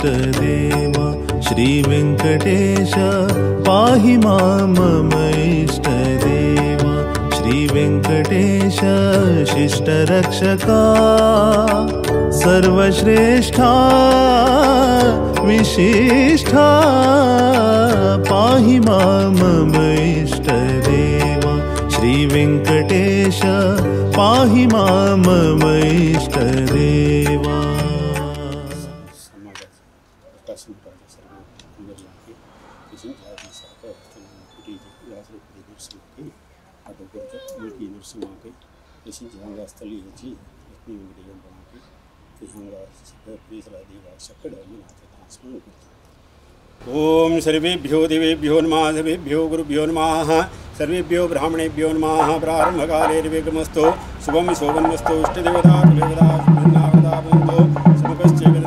ष्टदेव श्रीवेङ्कटेश पाहि मां मैष्ठदेव श्रीवेङ्कटेश शिष्टरक्षका सर्वश्रेष्ठा विशिष्टा पाहि मां मैष्टदेवा श्रीवेङ्कटेश पाहि मां मैष्ठदेवा ओम सर्वेभ्यो దేవేభ్యో నమ సర్వేభ్యో गुरुभ्यो नमः सर्वेभ्यो ब्राह्मणेभ्यो नमः प्रारंभकाले ऋग्मस्तु शुभं शोभन्वस्तु इष्टदेवता कुलदेवता शुभन्नावता भवन्तु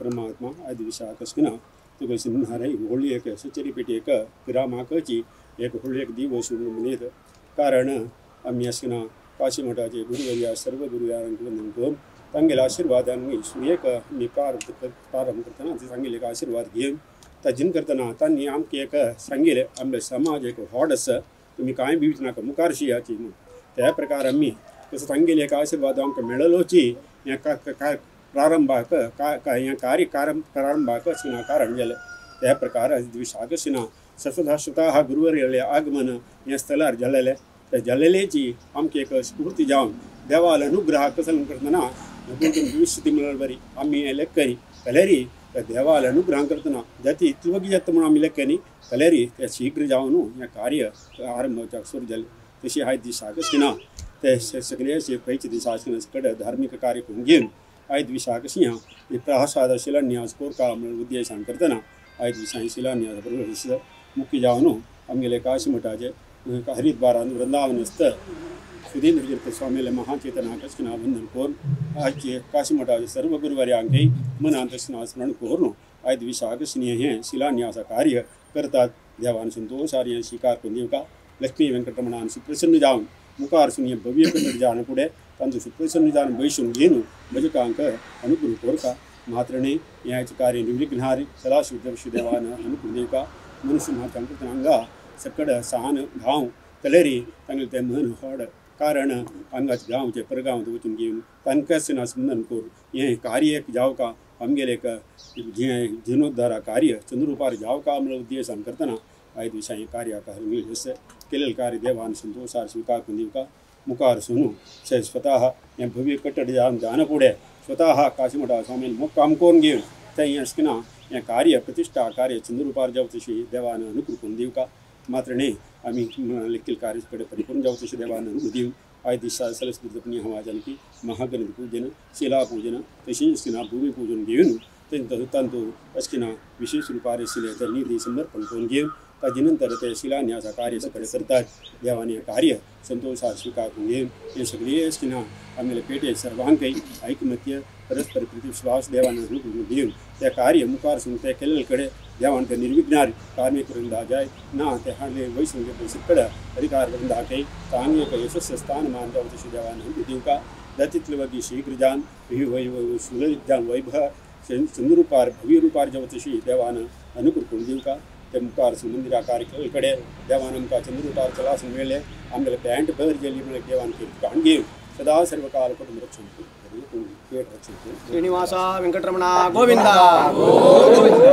परमात्मा आदि विषय आकस्किन तुग तो सिंह होलियक सुचरीपीटेक विराकची एक होलियक दीवो शिव मनीत कारण अम्यस्किन काशीमठाजे गुरुवरिया सर्वगुरुयांग तंगेल आशीर्वाद एक प्रारंभ करता संगेल एक आशीर्वाद घेन तीन करता ती आम एक संगेल आप समाज एक हॉडस तुम्हें कहीं विवेचन मुखार शिया प्रकार संगेल एक आशीर्वाद मेलोची प्रारंभाक कार्य कार्य प्रारंभाक स्नाकारण्यल यह प्रकार द्विशाक स्ना ससुधा श्रुता गुरुवर्य आगमन ये स्थलार जलले झललेची आमके एक स्फूर्ति जावन देवाल अनुग्रह कसलन करतना द्विश्रुती मिळल बरी आम्ही हे लेखकरी कलेरी त्या देवाल अनुग्रह करतना जाती इतलोगी जात म्हणून आम्ही लेखकनी कलेरी ते शीघ्र जाऊन ये कार्य आरंभ सुरू झाले तशी हाय दिशाक स्ना ते सगळे असे दिशा कडे धार्मिक कार्य करून घेऊन आयत विशाख सिंह प्राह साध शिलान्यासकोर कामल उद्य सांकर्तना आयत विशाह शिलान्यास मुख्य जावनु अम्गेले काशी हरिद्वार वृंदावनस्थ सुधींद्र तीर्थ स्वामी महाचेतना कृष्ण बंधन कोर आज के काशी मटाजे सर्व गुरुवर्यांगे मनांतस्नाव स्मरण कोरनु आयत विशाख सिंह शिलान्यास कार्य करता देवान संतोष आर्य शिकार कुंदीव लक्ष्मी वेंकटरमणान सुप्रसन्न जाऊन मुखार सुनिए भव्य जान तुम सुप्रेशन निदान बैसन घेन मजकांक अनुकूल कोरका मात्रणे यहाँ कार्य निविघ्नारी सदाशिवदेवान अनुकूल देवका मनुष्य महत्वांगा सकड़ सहान भाव तलेरी तंग मन हड़ कारण अंगा गाँव जे परगाव वचन घेन तंक स्मरण कर ये कार्य जावका हमगेले जीर्णोद्धारा कार्य चंद्रूपार जावका हम लोग उद्देशन करतना आई दिशा कार्य का कार्य देवान संतोषार स्वीकार को देवका मुखार ಸುನು स्वतः ಸ್ವತಃ ಎ ಭುವಿ ಕಟ್ಟಡ ಜಾನ ಜಾನಕೂಡೆ ಸ್ವತಃ ಕಾಶಿಮಠ ಸ್ವಾಮಿ ಮುಕ್ಕಾಮ್ಕೋನ್ಗೇವ್ ತೈ ಅಷ್ಕಿನ ಎ ಕಾರ್ಯ ಪ್ರತಿಷ್ಠಾ ಕಾರ್ಯ ಚಂದ್ರೂಪಾರ್ ಜಾವತಿಶಿ ದೇವಾನ ಅನುಕೃಪುಂದೀವ್ಕ ಮಾತ್ರನೇ आम्ही लेखील कार्य कडे परिपूर्ण जाऊ तशी देवानं उदीव आय दिसा सलस दुर्दपणी हवा महागणित पूजन शिला पूजन तशी असकिना भूमिपूजन घेऊन त्यांचा तांतो असकिना विशेष रूपारे शिले त्यांनी समर्पण करून ताजे ते तो शिलान्यासा कार्याचं खरें करतात देवाने कार्य संतोशा स्विकार घुंगे हे सगळे आसतना आमेले पेटे सर्वांकय ऐकमत्य परस्पर प्रतिश्वास देवान रूप दिवन ते कार्य मुखार सून तें केल्ले देवान तें निर्विघ्नार कामे करून दा जाय ना ते हाडले वैष्णव परिसर अधिकार करून दाखय तांगे एक यशस्व स्थान मान जावं तशें देवान दिवका जातितले वगी शीघ्रजान हि वै सुरजान वैभव चंद्ररूपार भवी रूपार जवतशी देवान अनुकृत करून का తెంపు కాల్సింది ఆ కార్యక్రమం ఇక్కడే దేవానంక చంద్రుడు కార్చలాసిన మేలే ಆಮೇಲೆ ಬ್ಯಾಂಡ್ ಬೆದರಿಕೆಯಲ್ಲಿ ಬೆಳಗ್ಗೆ ಅಂತ ಹಂಗೆ ಸದಾ ಸರ್ವಕಾಲ ಕುಟುಂಬ ರಕ್ಷಣೆ ಶ್ರೀನಿವಾಸ ವೆಂಕಟರಮಣ ಗೋವಿಂದ ಗೋವಿಂದ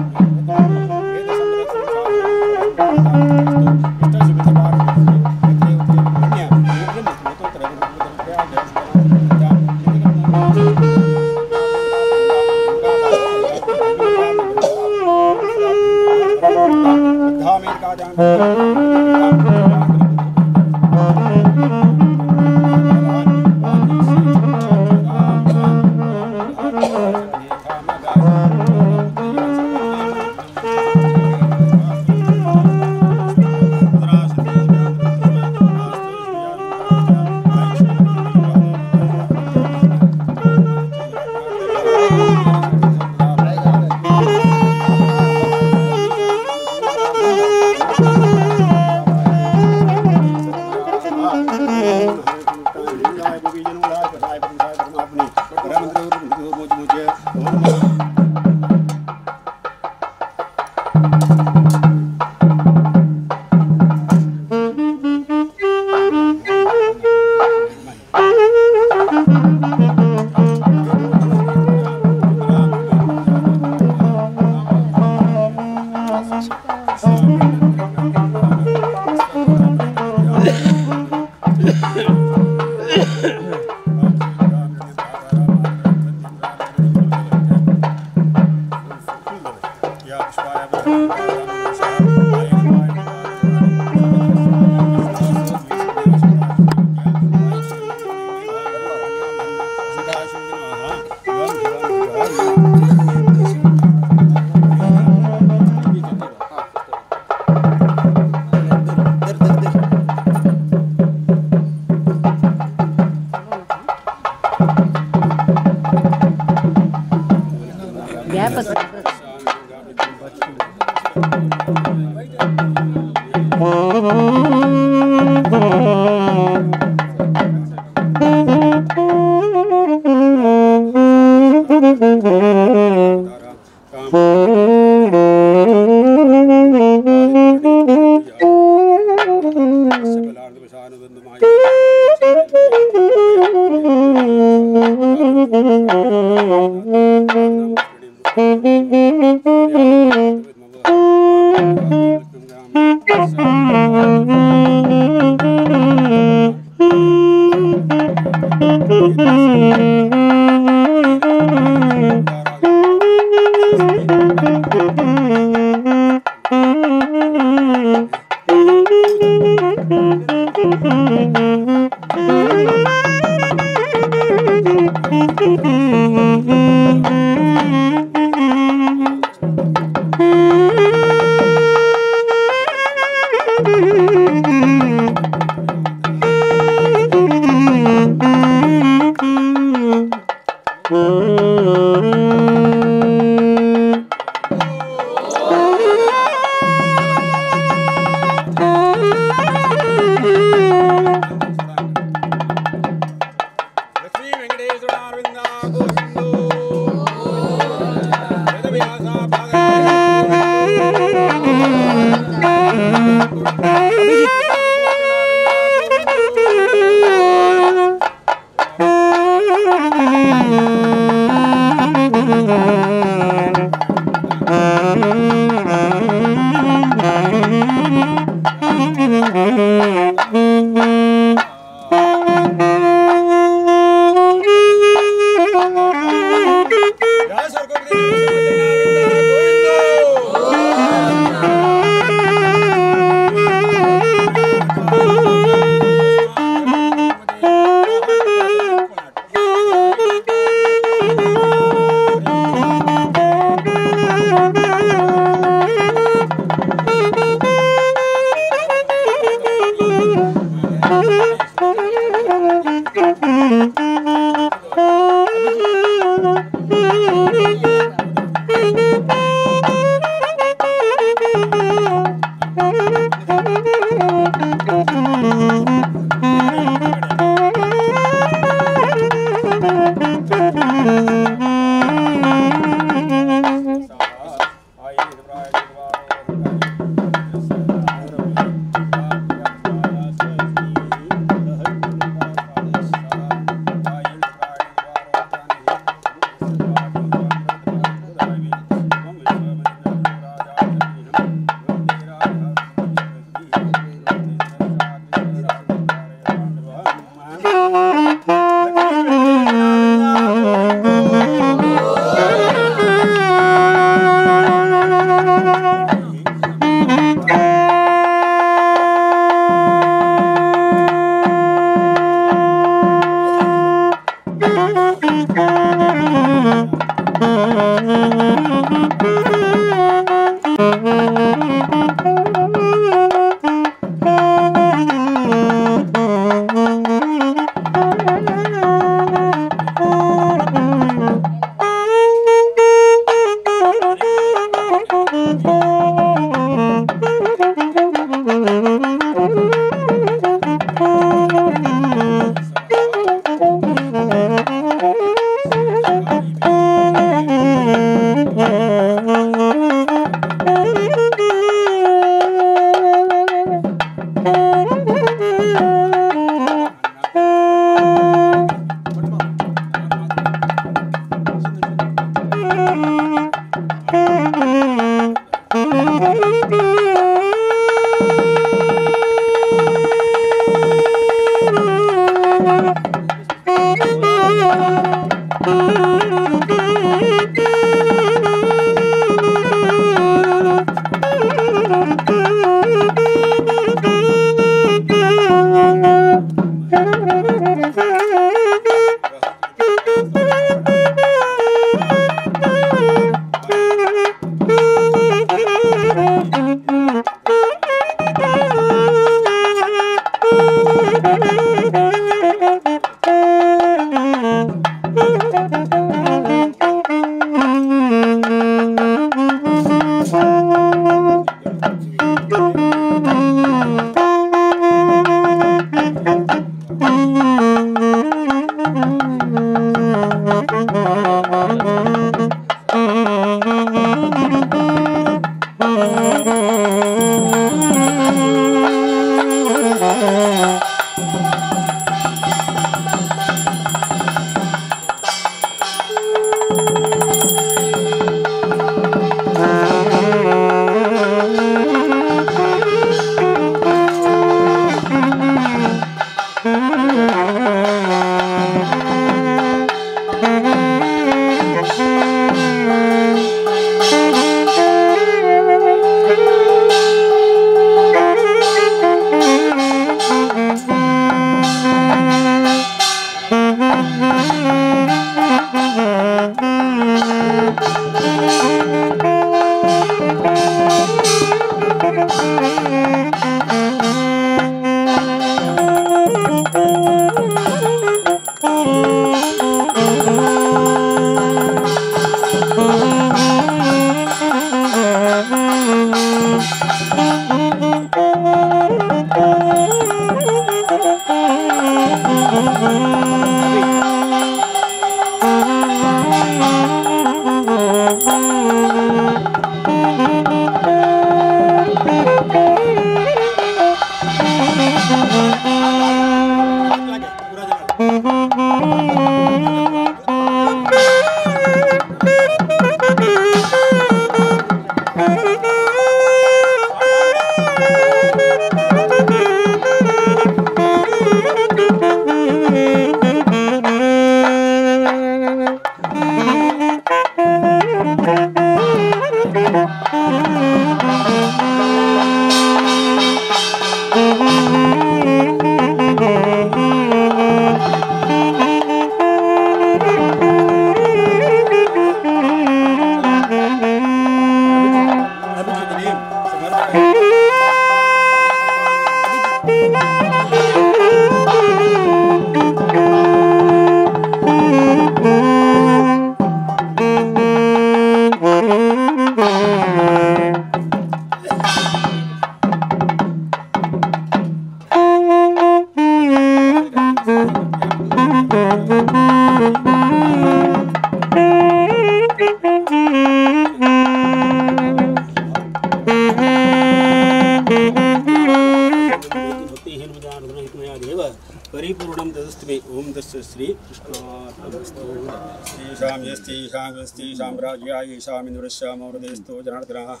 सर्वस्ति साम्राज्याय ईशामिन्दुरश्यामौरदेस्तो जनार्दनाः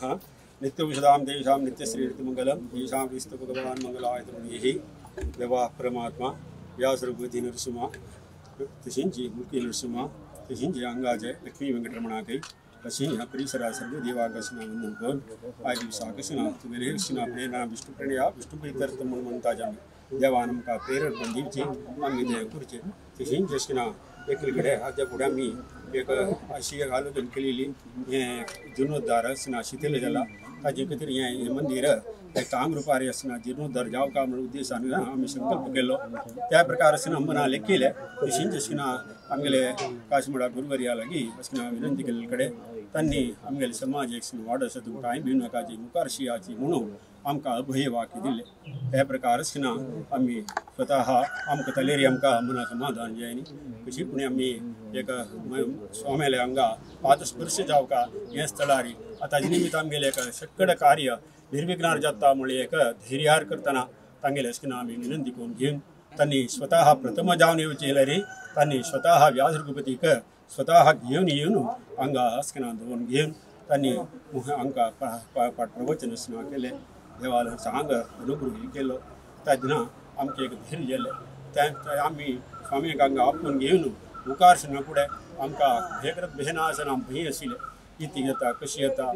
नित्यविशदां तेषां नित्यश्रीनित्यमङ्गलं येषां क्रिस्तु भगवान् मङ्गलायतमुनिः देवाः परमात्मा व्यासरघुपति नरसिंह तिशिञ्चि मुक्ति नरसिंह तिशिञ्चि अङ्गाजय लक्ष्मी वेङ्कटरमणाकै कशिंह परिसरा सर्व देवाकर्षण वंदन भवन आदि साकर्षण मेरे कृष्ण अपने नाम विष्णु प्रणया विष्णु प्रीतर तुम देवानम का प्रेरक बंदीव जी मंग देव कुर्चे तिशिंचि कृष्ण एक घड्या हाच्या फुड्या मी एक अशी एक आलोचन केलेली हे जिर्णोद्धार आसना शिथिल जाला ताजे खातीर हे हें मंदीर हें काम रुपारी आसना जिर्णोद्धार जाव का म्हणून उद्देशान आम्ही संकल्प केल्लो त्या प्रकार आसना मनाले केले तशींच अशिना आमगेले काश्मीरा गुरुवर्या लागीं अशिना विनंती केल्ले कडेन तांणी आमगेले समाज एक वाढ असं तुम्ही काय भिवनाकाची मुखारशी आची म्हणून आमकां अभय वा किदिल्ले हे प्रकार आसना आमी स्वतः आमकां तलेरी आमकां मना समाधान जाय न्ही कशी पूण आमी एक स्वामेले हांगा पादस्पर्श जावका हे स्थळारी आतां ताजे निमित्त आमगेले एक शक्कड कार्य निर्विघ्नार जाता म्हणले एक धैर्यार करतना तांगेले आसतना आमी विनंती करून घेवन तांणी स्वतः प्रथम जावन येवचे जाल्यार तांणी स्वतः व्यास रघुपतीक स्वतः घेवन येवन हांगा आसकना धुवन घेवन तांणी हांकां प्रवचन आसना केलें देवाला हांगा अनुग्रह त्या दिना आमचें एक धीर गेले तें आमी स्वामी हांगा आपून घेवन मुखार सरना फुडें आमकां भेकरत भेना भय आमी भंय येता कशी येता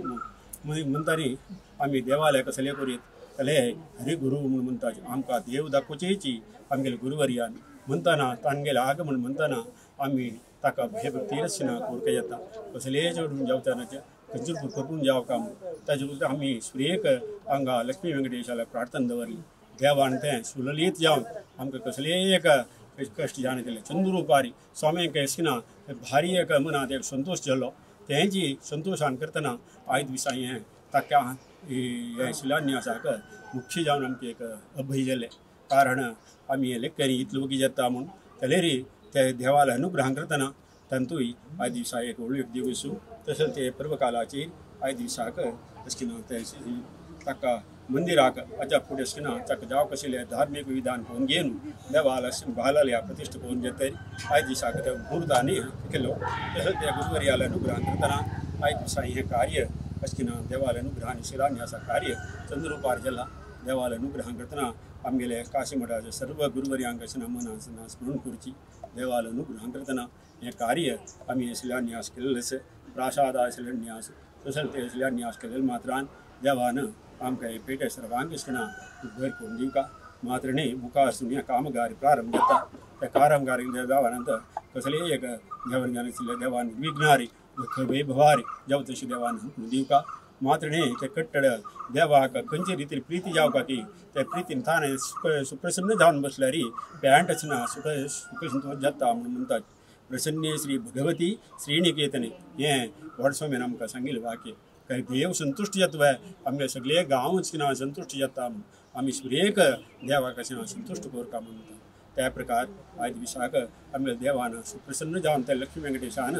म्हणतानी आमी देवालय कसले करीत जाल्यार हरी गुरू म्हणून म्हणता आमकां देव दाखोवचेची आमगेले गुरुवर्यान म्हणटना तांगेलें आगमन म्हणताना आमी ताका भयभक्ती रचना कोरके येता कसलेच जेवतानाचे गरजेचं करून द्यावं काम त्याच्याबद्दल आम्ही सुरेख हांगा लक्ष्मी वेंकटेशाला प्रार्थना दवरली देवान ते सुललीत जावन आमकां कसलेय एक कश्ट जाण केले चंद्रू पारी स्वामी भारी एक मनात एक संतोष जालो तेजी संतोशान करतना आयज दिसा हें ताका हे शिलान्यासाक मुख्य जावन आमचे एक अभय जाले कारण आमी हे लेखकरी इतलो वगी जाता म्हूण तलेरी ते देवाला अनुग्रह करतना तंतुई आय दिवसा एक उल्लेख दिवसु तसेल ते पूर्वकाला छी आय दिशा क अचकिना ते तक्का मंदिराक अजापूड अश्किना तका जाओ कशिले धार्मिक विधान कोण गेनु देवाला सिंह बालाल या प्रतिष्ठ कोण जेतै आय दिशा का मुरधानी केलो तसल ते गुरुवर्यालय अनुग्रहण करतना आय दिसाई हें कार्य अश्किना देवालय अनुग्रहण शिलान्यासा कार्य चंद्र उपार जला देवालय अनुग्रहण करतना आमगेले काशी मटाचे सर्व गुरुवर्या का सिना मना स्मरण करुची देवालयों ग्रहण कार्य अमीन शिलान्यास के लिए प्रासाद शिलान्यास सुशल शिलान्यास के लिए मात्रा देवान आम का पीट सर्वांगीका मुखा कामगारी प्रारंभ कारमगारी देवान कसल देवान विघ्नारी भवारी जब तुष देवान दीवका मात्र ಕಟ್ಟಡ देवा ಕಂಚಿ ರೀತಿಯಲ್ಲಿ ಪ್ರೀತಿ ಜಾವಕಾತಿ प्रीति ತಾನೇ ಸುಖ ಸುಪ್ರಸನ್ನ धावून बसला रे पॅन्टचना सुख सुख श्री भगवती श्रीनिकेतने ये वाडस्वामीन आमकां सांगिल्लें वाक्य देव संतुष्ट जाता वय सगले गाँव गांवच ना संतुष्ट जता आमी सुरेक देवाक अशें संतुष्ट करता म्हणटा त्या प्रकार आज विशाक आमगे देवान सुप्रसन्न जान त्या लक्ष्मी वेंकटेशान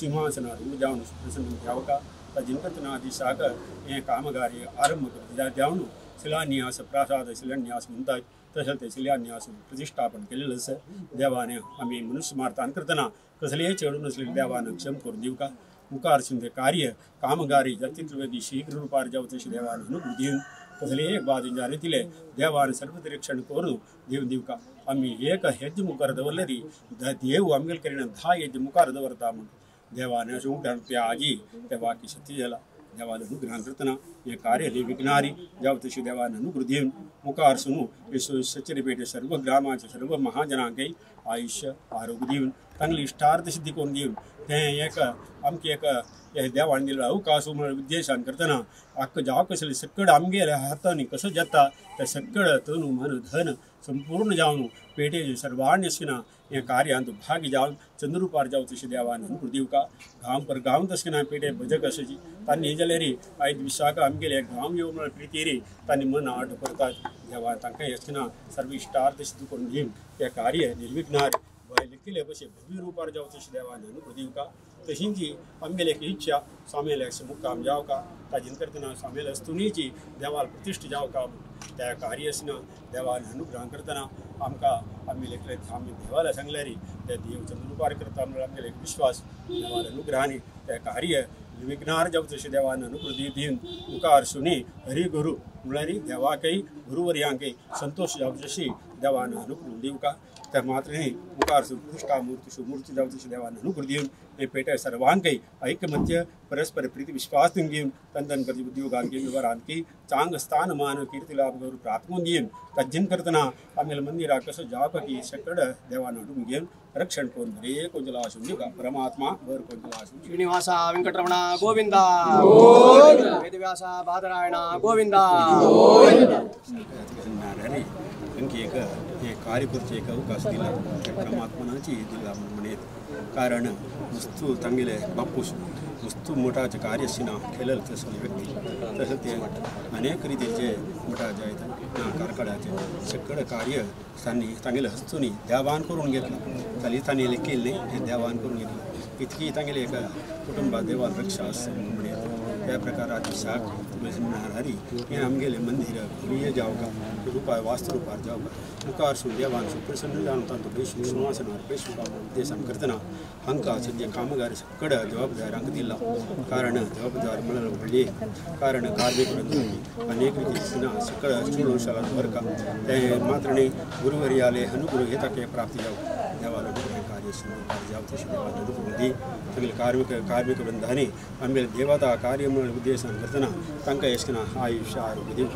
सिंहासनार जावन सुप्रसन्न सागर हे कामगारी आरंभ द्यावणू शिलान्यास प्रासाद शिलान्यास म्हणतात तसं ते शिलान्यास प्रतिष्ठापन केलेलं असं देवाने आम्ही मनुष्यमार्थान करताना कसलेही चेडू नसलेले देवानं क्षम करून देऊ का मुखार सिंध कार्य कामगारी जतित्वेदी शीघ्र रूपार जावते श्री देवाने अनुग्रह देऊन कसलेही बाजूंच्या रीतीले देवाने सर्वदरीक्षण करून देव देऊ का आम्ही एक हेज मुखार दवरलेली देव आमगेल करीन धा हेज मुखार दवरता म्हणून देवाने आजी देवा की शक्ती झाला देवाला अनुग्रह करताना हे कार्य हे विघ्नारी देव तशी देवाने अनुग्रह देऊन मुखार सुनू पेटे सर्व ग्रामाचे सर्व महाजनांकै आयुष्य आरोग्य देऊन चांगली इष्टार्थ सिद्धी कोण देऊन ते एक आमके एक हे देवान दिलेला अवकाश उद्देशान करताना आख जाव कसले सगळं आमगेल्या हातांनी कसो जाता त्या सकड तनु मन धन संपूर्ण जाऊन पेटे सर्वांनी असिना या కార్యాందు భాగిజాల్ చంద్రూపార్జావు తసి దేవానంద మృదివుక గాం పర్ గాం దస్కినా పీఠే भजक అసజి తన్ని जलेरी ఐదు విశాఖ అమ్గेले గాం యోమల ప్రీతిరి తన్ని मन आठ करतात देवा तांकां ना सर्व इश्टार्थ सिद्ध करून घेवन हे कार्य निर्विघ्नार भयलिखिले भशे भव्य रूपार जावचे देवान का तशींची तो आमगेले इच्छा स्वामेले मुक्काम जावका ताजेन करतना स्वामेले स्तुणीची देवाल प्रतिश्ठ जावका त्या कार्य आसना देवान अनुग्रह करतना आमकां आमी एकले आमी देवाला सांगल्या री ते देव चंद्रुपार करता म्हणल्यार आमगेलो एक विश्वास देवाल अनुग्रहानी ते कार्य विघ्नार जावं जशें देवान अनुकृती दिन मुखार सुनी हरी गुरु म्हळ्यार देवाकय गुरुवर्यांकय संतोष जावं जशी देवान अनुकृती दिवका त्या मात्र मुखार सुन प्रतिष्ठा मूर्ती सुमूर्ती जावं जशी देवान अनुकृती दिवन ಪೇಟೆಯ ಸರ್ವಾಂಗೈ ಐಕ್ಯಮತ್ಯ ಪರಸ್ಪರ ಪ್ರೀತಿ ವಿಶ್ವಾಸದಿಂಗೇಂ ತಂದನ್ ಕರ್ಜಿ ಉದ್ಯೋಗಾಂಗಿ ವಿವರಾಂತಿ ಚಾಂಗ ಸ್ಥಾನಮಾನ ಕೀರ್ತಿ ಲಾಭಗೌರು ಪ್ರಾತ್ಮೋಂದಿಯಂ ಕಜ್ಜನ್ ಕರ್ತನ ಆಮೇಲೆ ಮಂದಿರ ಕಸ ಜಾಪಕಿ ಶಕಡ ದೇವಾನಡುಂಗೇಂ ರಕ್ಷಣ ಕೊಂದರೆ ಕೊಂಜಲಾಶುಂಜಿ ಪರಮಾತ್ಮ ಬರ್ ಕೊಂಜಲಾಶು ಶ್ರೀನಿವಾಸ ವೆಂಕಟರಮಣ ಗೋವಿಂದ ವೇದವ್ಯಾಸ ಬಾದರಾಯಣ ಗೋವಿಂದ ನನಗೆ ಈಗ ಈ ಕಾರ್ಯಕರ್ತ ಅವಕಾಶ ದಿಲ್ಲ ಪರಮಾತ್ಮನಾಚಿ ದಿಲ್ಲ ಮನೆಯದು कारण ವಸ್ತು चांगले मोठा वस्तू मोठाचे सिना खेळल तसं व्यक्ती तसं ते अनेक रितीचे मोठा आहेत कारखड्याचे सगळं कार्य त्यांनी तांगेले हस्तूनी देवान करून घेतलं जाल्यार तांणी केल्लें हे देवान करून घेतलं इतकी तांगेली एका कुटुंबात देवान रक्षा असं या प्रकाराची साथ तुम्ही म्हणणार हरी हे आमगे मंदिर प्रिय जाव का रूपाय वास्तरूपा जाव का मुखार सु देवान सु प्रसन्न जाणता तो पेशु सुवासना पेशु देशम करतना हंका सद्य कामगार सकड जबाबदार रंग दिला कारण जबाबदार मनल बोलले कारण कार्य अनेक विधीना सकड सुनो शाला वर्ग का ते मात्रने गुरुवरी आले अनुग्रह हेता के प्राप्ति जाव దేశమంతా జరుగుతుంది తగిలి కార్మిక కార్మిక బృందాన్ని అమ్మిల దేవతా కార్యముల ఉద్దేశం కృతన తంక యశ్కిన ఆయుష ఆరోగ్యం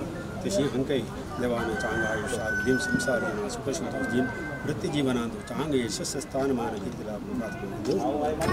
కృషి హంకై దేవాన చాంగ ఆయుష ఆరోగ్యం సంసారీన సుఖశుద్ధం వృత్తి జీవనాంతో చాంగ యశస్సు స్థానమాన కీర్తిలాభం ప్రార్థన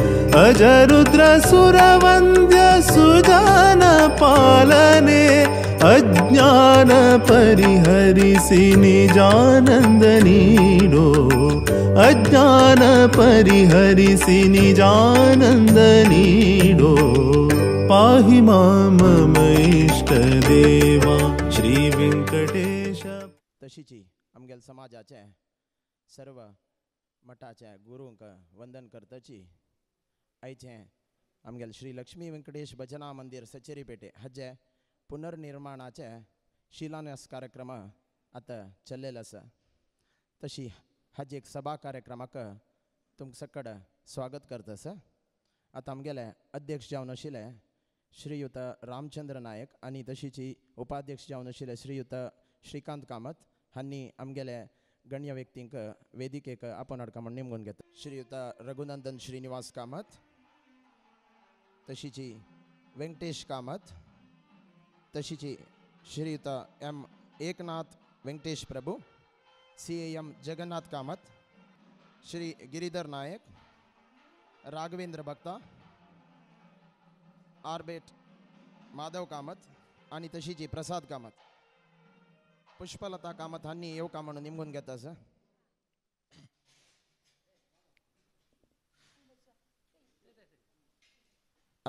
अजरुद्रसुरवन्द्य सुदान पालने अज्ञान परिहरिसि निजानन्द नीडो पाहि मामयिष्ट देवा श्री वेङ्कटेश तशिचि समाजाचे सर्व मठाचे गुरुक वन्दन कर्तचि आमगेले श्री श्री लक्ष्मी व्यंकटेश भजना मंदिर पेटे हजे पुनर्निर्माणाचे शिलान्यास कार्यक्रम आतां आता आसा तशी हजे एक सभा कार्यक्रमाक तुम सकड स्वागत करता सर आता आमगेले अध्यक्ष जावन आशिले श्रीयुत रामचंद्र नायक आणि तशीची उपाध्यक्ष जावन आशिल्ले श्रीयुत श्रीकांत कामत हांनी आमगेले गण्य व्यक्तींक वेदिकेक आपण अडका म्हणून निमगून घेतो श्रीयुत रघुनंदन श्रीनिवास कामत तशीची व्यंकटेश कामत तशीची Shriyut M Eknath Venkatesh Prabhu C M Jagannath Kamat Shri Giridhar Nayak Raghavendra भक्ता आरबेट माधव कामत आणि तशीची प्रसाद कामत पुष्पलता कामत हांनी येवका म्हणून निमगून घेता सर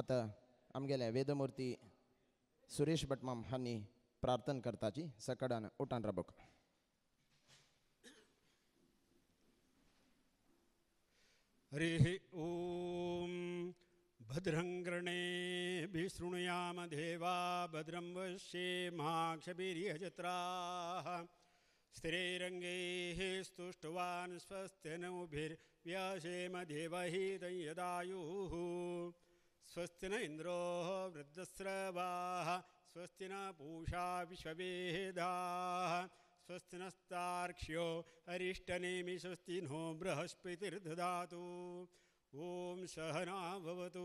आतां आमगेले वेदमुर्ती सुरेश भटमाम हांणी प्रार्थना करताची सकडान उठान राबोक हरिः ॐ भद्रं गृणे शृणुयाम देवा भद्रं वश्येमाक्षभिर्यजत्राः स्थिरैरङ्गैः स्तुष्ट्वान् स्वस्त्यनौभिर्व्यासेम देवहीतं यदायुः स्वस्ति न इंद्रो वृद्धस्रवाः स्वस्ति न पूषा विश्ववेदाः स्वस्ति नस्ताक्ष्यो अरिष्टनेमि स्वस्ति नो बृहस्पतिर्दधातु ॐ सहना भवतु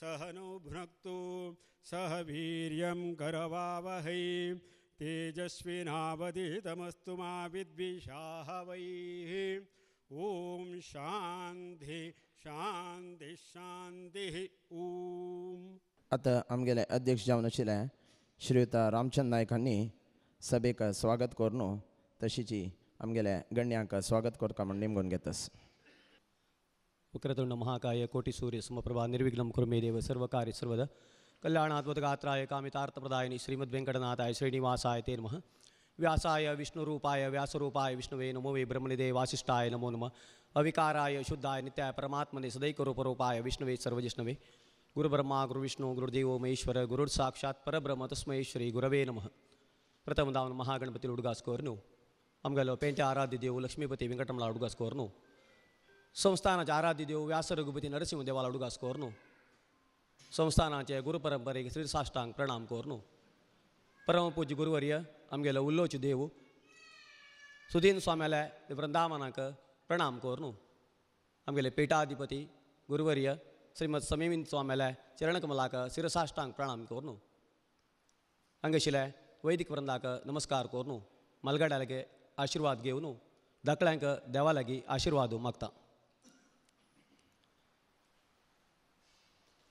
सहनो भुनक्तु सह वीर्यं करवावहै तेजस्विनावधितमस्तु मा वै ॐ शान्ति शांती शांती ओम आता आमगेले अध्यक्ष जाऊन आशिल्ले श्रीयुत रामचंद नायकांनी सभेक स्वागत करून तशीची आमगेल्या गण्याक स्वागत करता म्हणून निमगून घेतस वक्रतुंड महाकाय कोटी सूर्य समप्रभा निर्विघ्न कुर्मेदेव देव सर्व कार्य सर्वद कल्याणात्मतगात्राय कामितार्थप्रदायिनी श्रीमद्वेंकटनाथाय श्रीनिवासाय ते नमः व्यासाय विष्णुरूपाय व्यासरूपाय विष्णुवे नमो वे ब्रह्मणिदे वासिष्ठाय नमो नमः अविकाराय शुद्धाय नित्याय परमात्मने सदैकर परूपाय विष्णवे सर्वजिष्णवे गुरुब्रह्मा गुरुविष्णु गुरुदेव महेश्वर गुरु साक्षात परब्रम्ह श्री गुरवे नम प्रथमधावन महागणपती लुडगास कोर नु आमगेलो पेंच आराध्य लक्ष्मीपती व्यंकटमला उडगास संस्थानाचे आराध्य देव व्यास रघुपती नरसिंह देवाला उड्गास संस्थानाचे गुरुपरंपरे श्रीसाष्टांक प्रणाम कोर्नु नु परमपूज्य गुरुवर्य आमगेलो उल्लोच देव सुधीन स्वाम्यालय वृंदावनाक ಪ್ರಣಾಮ್ ಕೋರ್ನು ಆಮೇಲೆ ಪೀಠಾಧಿಪತಿ ಗುರುವರಿಯ ಶ್ರೀಮತ್ ಸಮೀಮಿನ್ ಸ್ವಾಮಿಯಲ್ಲ ಚರಣಕಮಲಾಕ ಶಿರಸಾಷ್ಟಾಂಗ್ ಪ್ರಣಾಮ್ ಕೋರ್ನು ಹಂಗಶಿಲೆ ವೈದಿಕ ವೃಂದಾಕ ನಮಸ್ಕಾರ ಕೋರ್ನು ಮಲ್ಗಡಾಲಗೆ ಆಶೀರ್ವಾದ ಗೇವನು ದಕ್ಳಂಕ ದೇವಾಲಗಿ ಆಶೀರ್ವಾದ ಮಕ್ತ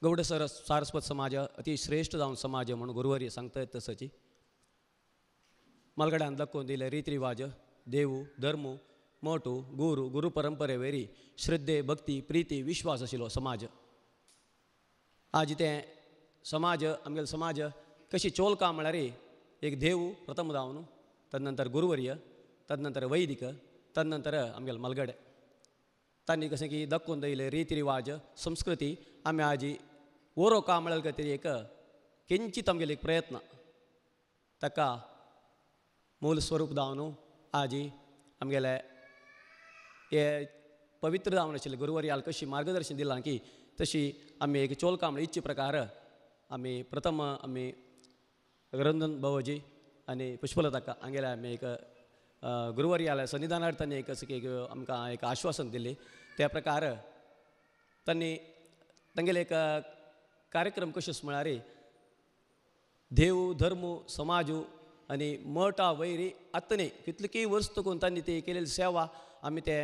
ಗೌಡ ಸರ ಸಾರಸ್ವತ್ ಸಮಾಜ ಅತಿ ಶ್ರೇಷ್ಠ ದಾವನ ಸಮಾಜ म्हणून ಗುರುವರಿಯ सांगता येत तसची ಮಲ್ಗಡ್यांत ರೀತಿ ರಿವಾಜ ದೇವು ಧರ್ಮ गुरु गुरु परंपरे वेरी श्रद्धे भक्ती प्रीती विश्वास ಆशिल्लो समाज आज ते समाज आमगेलो समाज कशी चोल का म्हळ्यार एक देव प्रथम जावन तद नंतर गुरुवर्य तद नंतर वैदिक तद नंतर आमगेलो मलगडे तांणी कशें की दक्कून दयले रिती रिवाज संस्कृती आमी आजी ओरो का म्हळ्यार तरी एक किंचित आमगेले एक प्रयत्न ताका मूल स्वरूप जावन आजी आमगेले हे पवित्र जावन आशिल्ले गुरुवारी कशी मार्गदर्शन दिलां की तशी आमी एक चोल इच्छा प्रकार आमी प्रथम आमी रंजन भावजी आनी पुष्पलताका हांगेले आमी एक गुरुवारी आल्या त्यांनी एक असं की आमकां एक आश्वासन दिले त्या प्रकार त्यांनी तांगेले एक कार्यक्रम कशेच म्हळ्यार देव धर्म समाज आनी मठा वैरी आत्तने कितली वर्स तकून त्यांनी ती केलेली सेवा आम्ही ते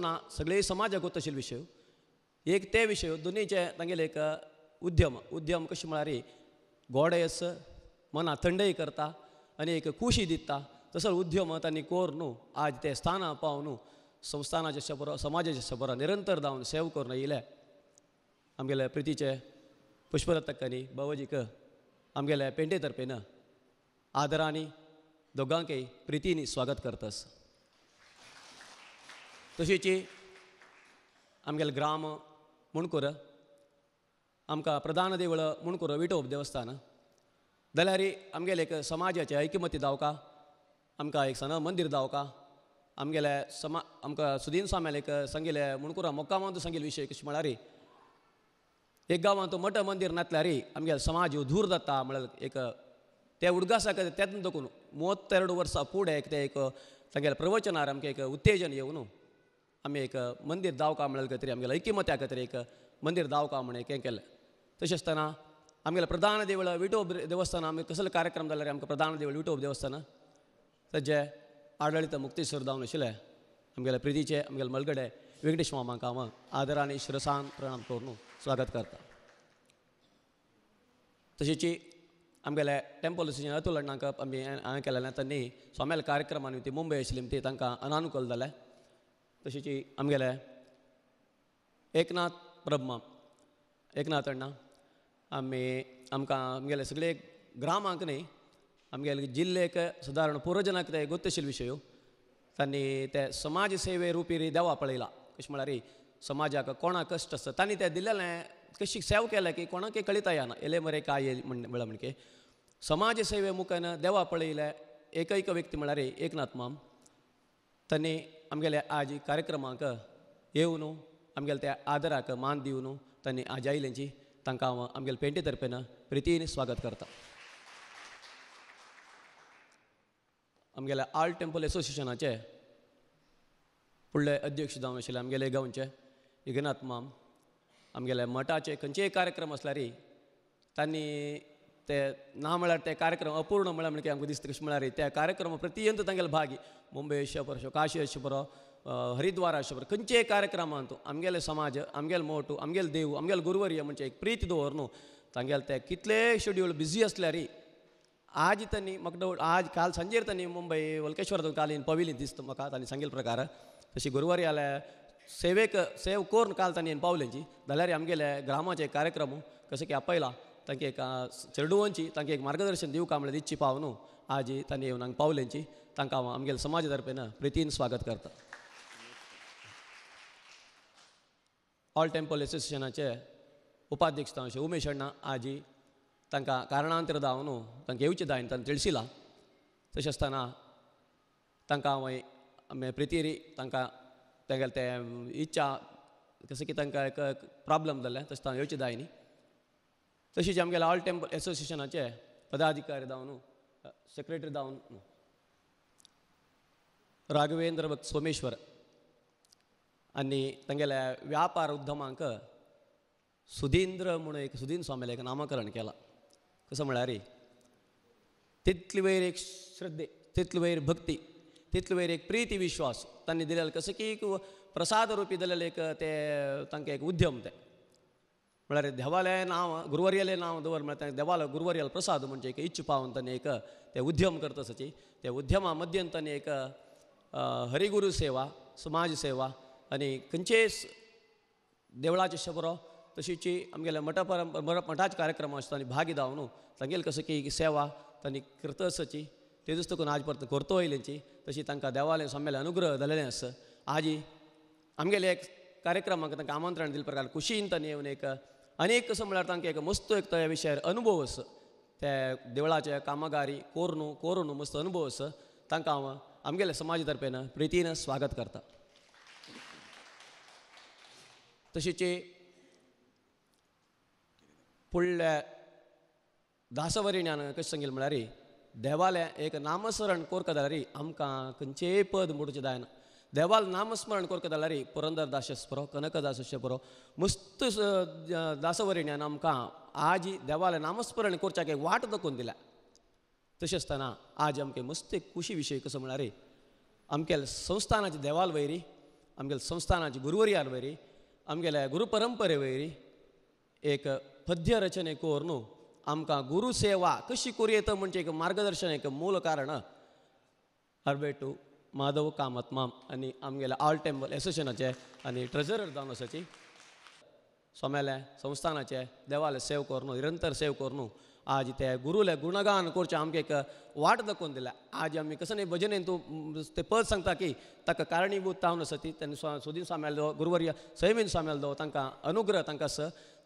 ना सगळे समाजाक असेल विशय एक ते विषय दोन्हीचे तांगेले एक उद्यम उद्यम कशें म्हळ्यार गोडेस मना थंडय करता आणि एक खुशी दिता तसो उद्यम त्यांनी कोर न्हू आज ते स्थाना पाव न्हू संस्थानाच्या शबर समाजाच्या शबर निरंतर जाऊन सेव करून येले आमगेले प्रितीचे पुष्परत्तकांनी बाबाजीक आमगेल्या पेंडे तर्फेन आदरांनी दोगांकय प्रितीनी स्वागत करतस तशीची आमगेले ग्राम म्हूण कर आमकां प्रधान देवळ म्हूण कर विटोप देवस्थान जाल्यार आमगेले एक समाजाचे ऐकमती दावका आमकां एक सन मंदीर दावका आमगेले समा आमकां सुदीन स्वाम्याल एक सांगिल्ले म्हूण कर मोक्कामांत सांगिल्ले विशय कशें म्हळ्यार एक गांवांत मठ मंदीर नातल्यार आमगेलो समाज धूर जाता म्हळ्यार एक त्या उदगासाक तेतून दकून फुडें एक ते एक एक ಸಂಗೆಲ್ಲ आमकां एक उत्तेजन ಉತ್ತೇಜನ न्हू आमी एक मंदीर दाव काम मेळ्ळें खातीर आमगेलो या खातीर एक मंदीर दाव काम म्हण एक हें केलें तशें आसतना आमगेलें प्रधान देवळ विटोब देवस्थान आमी कसलो कार्यक्रम जाल्यार आमकां प्रधान देवळ विटोब देवस्थान ताजे आडळीत मुक्तेश्वर जावन आशिल्ले आमगेले प्रितीचे आमगेले मलगडे वेंकटेश मामांक हांव आदरान श्रसान प्रणाम करून स्वागत करता तशीची आमगेले टेम्पल अतुल अण्णांक आमी हांवें केलेलें तांणी स्वामेल कार्यक्रमांनी ती मुंबय आशिल्ली ती तांकां अनानुकूल जालें तशीची आमगेले एकनाथ ब्रह्म एकनाथ अण्णा आम्ही आमकां आमगेले सगळे ग्रामांक न्ही आमगेले जिल्लेक सादारण पुरजनाक ते गुत्तशील विशयो हो. तांणी ते समाजसेवे रुपी देवा पळयला कशें म्हळ्यार रे समाजाक कोणाक कश्ट आसता तांणी ते दिलेलें कशी सेव केला की कोणाक कळिता येना येले मरे काय म्हण म्हळ्यार म्हणके समाजसेवे सेवे मुखान देवा एक एकैक व्यक्ती म्हळ्यार एकनाथ माम तांणी आमगेल्या आजी कार्यक्रमांक येवन आमगेल्या त्या आदराक मान दिवन तांणी आजायल्यांची तांकां हांव आमगेले पेंटे तर्फेन प्रितीन स्वागत करता आमगेल्या आर्ट टेम्पल एसोसिएशनाचे फुडले अध्यक्ष जावन आशिल्ले आमगेले गांवचे इगनाथ माम आमगेल्या मठाचे खंयचेय कार्यक्रम रे तांणी ತೆ ನಾ ಕಾರ್ಯಕ್ರಮ ಅಪೂರ್ಣ ಮಳಮಣಿಕೆ ನಮ್ಗೆ ದಿಸ್ತು ಕೃಷ್ಣ ಕಾರ್ಯಕ್ರಮ ಪ್ರತಿಯೊಂದು ತಂಗೆಲ್ಲ ಭಾಗಿ ಮುಂಬೈ ಯಶಪುರ ಶೋ ಕಾಶಿ ಯಶಪುರ ಹರಿದ್ವಾರ ಯಶಪುರ ಕಂಚೆ ಕಾರ್ಯಕ್ರಮ ಅಂತು ಆಮ್ಗೆಲ್ಲ ಸಮಾಜ ಆಮ್ಗೆಲ್ ಮೋಟು ಆಮ್ಗೆಲ್ ದೇವು ಆಮ್ಗೆಲ್ ಗುರುವರಿಯ ಮುಂಚೆ ತಂಗೆಲ್ ತಂಗೆಲ್ತೆ ಕಿತ್ಲೇ ಶೆಡ್ಯೂಲ್ ಬ್ಯುಸಿ ಅಸ್ಲ ರೀ ಆಜ್ ತನ್ನಿ ಆಜ್ ಕಾಲ್ ಸಂಜೆ ತನ್ನಿ ಮುಂಬೈ ಒಲ್ಕೇಶ್ವರದ ಕಾಲಿನ ಪವಿಲಿ ದಿಸ್ತು ಮಕ ತನ್ನಿ ಸಂಗೀಲ್ ಪ್ರಕಾರ ತशी गुरुवारी ಸೇವೆಕ ಸೇವ್ ಕೋರ್ನ ಕಾಲ್ काल तांणी ದಲಾರಿ जाल्यार आमगेले ಕಾರ್ಯಕ್ರಮ कार्यक्रम कसे की तांकां एक चेडुवोंची तांकां एक मार्गदर्शन दिवंक म्हळ्यार इच्छी पावन आजी तांणी येवन हांगा पावल्यांची तांकां हांव आमगेले समाज तर्फेन प्रितीन स्वागत करता ऑल टेम्पल एसोसिएशनाचे उपाध्यक्ष तांशे उमेश अण्णा आजी तांकां कारणांतर जावन तांकां येवचें जाय तांणी तिळशिलां तशें आसतना तांकां हांवें प्रितीरी तांकां तेगेले ते इच्छा जसं की तांकां एक प्रॉब्लम जाल्ले तशें तांकां येवचें जाय न्ही ತಶಿ ಜಮ್ಗೆಲ್ಲ ಆಲ್ ಟೆಂಪಲ್ ಅಸೋಸಿಯೇಷನ್ ಆಚೆ ಪದಾಧಿಕಾರಿದವನು ಸೆಕ್ರೆಟರಿದವನು ರಾಘವೇಂದ್ರ ಮತ್ತು ಸೋಮೇಶ್ವರ ಅನ್ನಿ ತಂಗೆಲ್ಲ ವ್ಯಾಪಾರ ಉದ್ಯಮಾಂಕ ಸುಧೀಂದ್ರ ಮುಣೇಕ ಸುಧೀನ್ ಸ್ವಾಮಿಲೇಕ ನಾಮಕರಣ ಕೇಲ ಕಸ म्हळ्यारी तितली एक श्रद्धे तितली वैर भक्ती तितली एक प्रीती विश्वास त्यांनी दिलेलं कसं की प्रसाद रूपी दिलेलं एक ते तांकां एक म्हणजे देवालय नाव गुरुवार्याले नाव दवर म्हळ्यार देवाल प्रसाद म्हणजे एक इच्छ पावन त्यांनी एक ते उद्यम करत सची त्या उद्यमा मध्यन एक हरिगुरू सेवा समाज सेवा आनी खंयचे देवळाचे शबरो तशीची आमगेल्या मठा परंपरा मठाचे कार्यक्रम असतो आणि भाग न्हू तांगेल कसो की सेवा त्यांनी करत सची तेजूच करून आज परत करतो येयल्यांची तशी तांकां देवालय सोमेलें अनुग्रह झालेले अस आजी आमगेले एक कार्यक्रमाक तांकां आमंत्रण दिले प्रकार खुशीन त्यांनी येऊन एक एक कसो म्हळ्यार तांकां एक मस्त एक त्या विशयार अनुभव आस त्या देवळाचे कामगारी कोरणू कोरून मस्त अनुभव आस तांकां हांव आमगेल्या समाजा तर्फेन प्रितीन स्वागत करता तशीची फुडल्या दासवरिण्यान कशें सांगिल्लें म्हळ्यार देवालें एक नामसरण कोर कदारी आमकां खंयचेय पद मोडचें जायना नामस्मरण ದೇವಾಲ್ ನಾಮಸ್ಮರಣ ಕೊರ್ಕದಲ್ಲರಿ मस्त ಕನಕದಾಸಸ್ಪುರ आजी देवाला नामस्मरण नामस्मरण एक वाट वाट ವಾಟ ದಕ್ಕೊಂದಿಲ್ಲ तशेंसतना आज आमगे मस्त खुशी विशय कसो रे आमगेल्या संस्थानाची देवाल वयरी आमगेल्या संस्थानाची गुरुवर्याल वयरी आमगेल्या गुरुपरंपरे वयरी एक पद्य रचने कोर न्हू आमकां गुरु सेवा कशी करूं येता म्हणजे एक मार्गदर्शन एक मूल कारण हर्बेटू माधव कामत माम आणि आमगेल्या ऑल टेम्पल एसोसिएशनाचे आणि ट्रेजरर जावन आसाची सोमेले संस्थानाचे देवाले सेव करून निरंतर सेव करून आज ते गुरुले गुणगान करचे आमकां एक वाट दाखवून दिल्या आज आम्ही कसं नाही भजनेन तू ते पद सांगता की ताका कारणीभूत जावन आसा ती तेन्ना स्वा सुदीन सामेल दो गुरुवर्य सैमीन सामेल दो तांकां अनुग्रह तांकां स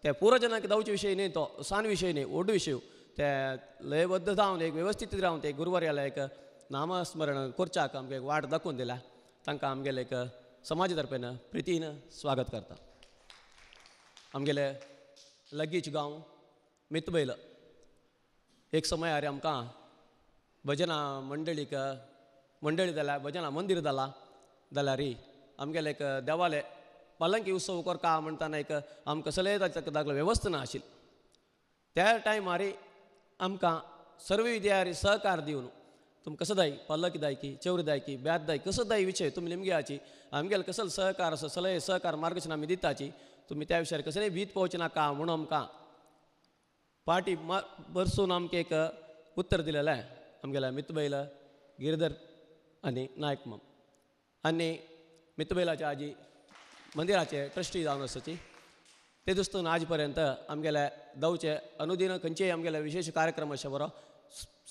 ते पुरजनाक दावचे विशय न्ही तो सान विशय न्ही ओड विशय ते लयबद्ध जावन एक व्यवस्थित रावन ते गुरुवर्याला एक नामस्मरण करच्या आमगे वाट दाखोवन दिल्या तांकां आमगेले एक समाजा तर्फेन प्रितीन स्वागत करता आमगेले लगीच गांव मितबैल एक समय आरे आमकां भजना मंडळीक मंडळी जाल्या भजना मंदीर जाला जाल्यार आमगेले एक देवाले पालंकी उत्सव करता म्हणटाना एक आमकां सले ताका व्यवस्था वेवस्था नाशिल्ली त्या टायमार आमकां सर्व विद्यार्थी सहकार दिवन तुम कसं दाई पालक दायकी चौरी दायकी ब्याद दाय कसं दाई विषय तुम्ही आम्ही आमगेल कसं सहकार असं सलय सहकार मार्गदर्शन आम्ही दिताची तुम्ही त्या विषयावर कसं भीत पोहोचना का म्हणून आमकां पाटी मा बरसून आमकां एक उत्तर दिलेलं आहे आमगेल्या मितबैल गिरधर आणि नायक मम आणि मितबैलाची आजी मंदिराचे ट्रस्टी जावन आसची ते दुस्तून आज पर्यंत आमगेल्या दवचे अनुदिन खंयचेय आमगेले विशेष कार्यक्रम अशे बरो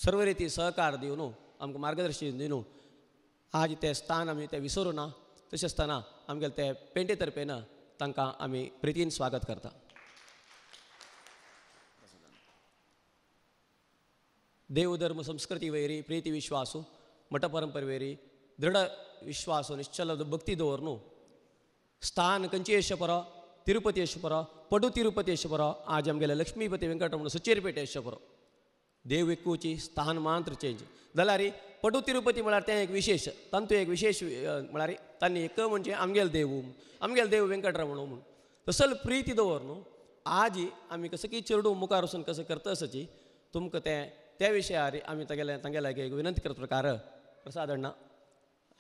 ಸರ್ವ ರೀತಿ ಸಹಕಾರ ದಿನ ಮಾರ್ಗದರ್ಶನ ದಿನ ಆಗ ಸ್ಥಾನ ತರ್ಪೇನ ಪೆಂಡರ್ಪೆ ಅಮಿ ಪ್ರೀತಿ ಸ್ವಾಗತ ದೇವ ಧರ್ಮ ಸಂಸ್ಕೃತಿ ವೈರಿ ಪ್ರೀತಿ ವಿಶ್ವಾಸು ಮಠ ಪರಂಪರೆ ವೈರಿ ದೃಢ ವಿಶ್ವಾಸು ನಿಶ್ಚಲ ಭಕ್ತಿ ದೌರನ ಸ್ಥಾನ ಕಂಚ ಪರ ತಿರುಪತಿ ಯಶ ಪಡು ಪಟು ತಿರುಪತಿ ಬರೋ ಆಗಿ ಲಕ್ಷ್ಮೀಪತಿ ವೆಂಕಟರಮಣ ಸಚಿವರ ಪೇಟೆ ಯಶ देव एकूची स्थान मांत्र चेंज जाल्यार पटू तिरुपती म्हळ्यार तें एक विशेश तंतू एक विशेष म्हळ्यार तांणी एक म्हणजे आमगेल देव आमगेल देव वेंकटराव म्हूण तसल प्रिती दवर न्हू आज आमी कसं की चेडूं मुखार वचून कसं करता असची तुमकां तें त्या विशयार आमी तागेले एक विनंती करत प्रकार प्रसाद अण्णा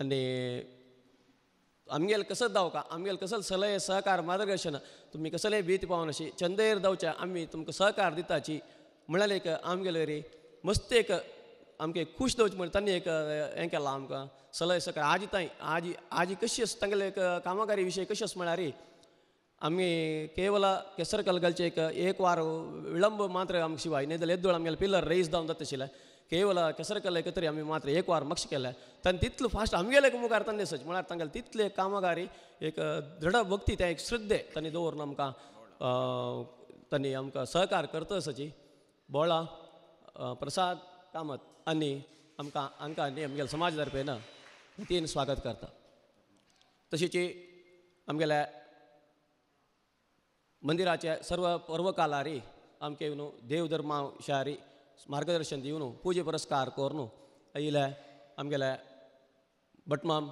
आनी आमगेल कसं का आमगेलें कसल सलय सहकार मार्गदर्शन तुमी कसले भीत पावन अशी चंदेर धांवच्या आमी तुमकां सहकार दिताची म्हणाले एक आम रे मस्त एक आमगे खुश दोच म्हण तांणी एक हें केलां आमकां सलय सकाळ आजी तांय आजी आजी कशी आसा तांगेले एक कामागारी विशय कशी आसा रे आमी केवल केसर कलगलचे एक एक वार विलंब मात्र आमकां शिवाय न्ही जाल्यार येदोळ पिलर रेस जावन जाता केवला केवल केसर तरी आमी मात्र एक वार मक्ष केलें तांणी तितलो फास्ट आमगेले मुखार तांणी सच म्हळ्यार तांगेले तितले कामागारी एक दृढ भक्ती त्या एक श्रद्धे तांणी दवरून आमकां तांणी आमकां सहकार करता सची बोळा प्रसाद कामत आनी आमकां आमकां आनी आमगेलो समाज तर्फेन रितीन स्वागत करता तशीची आमगेल्या मंदिराचे सर्व पर्व कालारी आमके देव धर्मा मार्गदर्शन दिवन पुजे पुरस्कार न्हू आयिल्ल्या आमगेल्या भटमाम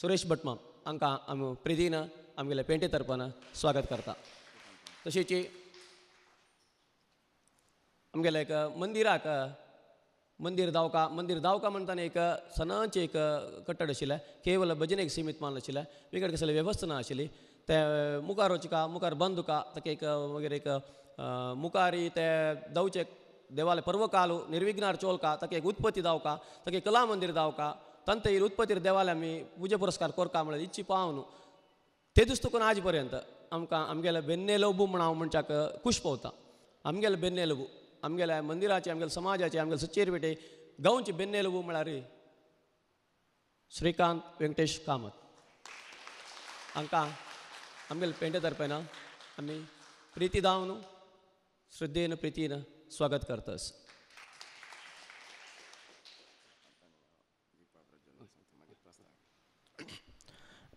सुरेश भटमाम हांकां आमी प्रिदीन आमगेल्या पेंटे तर्फान स्वागत करता तशीची आमगेले एक मंदिराक मंदिर दावका मंदिर दावका म्हणताना एक सनाचे एक कट्टड आशिल्लें केवल भजनेक सीमित मान आशिल्लें वेगळे कसले वेवस्था ना आशिल्ली ते मुखार का मुखार बंदुका ताका एक मागीर एक मुखारी ते दवचे देवाले पर्वकालू निर्विघ्नार चोलका ताका एक उत्पत्ती दावका ताका कला मंदिर दावका तंत ही उत्पत्तीर देवाले आमी पूजा पुरस्कार कोरका म्हणजे इतची पाव न्हू तेदूच तकून आज पर्यंत आमकां आमगेलो बेन्ने म्हण हांव मनशाक खूश पावता आमगेले बेन्ने आमगेल्या मंदिराचे आमगेल्या समाजाचे आमगेले सच्चेर बेटे गांवचे बेन्नेल म्हळ्यार श्रीकांत व्यंकटेश कामत हांकां आमगेले पेंटे तर्फेन आमी प्रिती दावन श्रद्धेन प्रितीन स्वागत करतास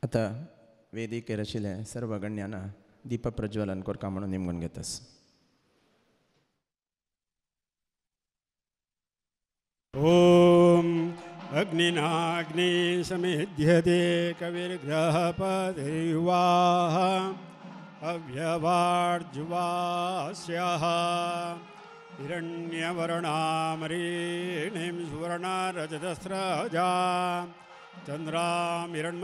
आतां वेदिकेर आशिल्ले सर्व गण्यांना दीप प्रज्वलन कोरका म्हणून निमगून घेतास ॐ अग्निनाग्निसमिध्यते कविर्ग्रहपतिर्वाः अव्यवार्जुवास्याः हिरण्यवर्णामरीणिं सुवर्णरजतस्रजा चन्द्रां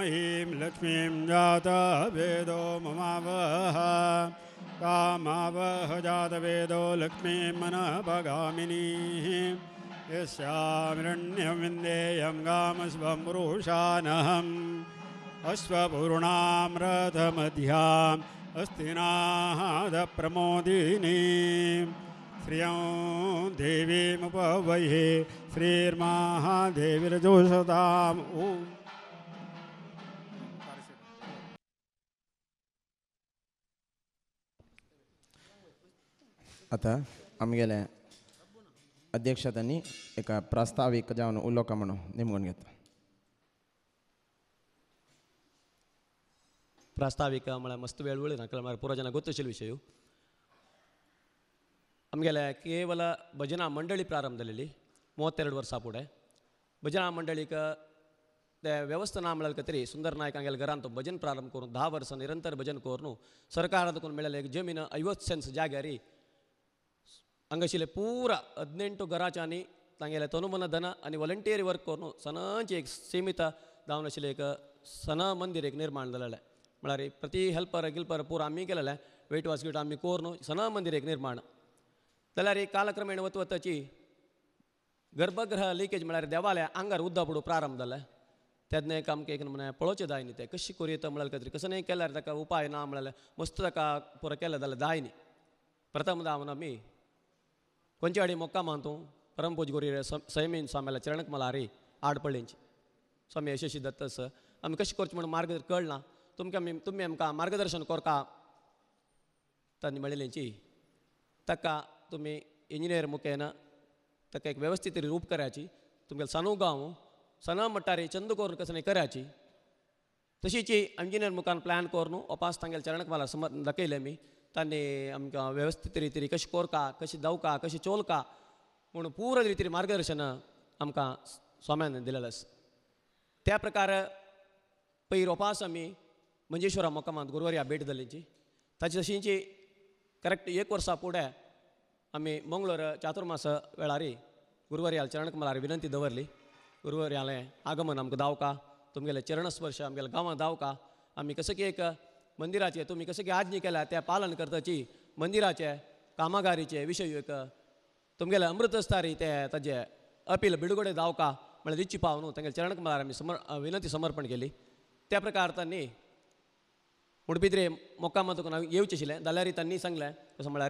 लक्ष्मीं जातवेदो वेदो ममावः कामावह जातवेदो लक्ष्मीं मनभगामिनीः यस्यामरण्यमिन्देयं गामस्वमरुषानहम् अश्वपूर्णाम्रथमध्याम् अस्तिनादप्रमोदिनी श्रियं देवीमुपवह्ये श्रीर्माहादेविरजोषताम् ॐ आता आमी गेले ಅಧ್ಯಕ್ಷತೆನಿ ಏಕ ಪ್ರಾಸ್ತಾವಿಕ ಜಾವನು ಉಲ್ಲೇಖ ಮಾಡೋ ನಿಮ್ಗೊಂಗೇತ ಪ್ರಾಸ್ತಾವಿಕ ಮಳ ಮಸ್ತ್ ವೇಳುವಳಿ ನಕಲ ಮಾಡ ಪೂರ ಜನ ಗೊತ್ತಿಸಿಲ್ ವಿಷಯ ನಮಗೆಲ್ಲ ಕೇವಲ ಭಜನಾ ಮಂಡಳಿ ಪ್ರಾರಂಭದಲ್ಲಿ ಮೂವತ್ತೆರಡು ವರ್ಷ ಪೂಡೆ ಭಜನಾ ಮಂಡಳಿಕ ವ್ಯವಸ್ಥೆ ನಾಮಳಲ್ ಕತ್ರಿ ಸುಂದರ್ ನಾಯ್ಕ ಭಜನ್ ಪ್ರಾರಂಭ ಕೋರು ದಾ ವರ್ಷ ನಿರಂತರ ಭಜನ್ ಕೋರ್ನು ಸರ್ಕಾರದ ಕೊನ್ ಮೇಳಲೆ ಜಮೀನು ಐವತ್ತು ಸೆನ್ಸ್ ಜಾಗಾರಿ हंगाशिले पूरा अज्ञेंटो घराच्यानी तांगेले तनुमना धना आणि वॉलंटिअरी वर्क करून सणांची एक सीमित जाऊन आशिले एक सना मंदिर एक निर्माण झालेलं आहे म्हणजे प्रति हेल्पर हेल्पर पूर आम्ही केलेलं आहे वेट वासगीट आम्ही कोरनो सना मंदिर एक निर्माण झालं अरे कालक्रमेण वतवताची गर्भगृह लिकेज म्हणजे देवाल्या अंगार उद्धापुढ प्रारंभ झाला त्यांना एक कामके एकदम म्हणा पळोचे दायनी ते कशी करू येतं म्हणाल कधी कसं नाही केलं तर उपाय ना म्हणाले मस्त का पुरं केलं झालं दायनी प्रथम दावना मी आडी मक्का మాంతం परमपूज गोरी सैमीन स्वाम्याला चरणक आड आडपळ्यांची स्वामी यशस्वी दत्त सर आमी कशें करचें म्हणून मार्ग कळना तुमकां तुमी आमकां मार्गदर्शन करता तांणी म्हणलेलेंची ताका तुम्ही इंजिनियर मुखेन ताका एक व्यवस्थित रूप कराची तुमगेले सनू गांव सना चंद चंदकोर कसणी कराची तशीची इंजिनियर मुखान प्लॅन करून ओपास तांगेले चरणक मला समज दाखयले आमी त्यांनी आमकां वेवस्थीत रितीन कशी कोरका कशें दवका कशें चोलका म्हूण पूर्ण रितीन मार्गदर्शन आमकां स्वाम्यान दिलेलें आसा त्या प्रकार पै रोपास आमी मंजेश्वरा मोकामांत गुरुवारी भेट दिल्लीची ताची तशींची करेक्ट एक वर्सा पुढे आमी मंगळूर चातुर्मास वेळारी गुरुवारी हाल चरण कमलार विनंती दवरली गुरुवारी हालें आगमन आमकां दावका तुमगेले चरणस्पर्श आमगेल्या गांवांत दावका आमी कसो की एक मंदिराचे तुम्ही कसं की आज्ञा केल्या त्या पालन करताची मंदिराचे कामागारीचे एक तुमगेले अमृतस्तारी ते ताजे अपील बिडगोडे दावका म्हळ्यार रिची पाव न्हू चरण आमी विनंती समर्पण केली त्या प्रकार त्यांनी उडपित्रे मोकामा तुका हांव येवचें आशिल्लें जाल्यार तांणी सांगलें तसं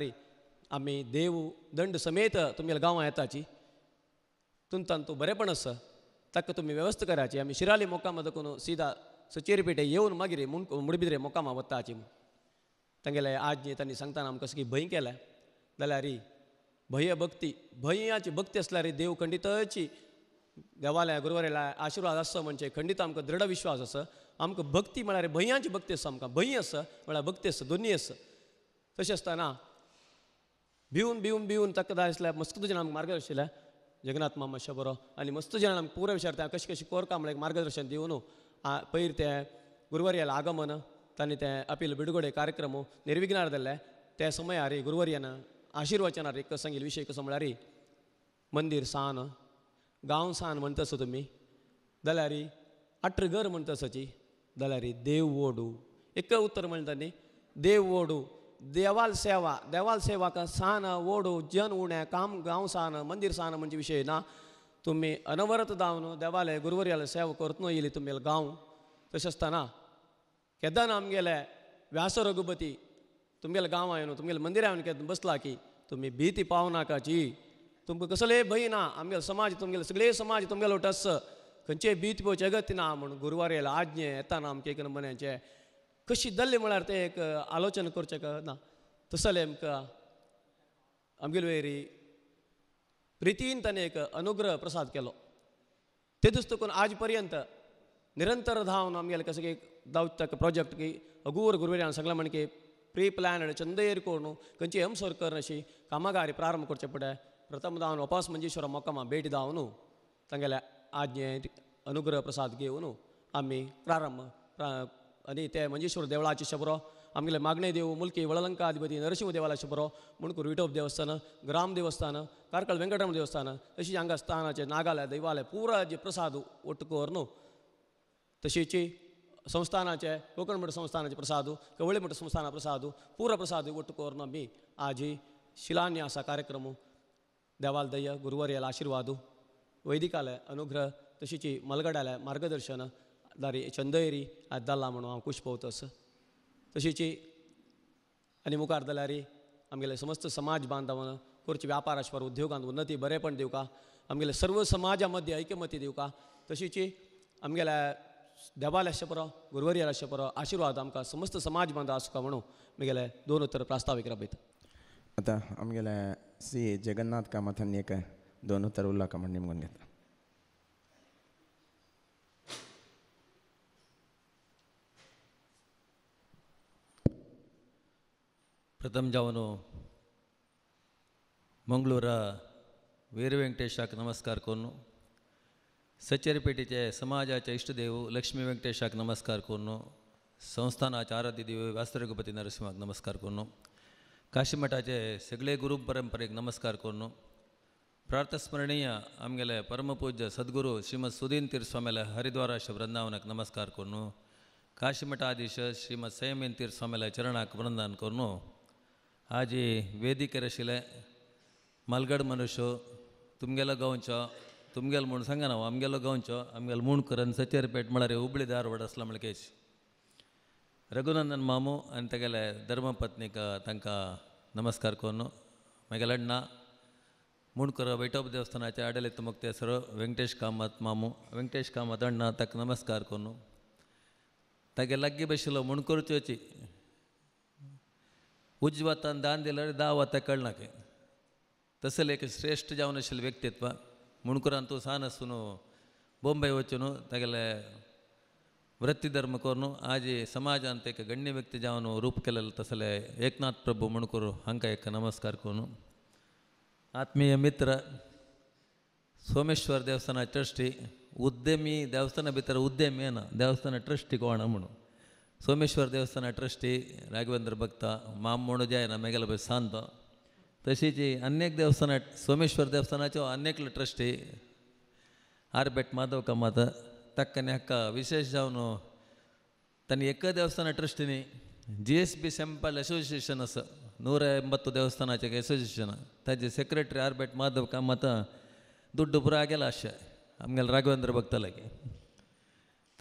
आमी देव दंड समेत तुमगेल्या गांवां येताची तुमतान तूं बरेपण असं ताका तुम्ही व्यवस्था कराची आम्ही शिराली मोकामा करून सीधा ಸೊ ಚೇರಿಪೇಟೆ येवन मागीर रे म्हूण रे मुकामा वता हाची तांगेले आज तांणी सांगताना आमकां सगळी भंय केल्या जाल्यार री भंय भक्ती भंयाची भक्ती आसल्यार देव खंडितची देवाल्या गुरुवारेला आशिर्वाद आसा म्हणजे खंडीत आमकां दृढ विश्वास आसा आमकां भक्ती म्हळ्यार भंयाची भक्ती आसा आमकां भंय आसा म्हळ्यार भक्ती आसा दोन्ही आसा तशें आसतना भिवून भिवून भिवून ताका दार आसल्यार मस्त तुज्यान आमकां मार्गदर्शिल्ल्या जगन्नाथ मामा बरो आनी मस्त तुज्यान आमकां पुरो विचारता कशें कशें कोरका म्हळ्यार मार्गदर्शन दिवून पहिर त्या गुरुवर्ला आगमन त्यांनी ते अपील बिडगडे कार्यक्रम निर्विघ्नार झाले त्या समयारी रे गुरुवर्नं आशीर्वाचना रे सगीन विषय कसं म्हणाला रे मंदिर सान गाव सान म्हणतस असं तुम्ही दलारी रे अठर म्हणत सी देव ओडू एक उत्तर म्हणतानी देव ओडू देवाल सेवा देवाल सेवा का सोडू जन उण्या काम गाव सान मंदिर सान म्हणजे विषय ना तुम्ही अनवरत धांवन देवालय गुरुवर्याला सेवा करतनो येली गाव गांव तशें केदा केदान आमगेले व्यास रघुपती तुमगेले गांव येवन तुमगेले मंदिर येवन केद बसला की तुम्ही भीती पावनाकाची तुमकां कसले भय ना आमगेलो समाज तुमगेले सगळे समाज तुमगेलो टस्स खंचे भीत पो जगत ना म्हूण गुरुवार येयला आज्ञे येताना आमचे एक नंबरांचे कशी दल्ले म्हळ्यार ते एक आलोचना करचें ना तसलें आमकां आमगेल वेरी ಪ್ರೀತಿ ಅನೇಕ ಅನುಗ್ರಹ ಪ್ರಸಾದ ಕಲ ತಿಕೊಂಡು ಆಜ ಪರ್ತ ನಿರಂತರ ಧಾವಿ ದ ಪ್ರೋಜೆ ಅಗೂರ ಗುರುವಿ ಪ್ರಿ ಪ್ಲೈನ್ ಚಂದರೆ ಕೊಣ್ಣು ಎಮ್ ಸೋರ್ಕರ್ ಅಮಾಗರಿ ಪ್ರಾರಂಭ ಕೊಡ್ ಪ್ರಥಮ ಉಪಾಸ ಮಂಜೇಶ್ವರ ಮೊಕ್ಕಮಾ ಭೇಟಿ ಆಜ್ಞೆ ಅನುಗ್ರಹ ಆಜುಗ್ರಹ ಪ್ರದ ಘನು ಪ್ರಾರಂಭ ಅಂಜೇಶ್ವರ ದೇವ್ರೋ ಆಮೇಲೆ मागणे देव मुलकी वळलंका नरसिंह नरसिंह ದೇವಾಲಯ ಶುಭರೋ मुणकूर ವಿಟೋಪ್ देवस्थान ग्राम देवस्थान ಕಾರ್ಕಳ ವೆಂಕಟರಮ देवस्थान तशी हांगा स्थानाचे नागालय देवालय पुरा जे प्रसाद ओटकोर न्हू तशीची संस्थानाचे कोकण मठ संस्थानाचे प्रसाद कवळे मठ संस्थाना प्रसाद पुरा प्रसाद ओटकोर मी आजी शिलान्यासा कार्यक्रम देवाल दय याला आशीर्वाद वैदिकालय अनुग्रह तशीची मलगडालय मार्गदर्शन दारी चंदेरी आदल्ला म्हणून हांव खुश पोवतस तशीची आणि मुखार जाल्यार आमगेले समस्त समाज बांदवान कोरचे व्यापार उद्योगांत उन्नती बरेपण का आमगेले सर्व समाजा मदीं ऐक्यमती का तशीची आमगेल्या देवाल अशें पुरो गुरवरियाल आशीर्वाद आमका आशिर्वाद आमकां समस्त समाज बांदा का म्हणून आमगेले दोन उत्तर प्रास्ताविक राबयत आतां आमगेले सी जगन्नाथ कामथान एक दोन उरला का म्हणून निमगून घेता ಜಾವನು ಮಂಗಳೂರ ವೀರ ನಮಸ್ಕಾರ ನಮಸ್ಕಾರಕ್ಕೋನು ಸಚ್ಚರಿಪೇಟೆ ಸಮಾಜ ಇಷ್ಟದೇವು ಲಕ್ಷ್ಮೀ ನಮಸ್ಕಾರ ನಮಸ್ಕಾರಕ್ಕೋನು ಸಂಸ್ಥಾನ ಆಚಾರಾಧಿದೇವಿ ವ್ಯಾಸರಘುಪತಿ ನರಸಿಂಹಕ್ಕೆ ನಮಸ್ಕಾರ ನಮಸ್ಕಾರಕ್ಕೋನು ಕಾಶಿಮಠಾಚೆ ಸಗಳೆ ಗುರು ಪರಂಪರೆಗೆ ನಮಸ್ಕಾರ ಕೊನ್ನು ಪ್ರಾರ್ಥಸ್ಮರಣೀಯ ಆಮೇಲೆ ಪರಮಪೂಜ್ಯ ಸದ್ಗುರು ಶ್ರೀಮದ್ ಸುದೀನ್ ತೀರ್ಸ್ವಾಮಿಲ ಹರಿದ್ವಾರಾಶ ಬೃಂದಾವನಕ್ಕೆ ಕೊನು ಕಾಶಿಮಠಾಧೀಶ ಶ್ರೀಮದ್ ಸಂಯಮೇನ್ ಚರಣಕ್ಕೆ ಚರಣಾಕ್ ಕೊನು આજે ವೇದಿಕೆ ರಶಿಲೆ ಮಲ್ಗಡ್ ಮನುಷ್ಯ ತುಮ್ಗೆಲ್ಲ ಗೌಂಚೋ ತುಮ್ಗೆಲ್ಲ ಮೂಣ್ ಸಂಗ ನಾವು ಅಮ್ಗೆಲ್ಲ ಗೌಂಚೋ ಅಮ್ಗೆಲ್ಲ ಮೂಣ್ಕರನ್ ಸತ್ಯರ ಪೇಟ್ ಮಾಡಾರೆ ಹುಬ್ಳಿ ಧಾರವಾಡ ಅಸ್ಲಾಂ ಕೇಶ್ ರಘುನಂದನ್ ಮಾಮು ಅಂತೆಗೆಲ್ಲ ಧರ್ಮಪತ್ನಿಕ ತಂಕ ನಮಸ್ಕಾರ ಕೊನ್ನು ಮಗಲಣ್ಣ ಮೂಣ್ಕರ ವೈಟೋಬ್ ದೇವಸ್ಥಾನ ಆಚೆ ಆಡಳಿತ ಮುಕ್ತ ಹೆಸರು ವೆಂಕಟೇಶ್ ಕಾಮತ್ ಮಾಮು ವೆಂಕಟೇಶ್ ಕಾಮತ್ ಅಣ್ಣ ತಕ್ಕ ನಮಸ್ಕಾರ ಕೊನ್ನು ತಗೆ ಲಗ್ಗಿ ಬಶಿಲೋ ಮುಣ್ಕೂರು ಚೋಚಿ ಉಜ್ವತ ಅಂದಾಂದಿಲ್ಲರಿ ದಾವತ ಕಳ್ನಕ್ಕೆ ತಸಲೇಕ ಶ್ರೇಷ್ಠ ಜವನಶೀಲ ವ್ಯಕ್ತಿತ್ವ ಮುಣುಕುರಂತೂ ಸಾನಸ್ಸುನು ಬೊಂಬೆ ವಚ್ಚುನು ತಗಲೆ ವೃತ್ತಿ ಧರ್ಮಕೋರ್ನು ಆಜಿ ಸಮಾಜ ಅಂತ ಗಣ್ಯ ವ್ಯಕ್ತಿ ಜಾವನು ರೂಪಕೆಲಲ್ ತಸಲೆ ಏಕನಾಥ್ ಪ್ರಭು ಮುಣುಕುರು ಅಂಕ ನಮಸ್ಕಾರ ಕೋನು ಆತ್ಮೀಯ ಮಿತ್ರ ಸೋಮೇಶ್ವರ ದೇವಸ್ಥಾನ ಟ್ರಸ್ಟಿ ಉದ್ಯಮಿ ದೇವಸ್ಥಾನ ಬಿತ್ತರ ಉದ್ಯಮೇನ ದೇವಸ್ಥಾನ ಟ್ರಸ್ಟಿ ಕೋಣ ಮುಣು ಸೋಮೇಶ್ವರ ದೇವಸ್ಥಾನ ಟ್ರಸ್ಟಿ ರಾಘವೇಂದ್ರ ಭಕ್ತ ಮಾಮನ ಮೇಘಲಾಯ್ ಸಂತ ತೀರ್ಜಿ ಅನೇಕ ದೇವಸ್ಥಾನ ಸೋಮೇಶ್ವರ ದೇವಸ್ಥಾನ ಆಚೋ ಅನೇಕ ಆರ್ಬೇಟ್ ಮಾಧವ ಕಾಮತ್ ತಕ್ಕ ವಿಶೇಷ ಜಾವ ತಾನ ಎಕ್ಕ ದೇವಸ್ಥಾನ ಟ್ರಸ್ಟಿ ನೀ G S B temple association ನೂರ ಎಂಬತ್ತು ದೇವಸ್ಥಾನ ದೇವಸ್ಥಾನಕ್ಕೆ ಎಸೋಸಿಶನ್ ತಜ ಸೆಕ್ರೆಟ್ರಿ ಆರ್ಬೇಟ್ ಮಾಧವ ಕಾಮತ್ ದುಡ್ಡು ಪುರಾ ಗಮನ ರಾಘವೆಂದ್ರ ಭಕ್ತ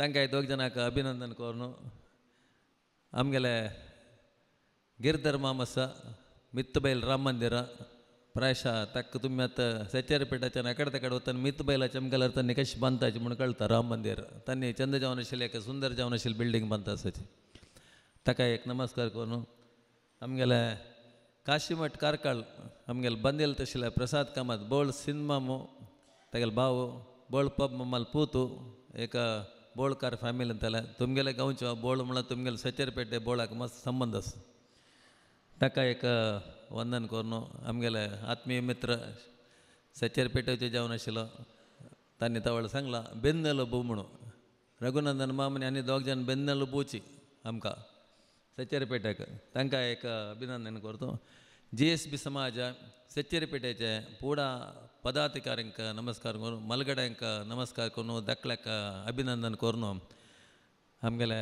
ತಂಕ ಜನ ಅಭಿನಂದನ್ ಕೋರ್ನು ಆಮೇಲೆ ಗಿರ್ಧರ್ ಮಾಮಸ ಬೈಲ್ ರಾಮ ಮಂದಿರ ಪ್ರಾಯಶಃ ತಕ್ಕ ತುಮ್ಮತ್ತ ಅತ್ತ ಸೆಚ್ಚೇರಿ ಚೆನ್ನ ಅಕಡೆ ತಕಡೆ ತನ್ನ ಮಿತ್ತುಬೈಲ ಚಮಕಲರ್ ತನ್ನ ಬಂತ ಮುಣ್ ರಾಮ ಮಂದಿರ ತನ್ನ ಚಂದ ಜವನಶೀಲ್ ಯಾಕೆ ಸುಂದರ ಜವನಶಿಲ್ ಬಿಲ್ಡಿಂಗ್ ಬಂತ ಸಚಿ ತಕ ನಮಸ್ಕಾರ ಕೋನು ಆಮೇಲೆ ಕಾಶಿಮಠ್ ಕಾರ್ಕಳ್ ಆಮೇಲೆ ಬಂದಿಲ್ ತಶಿಲ ಪ್ರಸಾದ್ ಕಾಮತ್ ಬೋಳ್ ಸಿನ್ಮಾಮು ತಗಲ್ ಬಾವು ಬೋಳ್ ಪಬ್ ಮಮ್ಮಲ್ ಪೂತು ಏಕ बोळकार फॅमिली म्हणटाले तुमगेले गावचो बोळ म्हळ्यार तुमगेले सचेर पेटे बोळाक मस्त संबंद आसा एक वंदन करून आमगेले आत्मीय मित्र सचेर पेटेचे जेवण आशिल्लो तांणी तवळ सांगला बेन्नेलो बू म्हणून रघुनंदन मामनी आनी दोग जाण बेन्नेलो बूची आमकां सचेर पेटेक तांकां एक अभिनंदन करतो जी एस बी समाज सच्चेरी पेटेचे पुडा ಪದಾಧಿಕಾರಿಂಕ ನಮಸ್ಕಾರ ಕೋರು ಮಲ್ಗಡೆಂಕ ನಮಸ್ಕಾರ ಕೊನು ದಕ್ಕಳಕ್ಕ ಅಭಿನಂದನ್ ಕೊರ್ನು ಆಮೇಲೆ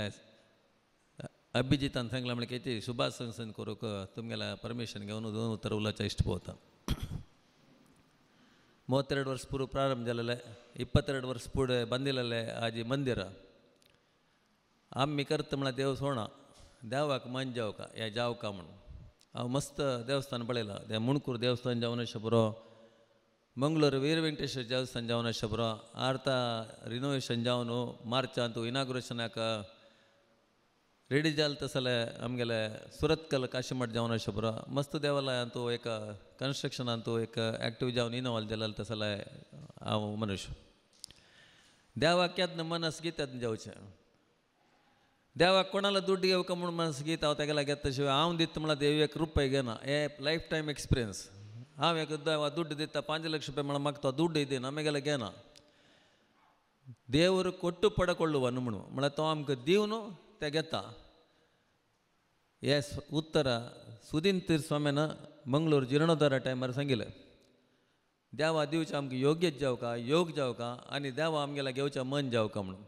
ಅಭಿಜಿತ್ ಅಂತ ಹಂಗೆ ನಮ್ಗೆ ಐತಿ ಸುಭಾಷ್ ಸಂಸನ್ ಕೊರಕ್ಕೆ ತುಂಬೆಲ್ಲ ಪರ್ಮಿಷನ್ಗೆ ಅವನು ಉತ್ತರ ಉಲ್ಲಾಚ ಇಷ್ಟು ಬೋತ ಮೂವತ್ತೆರಡು ವರ್ಷ ಪೂರ್ವ ಪ್ರಾರಂಭದಲ್ಲೇ ಇಪ್ಪತ್ತೆರಡು ವರ್ಷ ಪೂರ್ವ ಬಂದಿಲ್ಲಲ್ಲೇ ಆಜಿ ಮಂದಿರ ಆಮ್ಮಿ ಕರ್ತಮಳ ದೇವ್ ಸೋಣ ದೇವಾಕ ಮಂಜಾವಕ ಯಾ ಜಾವಕ ಮಣ್ಣು ಅವು ಮಸ್ತ್ ದೇವಸ್ಥಾನ ಬಳಿಲ್ಲ ದೇ ಮುಣಕೂರು ದೇವಸ್ಥಾನ ಜವನೇಶ್ವರ ಮಂಗಳೂರು ವೀರ ವೆಂಕಟೇಶ್ವರ ದೇವಸ್ಥಾನ ಜಾವನ ಶಬ್ರ ಆರ್ತ ರಿನೋವೇಷನ್ ಜಾವನು ಮಾರ್ಚ್ ಅಂತೂ ಇನಾಗ್ರೇಷನ್ ಆಕ ರೆಡಿ ಜಾಲ್ತ ಸಲ ನಮಗೆಲ್ಲ ಸುರತ್ಕಲ್ ಕಾಶಿಮಠ ಜಾವನ ಶಬ್ರ ಮಸ್ತ್ ದೇವಾಲಯ ಅಂತೂ ಏಕ ಕನ್ಸ್ಟ್ರಕ್ಷನ್ ಅಂತೂ ಏಕ ಆ್ಯಕ್ಟಿವ್ ಜಾವನ್ ಇನೋವಲ್ ಜಲಲ್ತ ಸಲ ಆ ಮನುಷ್ಯ ದೇವಾಕ್ಯಾದ್ನ ಮನಸ್ಸು ಗೀತೆ ಅದನ್ನ ಜಾವಚ ದೇವ ಕೊಣಲ ದುಡ್ಡಿಗೆ ಕಮ್ಮಣ ಮನಸ್ಸು ಗೀತೆ ಅವ ತೆಗೆಲ್ಲ ಗೆತ್ತ ಶಿವ ಆವಂದಿತ್ತು ಮಳ ದೇವಿಯ ಕೃಪೈಗೇನ ಏ ಲೈಫ್ ಟೈಮ್ ಎಕ್ಸ್ಪೀರಿಯನ್ಸ್ हा एक दुड्ड दिता पांच लक्ष रुपया म्हण म्हाका तो रुपये दुड दे घेना देवर कोट्ट कोट्टू पडकोडलोवा न म्हणून दिव न्हू दि घेता हे उत्तर सुदीन तेर स्वामीनं मंगळूर जीर्णोद्वारा टायमार सांगितले देवा दिवचें आमकां योग्यच जाव का योग जाऊ का आणि देवा आपल्याला घेऊन मन जाव का म्हणून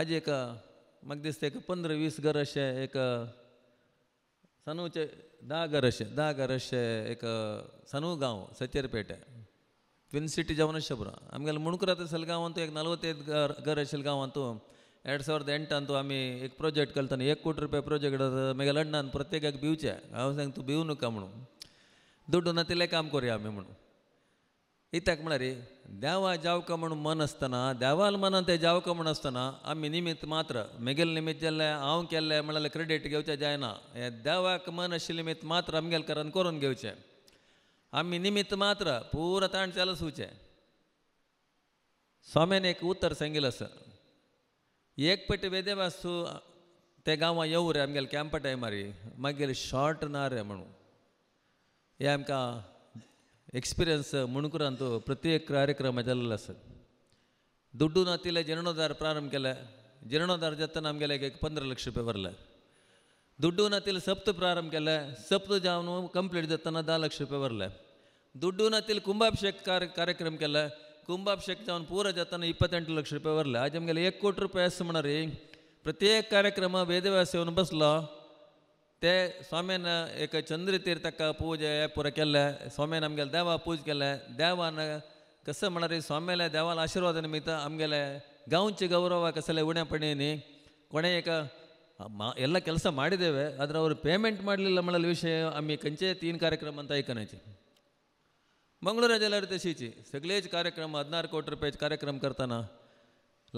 आज एक म्हाका दिसता एक पंदरा वीस घर अशें एक सानूचे दा घर असे घर असे एक सनू गाव सचेर पेटे सिटी जाऊन अशा पुरो आम्ही मुणकुरा असल्या गावात तू एक नलवते घर अशे गावां तू एड सावर्ध एंटा आम्ही एक प्रोजेक्ट करताना एक कोटी रुपया प्रोजेक्ट लंडन प्रत्येकाक भिवचे हांव सांग तू भिवू नका म्हणून ना तिले काम करूया रे देवा जावका म्हणून मन असताना देवाल मनान ते जावका म्हण आसतना आमी निमित्त मात्र मेगेल निमित्त जेल्ले हांव केल्लें म्हणल्यार क्रेडीट घेवचें जायना हें देवाक मन आशिल्लें निमित्त मात्र आमगेले कारण करून घेवचें आम्ही निमित्त मात्र पुरो ताण चालूच उचें स्वाम्यान एक उत्तर सांगिल्लें एक पेटी वेदेवासू ते गांवां येऊ रे आमगेले कॅम्प टायमारी मागीर शॉर्ट ना रे म्हणून हे आमकां ಎಕ್ಸ್ಪೀರಿಯನ್ಸ್ uh, ಮುಣುಕುರ ಅಂತೂ ಪ್ರತಿ ಕಾರ್ಯಕ್ರಮ ಇದೆಲ್ಲ ಸರ್ ದುಡ್ಡು ನತ್ತಿಲ್ಲ ಜೀರ್ಣೋದ್ಧಾರ ಪ್ರಾರಂಭಕ್ಕೆಲ್ಲ ಜೀರ್ಣೋದ್ಧಾರ ಜೊತೆ ನಮಗೆಲ್ಲ ಈಗ ಪಂದ್ರ ಲಕ್ಷ ರೂಪಾಯಿ ಬರಲ್ಲ ದುಡ್ಡು ನತ್ತಿಲ್ಲ ಸಪ್ತು ಪ್ರಾರಂಭಕ್ಕೆಲ್ಲ ಸಪ್ತು ಜಾವನು ಕಂಪ್ಲೀಟ್ ಜೊತೆ ದಾ ಲಕ್ಷ ರೂಪಾಯಿ ಬರಲ್ಲ ದುಡ್ಡು ನತ್ತಿಲ್ಲ ಕುಂಭಾಭಿಷೇಕ ಕಾರ್ಯ ಕಾರ್ಯಕ್ರಮಕ್ಕೆಲ್ಲ ಕುಂಭಾಭಿಷೇಕ ಜಾವನ್ ಪೂರ ಜೊತೆ ಇಪ್ಪತ್ತೆಂಟು ಲಕ್ಷ ರೂಪಾಯಿ ಬರಲ್ಲ ಆಜಮ್ಗೆಲ್ಲ ಏಕ್ ಕೋಟಿ ರೂಪಾಯಿ ಎಸ್ ಮಾಡ್ರಿ ಪ್ರತ್ಯೇಕ ಕಾರ್ಯಕ್ರಮ ವೇದವ್ಯಾಸವನ್ನು ಬಸ್ಲೋ ಮತ್ತು ಸ್ವಾಮಿನ ಏಕ ಚಂದ್ರ ತೀರ್ಥಕ್ಕ ಪೂಜೆ ಪುರಕ್ಕೆಲ್ಲ ಸ್ವಾಮಿ ನಮಗೆಲ್ಲ ದೇವ ಪೂಜೆಗೆಲ್ಲ ದೇವನ ಕಸ ಮಾಡ್ರಿ ಸ್ವಾಮಿಲೆ ದೇವಾಲ ಆಶೀರ್ವಾದ ನಿಮಿತ್ತ ಆಮೇಲೆ ಗೌಂಚಿ ಗೌರವ ಕಸಲೆ ಉಣೆ ಕೊಣೆ ಕೊನೆಯಕ ಮಾ ಎಲ್ಲ ಕೆಲಸ ಮಾಡಿದ್ದೇವೆ ಆದರೆ ಅವರು ಪೇಮೆಂಟ್ ಮಾಡಲಿಲ್ಲ ಮಳಲ್ ವಿಷಯ ಅಮ್ಮಿ ಕಂಚೆ ತೀನ್ ಕಾರ್ಯಕ್ರಮ ಅಂತ ಐಕನೈತಿ ಮಂಗಳೂರು ಜಲಾರಿತ ಶೀಚಿ ಸಗಲೇಜ್ ಕಾರ್ಯಕ್ರಮ ಹದಿನಾರು ಕೋಟಿ ರೂಪಾಯಿ ಕಾರ್ಯಕ್ರಮ ಕರ್ತಾನ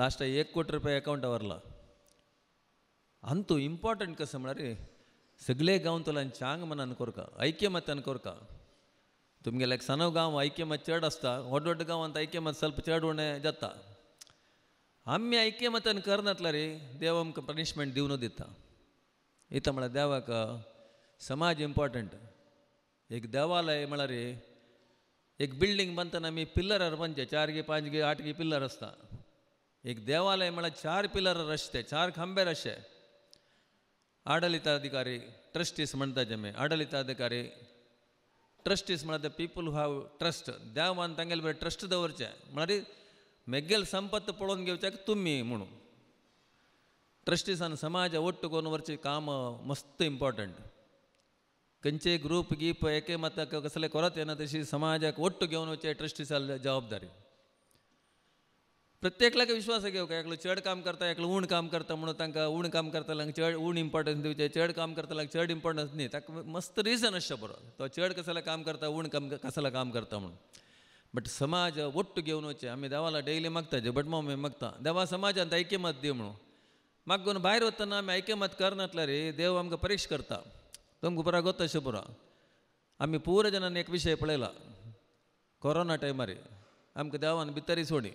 ಲಾಸ್ಟ ಏಕ್ ಕೋಟಿ ರೂಪಾಯಿ ಅಕೌಂಟ್ ಅವರಲ್ಲ ಅಂತೂ ಇಂಪಾರ್ಟೆಂಟ್ ಕಸ ಮಾಡ್ರಿ सगळे गांव तुलान चांग मनान कोरका ऐक्यमतान कोरका तुमगेले एक गाव आयके मात चड आसता व्हड व्हड गांवांत मत स्वल्प चड उणें जाता आमी मत करणार रे देव आमकां पनिशमेंट दिवन दिता इथं म्हळ्यार देवाक समाज इम्पॉर्टंट एक देवालय रे एक बिल्डिंग बांदतना आमी पिल्लर बांदचे चार गे पाच गे आठ गे पिल्लर असता एक देवालय म्हळ्यार चार पिल्लर असते चार खांबे रशे आडलिता अधिकारी ट्रस्टीज म्हणता जे मे आडळिता अधिकारी ट्रस्टीस म्हणत पीपूल हॅव ट्रस्ट देव ट्रस्ट दवरचे म्हणे मेगेल संपत संपत्त पळून घेऊ तुम्ही म्हणून समाज ओट्ट करून काम मस्त इम्पॉर्टंट खचे ग्रुप गीप एकेमताक कसले कोरोत येणार समाजा ओट्ट घेऊन व ट्रस्टीसा जबाबदारी प्रत्येकल्याक विश्वास की एकलं चड काम करता एकलो उण काम करता म्हणून तांकां उण काम लागत चड ऊन इम्पॉर्टन्स दिवचे चड काम करता लाग चड इम्पॉर्टन्स न्ही ताका मस्त रिझन असं बरं तो चड कसाला काम करता ऊन काम कसाला काम करता म्हणून बट समाज वट्ट घेऊन वचे आम्ही देवाला डेली मागताचे बट मम्मी मागता देवा समाजांत मत दी म्हणून मागून बाहेर वतना आमी मत करणार रे देव आमकां परीक्ष करता तुमकां पुरा अशें बरं आम्ही पूर जणांनी एक विषय पळयला कोरोना टायमार आमकां देवान भितरी सोडी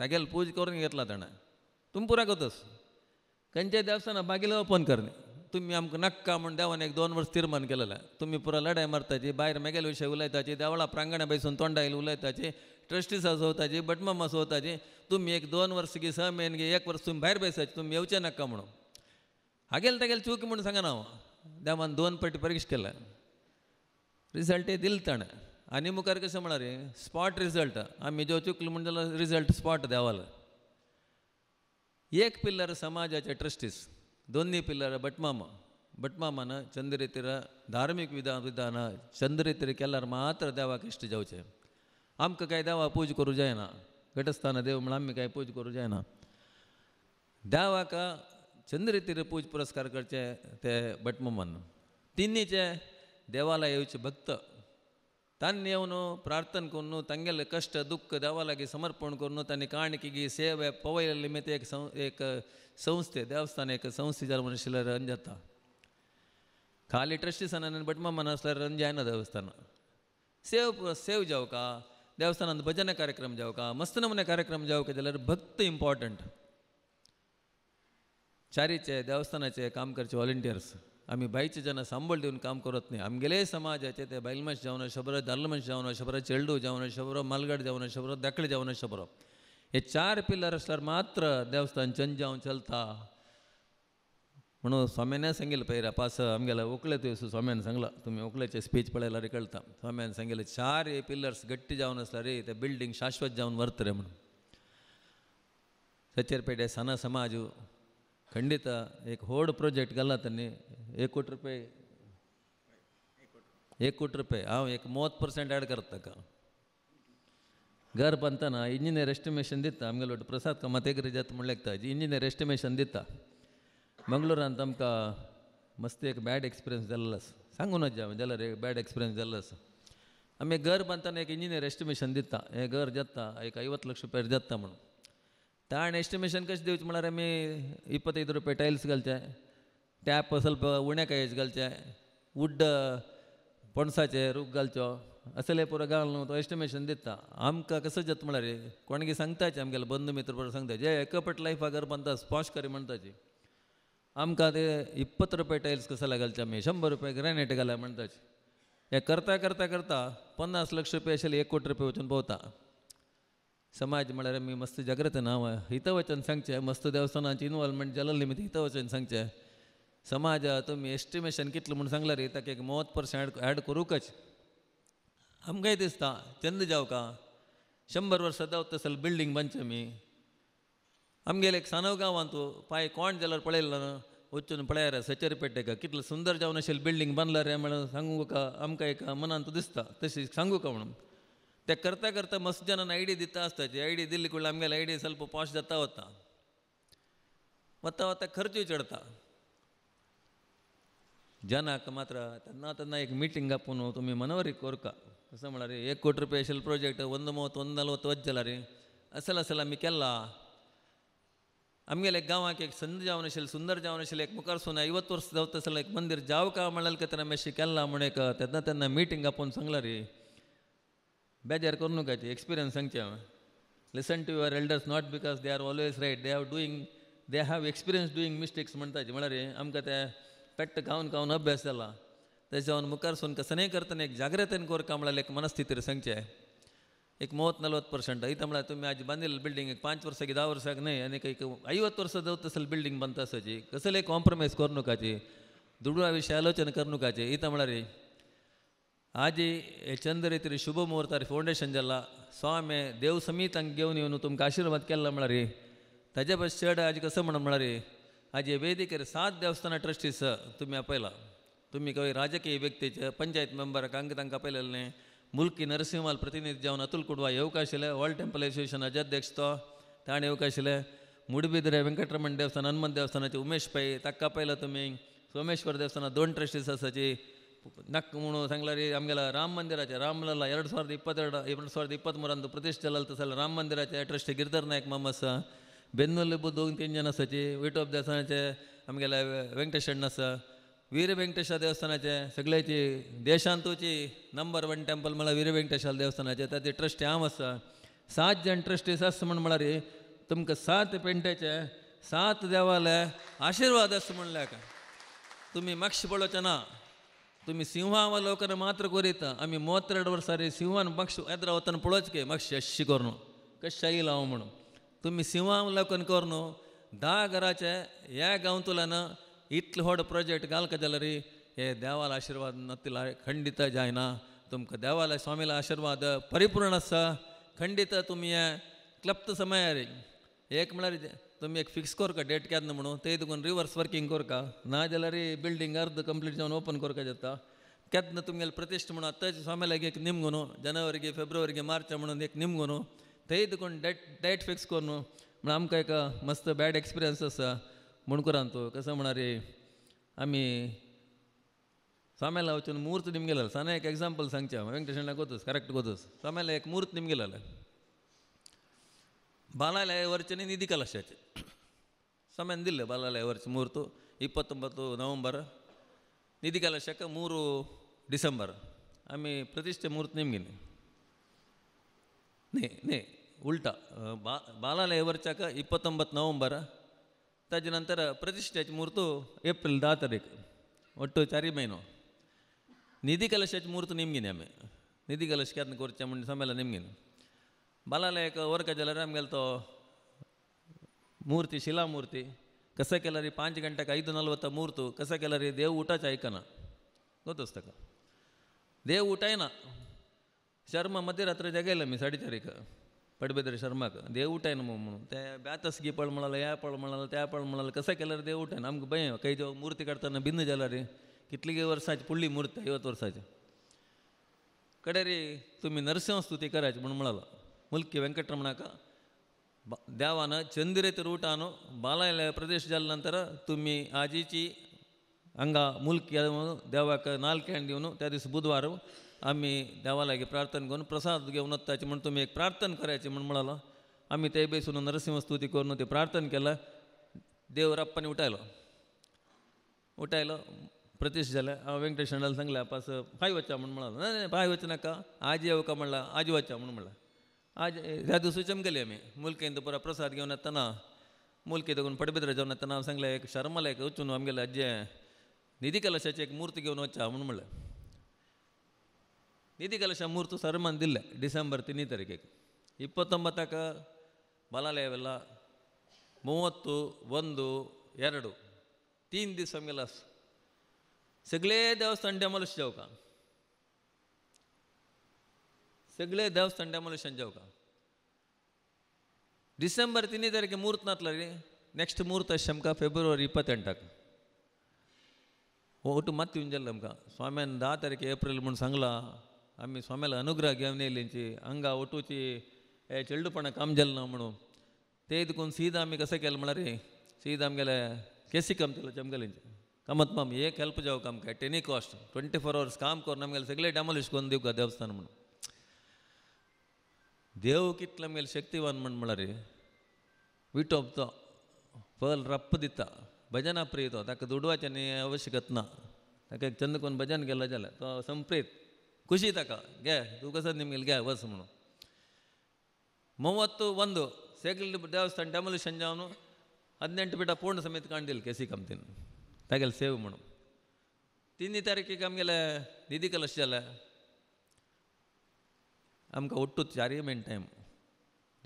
तागेल पूज करून घेतला त्यानं तुम्ही पुरा करतोस खंयच्याय देवस्थाना बागेला ओपन करणे तुम्ही आमकां नक्का म्हणून देवान एक दोन वर्स तीर्मान केलेला तुम्ही पुरा लढाय मारताची भायर मेगेल विषय उलयताची देवाळा प्रांगणा बैसून तोंडा येयला उलयताची ट्रस्टीस आसोवताची बटमम आसोवताची तुमी एक दोन वर्ष गे स महिने गे एक वर्स तुमी भायर बैसाचे तुमी येऊचे नाका म्हणून हागेल तागेल चूक म्हणून सांगना हांव हो. देवान दोन पटी परीक्षा केल्या रिझल्ट दिल ताणें आणि मुखार कशें रे स्पॉट रिजल्ट आम्ही जो चुकलो म्हण जाल्यार रिजल्ट स्पॉट देवाल एक पिल्लर समाजाचे ट्रस्टीस दोन्ही पिल्लर बटमामा भटमामान चंद्रतिर धार्मिक विधा विधान चंद्रित्र केल्यावर मात्र देवाक इष्ट जेवचे आमकां काय देवा पूज करू जायना घटस्थाना देव म्हण आम्ही काय पूज करू जायना देवाक चंद्रतिर पूज पुरस्कार करचे ते भटमामान तिन्हीचे देवाला येवचे भक्त ತನ್ನೆಯವನು ಪ್ರಾರ್ಥನಕನ್ನು ತಂಗೆಲ್ಲ ಕಷ್ಟ ದುಃಖ ದವಲಾಗಿ ಸಮರ್ಪಣಕನ್ನು ತನ್ನ ಕಾಣಿಕೆಗೆ ಸೇವೆ ಪವೈಲಲ್ಲಿ ಮಿತೆ ಏಕ ಏಕ ಸಂಸ್ಥೆ ದೇವಸ್ಥಾನ ಏಕ ಸಂಸ್ಥೆ ಜಲ ಮನುಷ್ಯಲ ಖಾಲಿ ಟ್ರಸ್ಟಿ ಸನ ಬಟ್ ಮಮ್ಮನ ರಂಜಾಯನ ದೇವಸ್ಥಾನ ಸೇವ್ ಸೇವ್ ಜಾವಕ ದೇವಸ್ಥಾನದ ಭಜನೆ ಕಾರ್ಯಕ್ರಮ ಜಾವಕ ಮಸ್ತ್ ನಮನೆ ಕಾರ್ಯಕ್ರಮ ಜಾವಕ ಇದೆಲ್ಲರೂ ಭಕ್ತಿ ಇಂಪಾರ್ಟೆಂಟ್ ಚಾರಿಚೆ ದೇವಸ್ಥಾನಚೆ ಕಾಮ್ ಖರ್ಚು ವಾಲಂಟಿಯರ್ಸ್ आम्ही बाईचे ज्यांना सांबळ देऊन काम करत न्ही आमगेले समाजाचे ते बायलमश जावना शबर दालमश जावना शबर चेल्डू जावना शबरो मालगड जावना शबरो दाखले जावना शबरो हे चार पिल्लर आसल्यार मात्र देवस्थान जाऊन चलता म्हणून स्वाम्याने सांगितलं पहिला पास आमगेला ओकळे तुवें स्वाम्यान सांगला तुम्ही ओकळ्याचे स्पीच रे कळता स्वाम्यान सांगितलं चार हे पिलर्स गट्टी जावन आसल्या रे ते बिल्डिंग शाश्वत जाऊन व्हरत रे म्हणून सचेर पेटे सना समाज खंडित एक होड प्रोजेक्ट घाला त्यांनी एक कोटी रुपये एक कोटी ರೂಪಾಯಿ ಹಾಂ एक ಮೂವತ್ತು ಪರ್ಸೆಂಟ್ ಆ್ಯಡ್ ಕರ್ತಕ್ಕ ಗರ್ ಬಂತನ ಇಂಜಿನಿಯರ್ ಎಸ್ಟಿಮೇಷನ್ ದಿತ್ತ ಆಮೇಲೆ ಒಟ್ಟು ಪ್ರಸಾದ್ ಕ ಮತ್ತೆ ಗಿರಿಜಾತ್ ಮುಳ್ಳೆಕ್ತಾ ಇಂಜಿನಿಯರ್ ಎಸ್ಟಿಮೇಷನ್ ದಿತ್ತ ಮಂಗಳೂರು ಅಂತ ತಮ್ಕ ಮಸ್ತ್ ಏಕ ಬ್ಯಾಡ್ ಎಕ್ಸ್ಪೀರಿಯನ್ಸ್ ಜಲ್ಲಸ್ सांगू न जा जाला रे बॅड एक्सपिरियन्स झालास आम्ही घर बांधताना एक इंजिनियर एस्टिमेशन दिता हे घर ಐವತ್ತು ಲಕ್ಷ ರೂಪಾಯಿ जाता म्हणून ತಾಣ एस्टिमेशन कशें दिवचें म्हळ्यार आमी ಇಪ್ಪತ್ತೈದು ರೂಪಾಯಿ ಟೈಲ್ಸ್ घालचे ಟ್ಯಾಪ್ ಸ್ವಲ್ಪ ಉಣೆಕಾಯಿ ಗಲ್ಚೆ ಉಡ್ಡ ಪೊಣಸಾಚೆ ರುಗ್ ಅಸಲೇ ಪೂರ ಗಾಲ್ನು ಎಸ್ಟಿಮೇಷನ್ ದಿತ್ತ ಆಮ್ಕ ಕಸ ಜತ್ ಮಾಡರಿ ಕೊಣಗಿ ಸಂಗ್ತಾಚೆ ಆಮ್ಗೆಲ್ಲ ಬಂಧು ಮಿತ್ರ ಪರ ಸಂಗ್ತಾಚೆ ಎಕ್ಕಪಟ್ ಲೈಫ್ ಆಗಾರ ಬಂತ ಸ್ಪಾಶ್ ಕರಿ ಮಾಡ್ತಾಚಿ ಆಮ್ಕ ಅದೇ ಇಪ್ಪತ್ತು ರೂಪಾಯಿ ಟೈಲ್ಸ್ ಕಸಲ ಗಲ್ಚಾಮಿ ಶಂಬರ್ ರೂಪಾಯಿ ಗ್ರಾನೈಟ್ ಗಲ್ಲ ಮಾಡ್ತಾಚಿ या करता करता करता पन्नास लक्ष रुपये असेल एक कोटी रुपये वचून भोवता समाज म्हळ्यार मी मस्त जागृत नांव हितवचन सांगचे मस्त देवस्थानाची इन्वॉल्वमेंट जल निमित्त हितवचन सांगचे ಸಮಾಜ तुम्ही एस्टिमेशन कितलं म्हणून सांगला रे ताका एक मोवत पर्सेंट ॲड करूकच आमकांय दिसता चंद जावका शंबर वर्सां जावता तसलं बिल्डींग बांदचे आमी आमगेले एक सानव गांवांत पांय कोण जाल्यार पळयलो न्हू वचून पळयार सचेरी पेटेका कितलं सुंदर जावन अशें बिल्डींग बांदला रे म्हणून सांगू का आमकां एक मनांत दिसता तशी सांगू का म्हणून ते करता करता मस्त जणांना आयडिया दिता आसता ती आयडिया दिल्ली कुठला आमगेली आयडिया स्वल्प पॉश जाता वता वता वता खर्चूय चडता जनाक मात्र त्यांना त्यांना एक मीटिंग आपण तुम्ही मनावर कोरका कोर का रे एक कोटी रुपया असेल प्रोजेक्ट वंद मत वंद नलवत वज्जला रे असेल असेल आम्ही केला आमगेल एक गावात एक संद जावन असेल सुंदर जावन असेल एक मुखार सुना ऐवत वर्ष जाऊत एक मंदिर जाव का म्हणाल का त्यांना मेशी केला म्हणे का त्यांना त्यांना मीटिंग आपण सांगला रे बेजार करू नका ते एक्सपिरियन्स सांगचे listen to your elders not because they are always right they have doing they have experience doing mistakes म्हणतात म्हणा रे आमकां त्या ಪೆಟ್ಟ ಕಾವನ್ ಕಾವನ ಅಭ್ಯಾಸ ಅಲ್ಲ ತೇಜ ಅವನ ಮುಖಾರ್ ಸುನ್ಕ ಸನೇ ಕರ್ತನೆ ಏಕ್ ಜಾಗ್ರತೆನ ಲೆಕ್ಕ ಏಕ್ ಮನಸ್ಥಿತಿರ ಸಂಖ್ಯೆ ಏಕ್ ಮೂವತ್ತು ನಲ್ವತ್ತು ಪರ್ಸೆಂಟ್ ಐತೆ ಮಳ ತುಮ್ಮಿ ಆಜ್ ಬಂದಿಲ್ಲ ಬಿಲ್ಡಿಂಗ್ ಈಗ ಪಾಂಚ್ ವರ್ಷಕ್ಕೆ ದಾ ವರ್ಷ ಆಗನೇ ಅನೇಕ ಈಗ ಐವತ್ತು ವರ್ಷದ ಹೊತ್ತಸಲ್ಲಿ ಬಿಲ್ಡಿಂಗ್ ಬಂತ ಸಜಿ ಕಸಲೆ ಕಾಂಪ್ರಮೈಸ್ ಕೊರ್ನು ಕಾಜಿ ದುಡುವ ವಿಷಯ ಆಲೋಚನೆ ಕರ್ನು ಕಾಚಿ ಈ ಮಳ ರೀ ಆಜಿ ಚಂದ ರೀತಿ ಶುಭ ಮುಹೂರ್ತ ರೀ ಫೌಂಡೇಶನ್ ಜಲ್ಲ ಸ್ವಾಮಿ ದೇವ್ ಸಮೀತ ಹಂಗೆ ನೀವು ತುಮ್ಗೆ ಆಶೀರ್ವಾದ ಕೆಲ್ಲ ಮಳರಿ ರೀ ತಜ ಬಸ್ ಚೇಡ ಆಜಿ ಕಸ ಮಣ ಮಳರಿ આજે વેદિકે सात देवस्थाना ट्रस्टी स तुम्ही आपयला तुम्ही काही राजकीय व्यक्तीचे पंचायत मेंबराक हांगा तांकां आपयलेलें मुल्की नरसिंहवाल प्रतिनिधी जावन अतुल कुडवा येवकार आशिल्ले वर्ल्ड टेम्पल असोसिएशन अध्यक्ष तो ताणें येवकार आशिल्ले मुडबिद्रे वेंकटरमण देवस्थान हनुमंत देवस्थानाचे उमेश पै ताका आपयला तुमी सोमेश्वर देवस्थान दोन ट्रस्टीस आसाची ನಕ್ ಮುಣು ಸಂಗ್ಲಾರಿ ಆಮ್ಗೆಲ್ಲ ರಾಮ ಮಂದಿರಾಚೆ ರಾಮಲಲ್ಲ ಎರಡು ಸಾವಿರದ ಇಪ್ಪತ್ತೆರಡು ಎರಡು ಸಾವಿರದ ಇಪ್ಪತ್ತ್ಮೂರಂದು ಪ್ರತಿಷ್ಠೆ ಅಲ್ಲ ರಾಮ ಮಂದಿರಾಚೆ ट्रस्टी ಗಿರಿಧರ್ ನಾಯಕ್ ಮಮ್ಮಸ बुद्ध दोन तीन जण ऑफ देवस्थानाचे दे व्यंकटेश आसा वीर व्यंकटेश्वर देवस्थानाचे सगळ्याची देशांतुची नंबर वन टेम्पल म्हळ्यार वीर देवस्थानाचे देवस्थानचे ट्रस्टी हांव आसा सात जण ट्रस्टी असं म्हण रे तुमकां सात पेंट्याचे सात देवालय आशीर्वाद असं म्हणल्या का तुम्ही मक्ष पळोवचे ना तुम्ही सिंहावा लोकांना मात्र कोरीत आम्ही मोत रेड सिंहान मक्ष आद्रावत पळ की मक्ष अशी करून कशल हांव म्हणून तुम्ही लोकन कर करनू धा घराचे या गांवतुल्यान इतलो होड प्रोजेक्ट घालका जाल्यार हे देवाला आशीर्वाद तिला खंडित जायना तुमका देवाला स्वामीला आशीर्वाद परिपूर्ण आसा खंडित तुम्ही हे क्लप्त रे एक म्हळ्यार तुम्ही एक फिक्स का डेट केन्ना म्हणून ते देखून रिवर्स वर्कींग का ना बिल्डींग अर्ध कंप्लीट जाऊन ओपन का जाता केन्ना तुमगेले प्रतिश्ठ म्हणून आत्ताच्या स्वामीला एक निमगुनो जानेवारी फेब्रुवारी मार्च म्हणून एक निमगुनो ತೆಗೆದುಕೊಂಡು ಡೆಟ್ ಡೈಟ್ ಫಿಕ್ಸ್ ಕೊನು ನಮ್ಮ ಕಾಯಕ ಮಸ್ತ್ ಬ್ಯಾಡ್ ಎಕ್ಸ್ಪಿರಿಯನ್ಸಸ್ ಮುಣ್ಕುರಂತು ಕಸ ರೀ ಆಮಿ ಸಾಮೇಲೆ ಅವಚನ ಮೂರ್ತಿ ನಿಮ್ಗೆಲ್ಲ ಸಣ್ಣ ಎಕ್ಸಾಂಪಲ್ ಸಂಖ್ಯೆ ವೆಂಕಟೇಶಣ್ಣ ಗೊತ್ತಸ್ ಕರೆಕ್ಟ್ ಗೊತ್ತಸ್ ಸಾಮೇಲೆ ಏಕೆ ಮೂರ್ತಿ ನಿಮ್ಗೆಲ್ಲ ಬಾಲಾಲಯ ವರ್ಚನೆ ನಿಧಿ ಕಲಶಾಚೆ ಸಮಯಂದಿಲ್ಲ ಬಾಲಾಲಯ ವರ್ಚ ಮೂರ್ತು ಇಪ್ಪತ್ತೊಂಬತ್ತು ನವಂಬರ್ ನಿಧಿ ಕಲಶಕ್ಕೆ ಮೂರು ಡಿಸೆಂಬರ್ ಆಮಿ ಪ್ರತಿಷ್ಠೆ ಮೂರ್ತಿ ನಿಮ್ಗಿನಿ ನೇ ನೇ ಉಲ್ಟ ಬಾ ವರ್ಚಕ ಇಪ್ಪತ್ತೊಂಬತ್ತು ನವಂಬರ್ ನಂತರ ಪ್ರತಿಷ್ಠೆ ಮೂರ್ತು ಏಪ್ರಿಲ್ ದಾ ತಾರೀಕು ಒಟ್ಟು ಚಾರಿ ಮೈನು ನಿಧಿ ಕಲಶ ಮೂರ್ತು ನಿಮಗೆ ಆಮೆ ನಿಧಿ ಕಲಶಕ್ಕೆ ಅದನ್ನು ಕೊರ್ಚೆ ಮುಂದೆ ಸಮೇಲ ನಿಮಗೆ ಬಾಲಾಲಯಕ ಓರ್ಕ ಜಲರ ನಮ್ಗೆಲ್ತೋ ಮೂರ್ತಿ ಶಿಲಾಮೂರ್ತಿ ಕಸ ಕೆಲರಿ ಪಾಂಚ್ ಗಂಟೆಗೆ ಐದು ನಲ್ವತ್ತ ಮೂರ್ತು ಕಸ ಕೆಲರಿ ದೇವ್ ಊಟ ಚಾಯ್ಕನ ಗೊತ್ತಿಸ್ತಕ ದೇವ್ ಊಟ ಏನ ಶರ್ಮ ಮತ್ತೆ ರಾತ್ರಿ ಜಗಲ್ಲ ಮೀ ಸಾಡಿ ತಾರೀಖ ಪಡ್ಬೇದ್ರಿ ಶರ್ಮಾಕ ದೇವೂಟ ಏನು ತ್ಯಾ ತೆ ಬ್ಯಾತಸ್ಗಿ ಪಳ್ ಯಾ ಪಳ್ ಮಾಡಲ್ಲ ತ್ಯಾ ಪಳ್ ಮಾಡಲ್ಲ ಕಸ ಕೆಲರು ದೇವೂಟ ನಮ್ಗೆ ಭಯ ಕೈ ಮೂರ್ತಿ ಕಟ್ತಾನೆ ಬಿಂದು ಜಲರಿ ಕಿತ್ಲಿಗೆ ವರ್ಷ ಆಯ್ತು ಪುಳ್ಳಿ ಮೂರ್ತಿ ಐವತ್ತು ವರ್ಷ ಆಯ್ತು ಕಡೆ ರೀ ತುಮ್ಮಿ ನರಸಿಂಹಸ್ತುತಿ ಸ್ತುತಿ ಕರಾಚ್ ಮುಣ್ಮಳಲ್ಲ ಮುಲ್ಕಿ ವೆಂಕಟರಮಣಕ ದೇವಾನ ಚಂದಿರೇತ ರೂಟಾನು ಬಾಲ ಪ್ರದೇಶ ಜಾಲ ನಂತರ ತುಮ್ಮಿ ಆಜೀಚಿ ಅಂಗ ಮುಲ್ಕಿ ದೇವಾಕ ನಾಲ್ಕು ಹ್ಯಾಂಡಿವನು ತ್ಯಾ ದಿವಸ ಬುಧವಾರ आम्ही लागे प्रार्थना करून प्रसाद घेऊन त्याची म्हणून तुम्ही एक प्रार्थना करायची म्हणून म्हणालो आम्ही ते बेसून नरसिंहस्तुती करून ते प्रार्थना केलं देव रप्पाने उठायलो उठायलो प्रतिश झाल्या व्यंकटेश अण्णाला सांगले आपास वच्चा म्हणून म्हणालो नाही नाही फाय वच नका आज येऊ का म्हणला आज वच्चा म्हणून म्हणला आज ह्या दिवशी चमकेली आम्ही मुलके पुरा प्रसाद घेऊन येताना मुलके दगून पडबिद्र जेवण येताना हांव एक शर्माला एक वचून गेला जे निधी कलशाची एक मूर्ती घेऊन वच्चा म्हणून म्हणलं ಇದಕ್ಕೆಲ್ಲ ಶ ಮೂರ್ತು ಸರ್ಮಾನದಿಲ್ಲ ಡಿಸೆಂಬರ್ ತಿನ್ನಿ ತಾರೀಕಿಗೆ ಇಪ್ಪತ್ತೊಂಬತ್ತಕ್ಕೆ ಬಲಾಲಯವೆಲ್ಲ ಮೂವತ್ತು ಒಂದು ಎರಡು ತೀನ್ ದಿವ್ಸವಾಮಿ ಎಲ್ಲ ಸಿಗಲೇ ದೇವಸ್ಥಾನ ಡೆಮೊಲಿಷ್ ಜೌಕ ಸಗಲೇ ದೇವಸ್ಥಾನ ಡೆಮೊಲಿಷ್ ಅನ್ ಜೌಕ ಡಿಸೆಂಬರ್ ತಿನ್ನಿ ತಾರೀಕು ಮೂರ್ತಿನ ನೆಕ್ಸ್ಟ್ ಮೂರ್ತ ಶಮಕ ಫೆಬ್ರವರಿ ಇಪ್ಪತ್ತೆಂಟಕ್ಕೆ ಒಟ್ಟು ಮತ್ತೆ ಇಂಜಲ್ ಲಮ್ಕ ಸ್ವಾಮಿ ತಾರೀಕು ಏಪ್ರಿಲ್ ಮೂನ್ ಸಂಗಲ आम्ही स्वाम्याला अनुग्रह घेवन येयलेंची हांगा ओटूची हे चेडूपणा काम ना म्हणून ते इतकून सीद आम्ही कसं केलं म्हणा रे सीद आमगेले केसी काम केलं जमगेलेंचे कामत माम हे हेल्प जाऊ काम काय टेनी कॉस्ट ट्वेंटी फोर अवर्स काम करून आमगेले सगळे डॅमोलिश करून देऊ का देवस्थान म्हणून ದೇವ್ ಕಿತ್ಲ ಮೇಲೆ ಶಕ್ತಿವಾನ್ ಮಣ್ ಮಳರಿ ವಿಟೋಪ್ತ ಪಲ್ ರಪ್ಪದಿತ್ತ ना ಪ್ರೀತ एक चंद करून भजन ಚಂದಕ್ಕೊಂದು जाल्यार तो संप्रीत ಖುಷಿ ತಕ ಗೆ ತೂಕಸ ನಿಮ್ಗೆ ಇಲ್ಲಿಗೆ ವಸಮನು ಮೂವತ್ತು ಒಂದು ಸೇಕಲ್ ದೇವಸ್ಥಾನ ಡೆಮೊಲಿಷನ್ ಜಾವನು ಹದಿನೆಂಟು ಬಿಟ್ಟ ಪೂರ್ಣ ಸಮೇತ ಕಾಣ್ದಿಲ್ಲ ಕೆಸಿ ಕಮ್ತೀನಿ ತಗಲ್ ಸೇವ್ ಮಣು ತಿಂದಿ ತಾರೀಕಿಗೆ ಕಮ್ಗೆಲ್ಲ ನಿಧಿ ಕಲಶಲ್ಲ ಅಮ್ಗೆ ಒಟ್ಟು ಚಾರಿ ಮೇನ್ ಟೈಮ್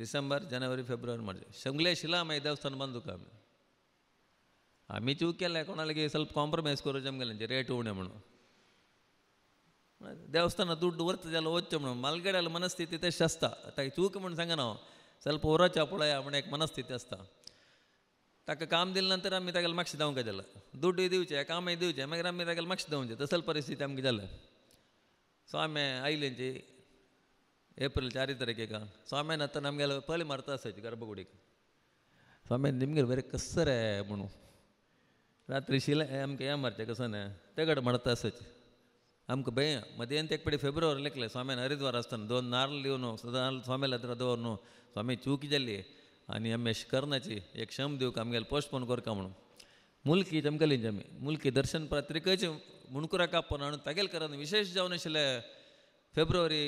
ಡಿಸೆಂಬರ್ ಜನವರಿ ಫೆಬ್ರವರಿ ಮಾಡಿದೆ ಶಂಗ್ಲೆ ಶಿಲಾಮಯ ದೇವಸ್ಥಾನ ಬಂದು ಕಾಮಿ ಆಮಿ ಚೂಕೆಲ್ಲ ಕೊಣಲಿಗೆ ಸ್ವಲ್ಪ ಕಾಂಪ್ರಮೈಸ್ ಕೊರೋ ಜಮ್ಗೆಲ್ಲ ರೇಟ್ ಉಣೆ ಮಣು ದೇವಸ್ಥಾನ ದುಡ್ಡು ಮೇಡಮ್ ಮಲ್ಗಡೆ ಅಲ್ಲಿ ಮನಸ್ಥಿತಿ ಇದೆ ಶಸ್ತ ತಗ ಚೂಕಮಣ್ ಸಂಗ ನಾವು ಸ್ವಲ್ಪ ಹೊರ ಚಾಪುಳ ಅವಣಕ್ಕೆ ಮನಸ್ಥಿತಿ ಅಸ್ತ ತಕ್ಕ ಕಾಮದಿಲ್ಲ ನಂತರ ಅಮ್ಮಿ ತಗಲ್ ಮಕ್ಷ ದವಂಗದಲ್ಲ ದುಡ್ಡು ಇದೀವ್ಚೆ ಕಾಮ ಇದೀವಿ ಮಗ ಅಮ್ಮಿ ತಗಲ್ ಮಕ್ಷ ದವಂಜೆ ಸ್ವಲ್ಪ ಪರಿಸ್ಥಿತಿ ಅಮ್ಗಿದಲ್ಲ ಸ್ವಾಮಿ ಐಲೆಂಜಿ ಏಪ್ರಿಲ್ ಚಾರಿ ತಾರೀಕೀಗ ಸ್ವಾಮಿ ನತ್ತ ನಮಗೆಲ್ಲ ಪಲಿ ಮಾಡ್ತಾ ಸೈತಿ ಗರ್ಭಗುಡಿಗೆ ಸ್ವಾಮಿ ನಿಮಗೆ ಬೇರೆ ಕಸ್ಸರೆ ಮುಣು ರಾತ್ರಿ ಶಿಲೆ ಅಮ್ಗೆ ಏನು ಮಾಡ್ತೆ ಕಸನೆ ತೆಗಡೆ ಮಾಡ್ತಾ ಸೈತಿ ನಮ್ಗೆ ಭಯ ಮದ್ಯ ಅಂತ ಎಕ್ಬಿಡಿ ಫೆಬ್ರವರಿ ಲೆಕ್ಕಲೆ ಸ್ವಾಮಿ ಹರಿದ್ವಾರ ಅಸ್ತಾನ ದೊಂದು ನಾರಲ್ಲಿ ಇವನು ಸದಾ ಸ್ವಾಮಿಯಲ್ಲಿ ಹತ್ರ ಅದವನು ಸ್ವಾಮಿ ಚೂಕಿದಲ್ಲಿ ಅನಿ ಎಮ್ ಎಸ್ ಕರ್ನಚಿ ಯಕ್ ಶಮ್ ದಿವ್ ಕಮ್ಗೆ ಅಲ್ಲಿ ಪೋಸ್ಟ್ ಪೋನ್ ಕೊರ್ಕಮಣ ಮುಲ್ಕಿ ಜಮ್ಗಲಿ ಜಮಿ ಮುಲ್ಕಿ ದರ್ಶನ ಪತ್ರಿಕೆ ಚಿ ಮುಣಕುರ ಕಾಪು ನಾನು ತಗೆಲ್ ವಿಶೇಷ ಜವನಶಿಲೆ ಫೆಬ್ರವರಿ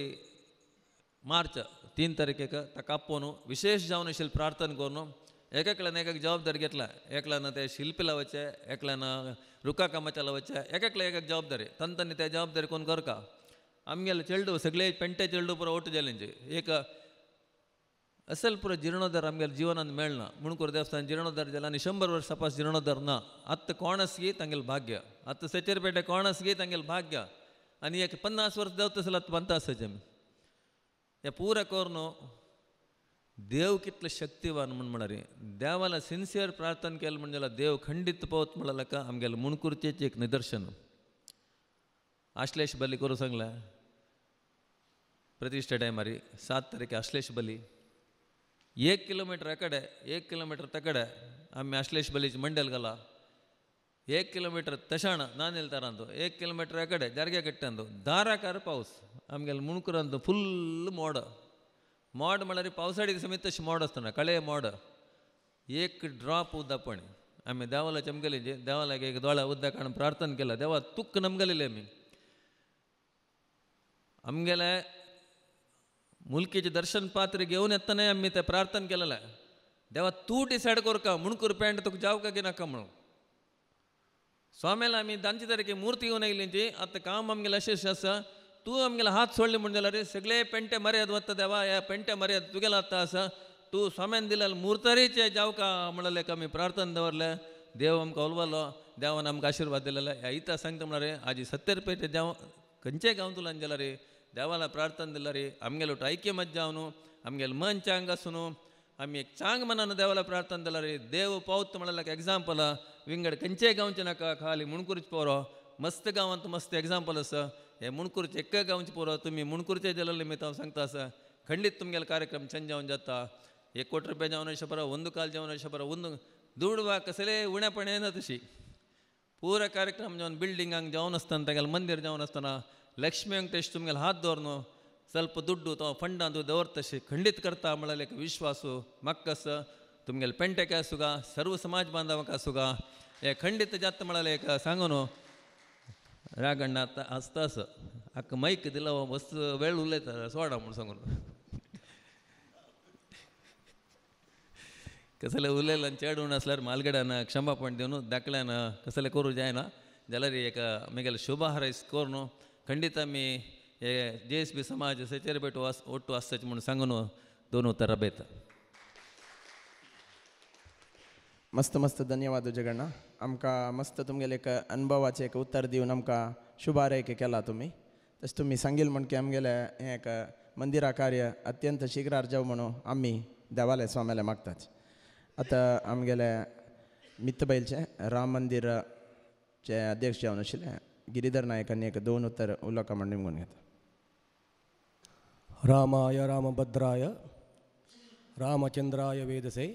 ಮಾರ್ಚ್ ತೀನ್ ತಾರೀಕೆ ಕಾಪೋನು ವಿಶೇಷ ಜವನಶಿಲ್ ಪ್ರಾರ್ಥನೆ ಕೋರ್ನು ಏಕಕ್ಳನ ಏಕಕ್ಕೆ ಜವಾಬ್ದಾರಿ ಗೆಟ್ಲ ಏಕಲನತೆ ಶಿಲ್ಪಿಲ ವಚ್ಚೆ ಏಕಲನ ರುಕ್ಕ ಕಮಚಲ ವಚ್ಚೆ ಏಕಕ್ಲ ಏಕಕ್ಕೆ ಜವಾಬ್ದಾರಿ ತಂತನಿತೆ ಜವಾಬ್ದಾರಿ ಕೊನ್ ಕೊರ್ಕ ಆಮ್ಗೆಲ್ಲ ಚೆಲ್ಡು ಸಗಳೆ ಪೆಂಟೆ ಚೆಲ್ಡು ಪುರ ಒಟ್ಟು ಜಲಿಂಜಿ ಏಕ ಅಸಲ್ ಪುರ ಜೀರ್ಣೋದ್ಧಾರ ಆಮ್ಗೆಲ್ಲ ಜೀವನಂದ ಮೇಳ್ನ ಮುಣಕೂರು ದೇವಸ್ಥಾನ ಜೀರ್ಣೋದ್ಧಾರ ಜಲ ನಿಶಂಬರ್ ವರ್ಷ ಸಪಾಸ್ ಜೀರ್ಣೋದ್ಧಾರನ ಹತ್ತು ಕೋಣಸ್ಗಿ ತಂಗೆಲ್ ಭಾಗ್ಯ ಹತ್ತು ಸೆಚೇರಿಪೇಟೆ ಕೋಣಸ್ಗಿ ತಂಗೆಲ್ ಭಾಗ್ಯ ಅನಿ ಏಕೆ ಪನ್ನಾಸ್ ವರ್ಷ ದೇವತೆ ಸಲ ಹತ್ತು ಪಂತಾಸ ಜಮಿ ಯ ಪೂರ ಕೋರ್ನು ದೇವ್ ಕಿತ್ಲ ಶಕ್ತಿವ ಅನ್ಮನ್ ಮಾಡರಿ ದೇವಲ ಸಿನ್ಸಿಯರ್ ಪ್ರಾರ್ಥನೆ ಕೆಲ ಮಂಜಲ್ಲ ದೇವ್ ಖಂಡಿತ ಪೌತ್ ಮಾಡಲಕ್ಕ ಆಮ್ಗೆಲ್ಲ ಮುನ್ಕುರ್ತಿ ಚೇಕ್ ನಿದರ್ಶನ ಆಶ್ಲೇಷ ಬಲಿ ಕೂರಿಸಂಗ್ಲ ಪ್ರತಿಷ್ಠೆ ಟೈಮ್ ರೀ ಸಾತ್ ತಾರೀಕು ಆಶ್ಲೇಷ ಬಲಿ ಏಕ್ ಕಿಲೋಮೀಟ್ರ್ ಆ ಕಡೆ ಏಕ್ ಕಿಲೋಮೀಟ್ರ್ ತಕಡೆ ಆಮೇಲೆ ಆಶ್ಲೇಷ ಬಲಿ ಮಂಡಲ್ಗಲ್ಲ ಏಕ್ ಕಿಲೋಮೀಟ್ರ್ ತಶಾಣ ನಾನು ಹೇಳ್ತಾರಂದು ಏಕ್ ಕಿಲೋಮೀಟ್ರ್ ಆ ಕಡೆ ಜಾರಿಗೆ ಅಂದು ಧಾರಾಕಾರ ಪೌಸ್ ಆಮೇಲೆ ಮುಣುಕರಂದು ಫುಲ್ ಮೋಡ మోడ్ ಮಳರಿ పవసాడికి సమిత మోడ్ ಕಳೆ ಮೋಡ ಏಕ್ ಡ್ರಾಪ್ డ్రాప్ ಉದ್ದಪ್ಪಣಿ ಆಮೆ ದೇವಾಲ ಚಮಗಲಿ ದೇವಾಲಯ ಈಗ ದೋಳ ಉದ್ದ ಕಾಣ ಪ್ರಾರ್ಥನೆ ಕೆಲ ದೇವ ತುಕ್ ನಮ್ಗಲಿಲ್ಲ ಆಮಿ ಅಮ್ಗೆಲ ಮುಲ್ಕಿಜಿ ದರ್ಶನ್ ಪಾತ್ರಿಗೆ ಅವನ ಎತ್ತನೆ ಅಮ್ಮಿತೆ ಪ್ರಾರ್ಥನೆ ಕೆಲಲ್ಲ ದೇವ ತೂಟಿ ಸೆಡ್ಕೊರ್ಕ ಮುಣುಕುರು ಪ್ಯಾಂಟ್ ತುಕ್ ಜಾವಕಾಗಿ ನಕ್ಕಮ್ಮಳು ಸ್ವಾಮಿಯಲ್ಲ ಆಮಿ ದಂಚಿದರಿಗೆ ಮೂರ್ತಿ ಇವನ ಇಲ್ಲಿಂಜಿ ಅತ್ತ ಕಾಮ ಅಮ್ಗೆ ಲಶಸ್ ತೂ ಅಮ್ಗೆಲ್ಲ ಹಾತ್ ಸೊಳ್ಳಿ ಮುಂದಿಲ್ಲ ರೀ ಸಗಲೇ ಪೆಂಟೆ ಮರೆ ಅದು ಒತ್ತದೆವ ಯಾ ಪೆಂಟೆ ಮರೆ ಅದು ತುಗೆಲ ತಾಸ ತೂ ಸ್ವಾಮಂದಿಲ್ಲಲ್ಲಿ ಮೂರ್ತರೀಚೆ ಜಾವಕ ಮಳಲೆ ಕಮ್ಮಿ ಪ್ರಾರ್ಥನದವರ್ಲೆ ದೇವ ಅಮ್ಗೆ ಅವಲ್ವಲ್ಲೋ ದೇವ ನಮ್ಗೆ ಆಶೀರ್ವಾದ ಇಲ್ಲಲ್ಲ ಐತ ಸಂಗಮಣ ರೀ ಆಜಿ ಸತ್ಯರ್ಪೇಟೆ ಜಾವ ಕಂಚೆ ಗಾವಂತುಲ ಅಂಜಲ್ಲ ರೀ ದೇವಲ ಪ್ರಾರ್ಥನದಿಲ್ಲ ರೀ ಅಮ್ಗೆಲ್ಲೊಟ್ಟು ಐಕ್ಯ ಮಜ್ಜಾವನು ಅಮ್ಗೆಲ್ ಮನ್ ಚಾಂಗಸ್ಸುನು ಚಾಂಗ್ ಮನನ ದೇವಲ ಪ್ರಾರ್ಥನದಿಲ್ಲ ರೀ ದೇವು ಪೌತ್ ಮಳಲಕ್ಕೆ ಎಕ್ಸಾಂಪಲ ವಿಂಗಡ ಕಂಚೆ ಗಾವಂಚನಕ ಖಾಲಿ ಮುಣ್ಕುರಿಚ್ ಪೋರೋ ಮಸ್ತ್ ಗಾವಂತ ಮಸ್ತ್ ಎಕ್ಸಾಂಪಲ್ ಸ ಏ ಮುಣ್ಕುರು ಚೆಕ್ಕಾಗ ಅಂಚ ಪೂರ ತುಮ್ಮಿ ಮುಣ್ಕುರ್ಚೆ ಜಲಲ್ಲಿ ಮಿ ತಾವು ಸಂಗ್ತಾಸ ಖಂಡಿತ ತುಂಗೆಲ್ಲ ಕಾರ್ಯಕ್ರಮ ಚಂಜ ಅವನ ಜತ್ತ ಏ ಕೋಟಿ ರೂಪಾಯಿ ಜವನ ಒಂದು ಕಾಲು ಜವನ ಶಬರ ಒಂದು ದುಡುವ ಕಸಲೆ ಉಣೆಪಣೆ ತುಷಿ ಪೂರ ಕಾರ್ಯಕ್ರಮ ಜವನ್ ಬಿಲ್ಡಿಂಗ್ ಹಂಗೆ ಜವನಸ್ತಾನ ತಗಲ್ ಮಂದಿರ ಜವನಸ್ತಾನ ಲಕ್ಷ್ಮಿ ವೆಂಕಟೇಶ್ ತುಂಗೆಲ್ಲ ಹಾತ್ ದೋರ್ನು ಸ್ವಲ್ಪ ದುಡ್ಡು ತಾವು ಫಂಡ ಅಂದು ದವರ್ತಶಿ ಖಂಡಿತ ಕರ್ತಾ ಮಳಲೇಕ ವಿಶ್ವಾಸು ಮಕ್ಕಸ ತುಂಗೆಲ್ಲ ಪೆಂಟೆ ಕಾಸುಗ ಸರ್ವ ಸಮಾಜ ಬಾಂಧವ ಕಾಸುಗ ಏ ಖಂಡಿತ ಜಾತ ಮಳಲೇಕ ಸಾಂಗೋನು ರಾಗಣ್ಣ ಅತ್ತ ಅಸ್ತಾಸ ಅಕ್ಕ ಮೈಕ್ ಇದಿಲ್ಲ ವಸ್ತು ವೇಳು ಉಲ್ಲೇತಾರ ಸೋಡ ಮುಡ್ಸಂಗನು ಕಸಲೆ ಉಲ್ಲೇಲ ಚೇಡು ಅಸ್ಲರ್ ಮಾಲ್ಗಡನ ಕ್ಷಮಾ ಪಂಡ್ಯವನು ದಕ್ಕಳನ ಕಸಲೆ ಕೋರು ಜಾಯನ ಜಲರಿ ಏಕ ಮಿಗಲ್ ಶುಭ ಹರೈಸ್ಕೋರ್ನು ಖಂಡಿತ ಮೀ ಜೆ ಎಸ್ ಬಿ ಸಮಾಜ ಸಚೇರಿ ಬಿಟ್ಟು ವಾಸ್ ಒಟ್ಟು ಅಸ್ತಚ್ ಮುಂಡು ಸಂಗನು ದೋನು ತರಬೇತ मस्त मस्त धन्यवाद जगन्ना आमका मस्त तुमगेले एक अनुभवाचे एक उत्तर देऊन आमकां शुभारेख केला तुम्ही तशें तुम्ही सांगील म्हण की आमगेले हे एक मंदिरा कार्य अत्यंत शीघ्रार जावं म्हणून आम्ही देवाले स्वामेले मागतात आता आमगेले मित्तबैलचे राम मंदिरचे अध्यक्ष जावन आशिल्ले गिरीधर नायकांनी एक दोन उत्तर उलोवपा म्हण निमगून घेत रामाय रामभद्राय रामचंद्राय वेदसे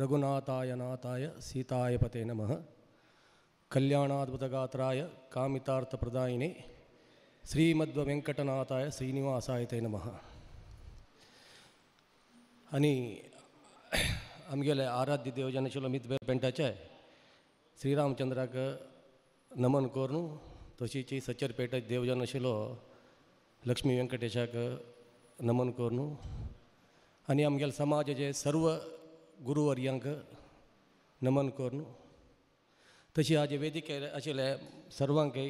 రఘునాథాయ నాథాయ సీతాయ పతే నమ కళ్యాణాద్భుతగాత్రాయ కామితార్థప్రదాయినే శ్రీమద్వ వెంకటనాథాయ శ్రీనివాసాయతే నమ అని आमगेले आराध्य देवजन शिलो मित पेंटाचे श्रीरामचंद्राक नमन करून तशीच सचर पेट देवजन आशिल्लो लक्ष्मी व्यंकटेशाक नमन करून आनी आमगेले समाज जे सर्व ಗುರುವರ್ಯಂಗ नमन करून तशी आज वेदिके आशिल्ले सर्वांकय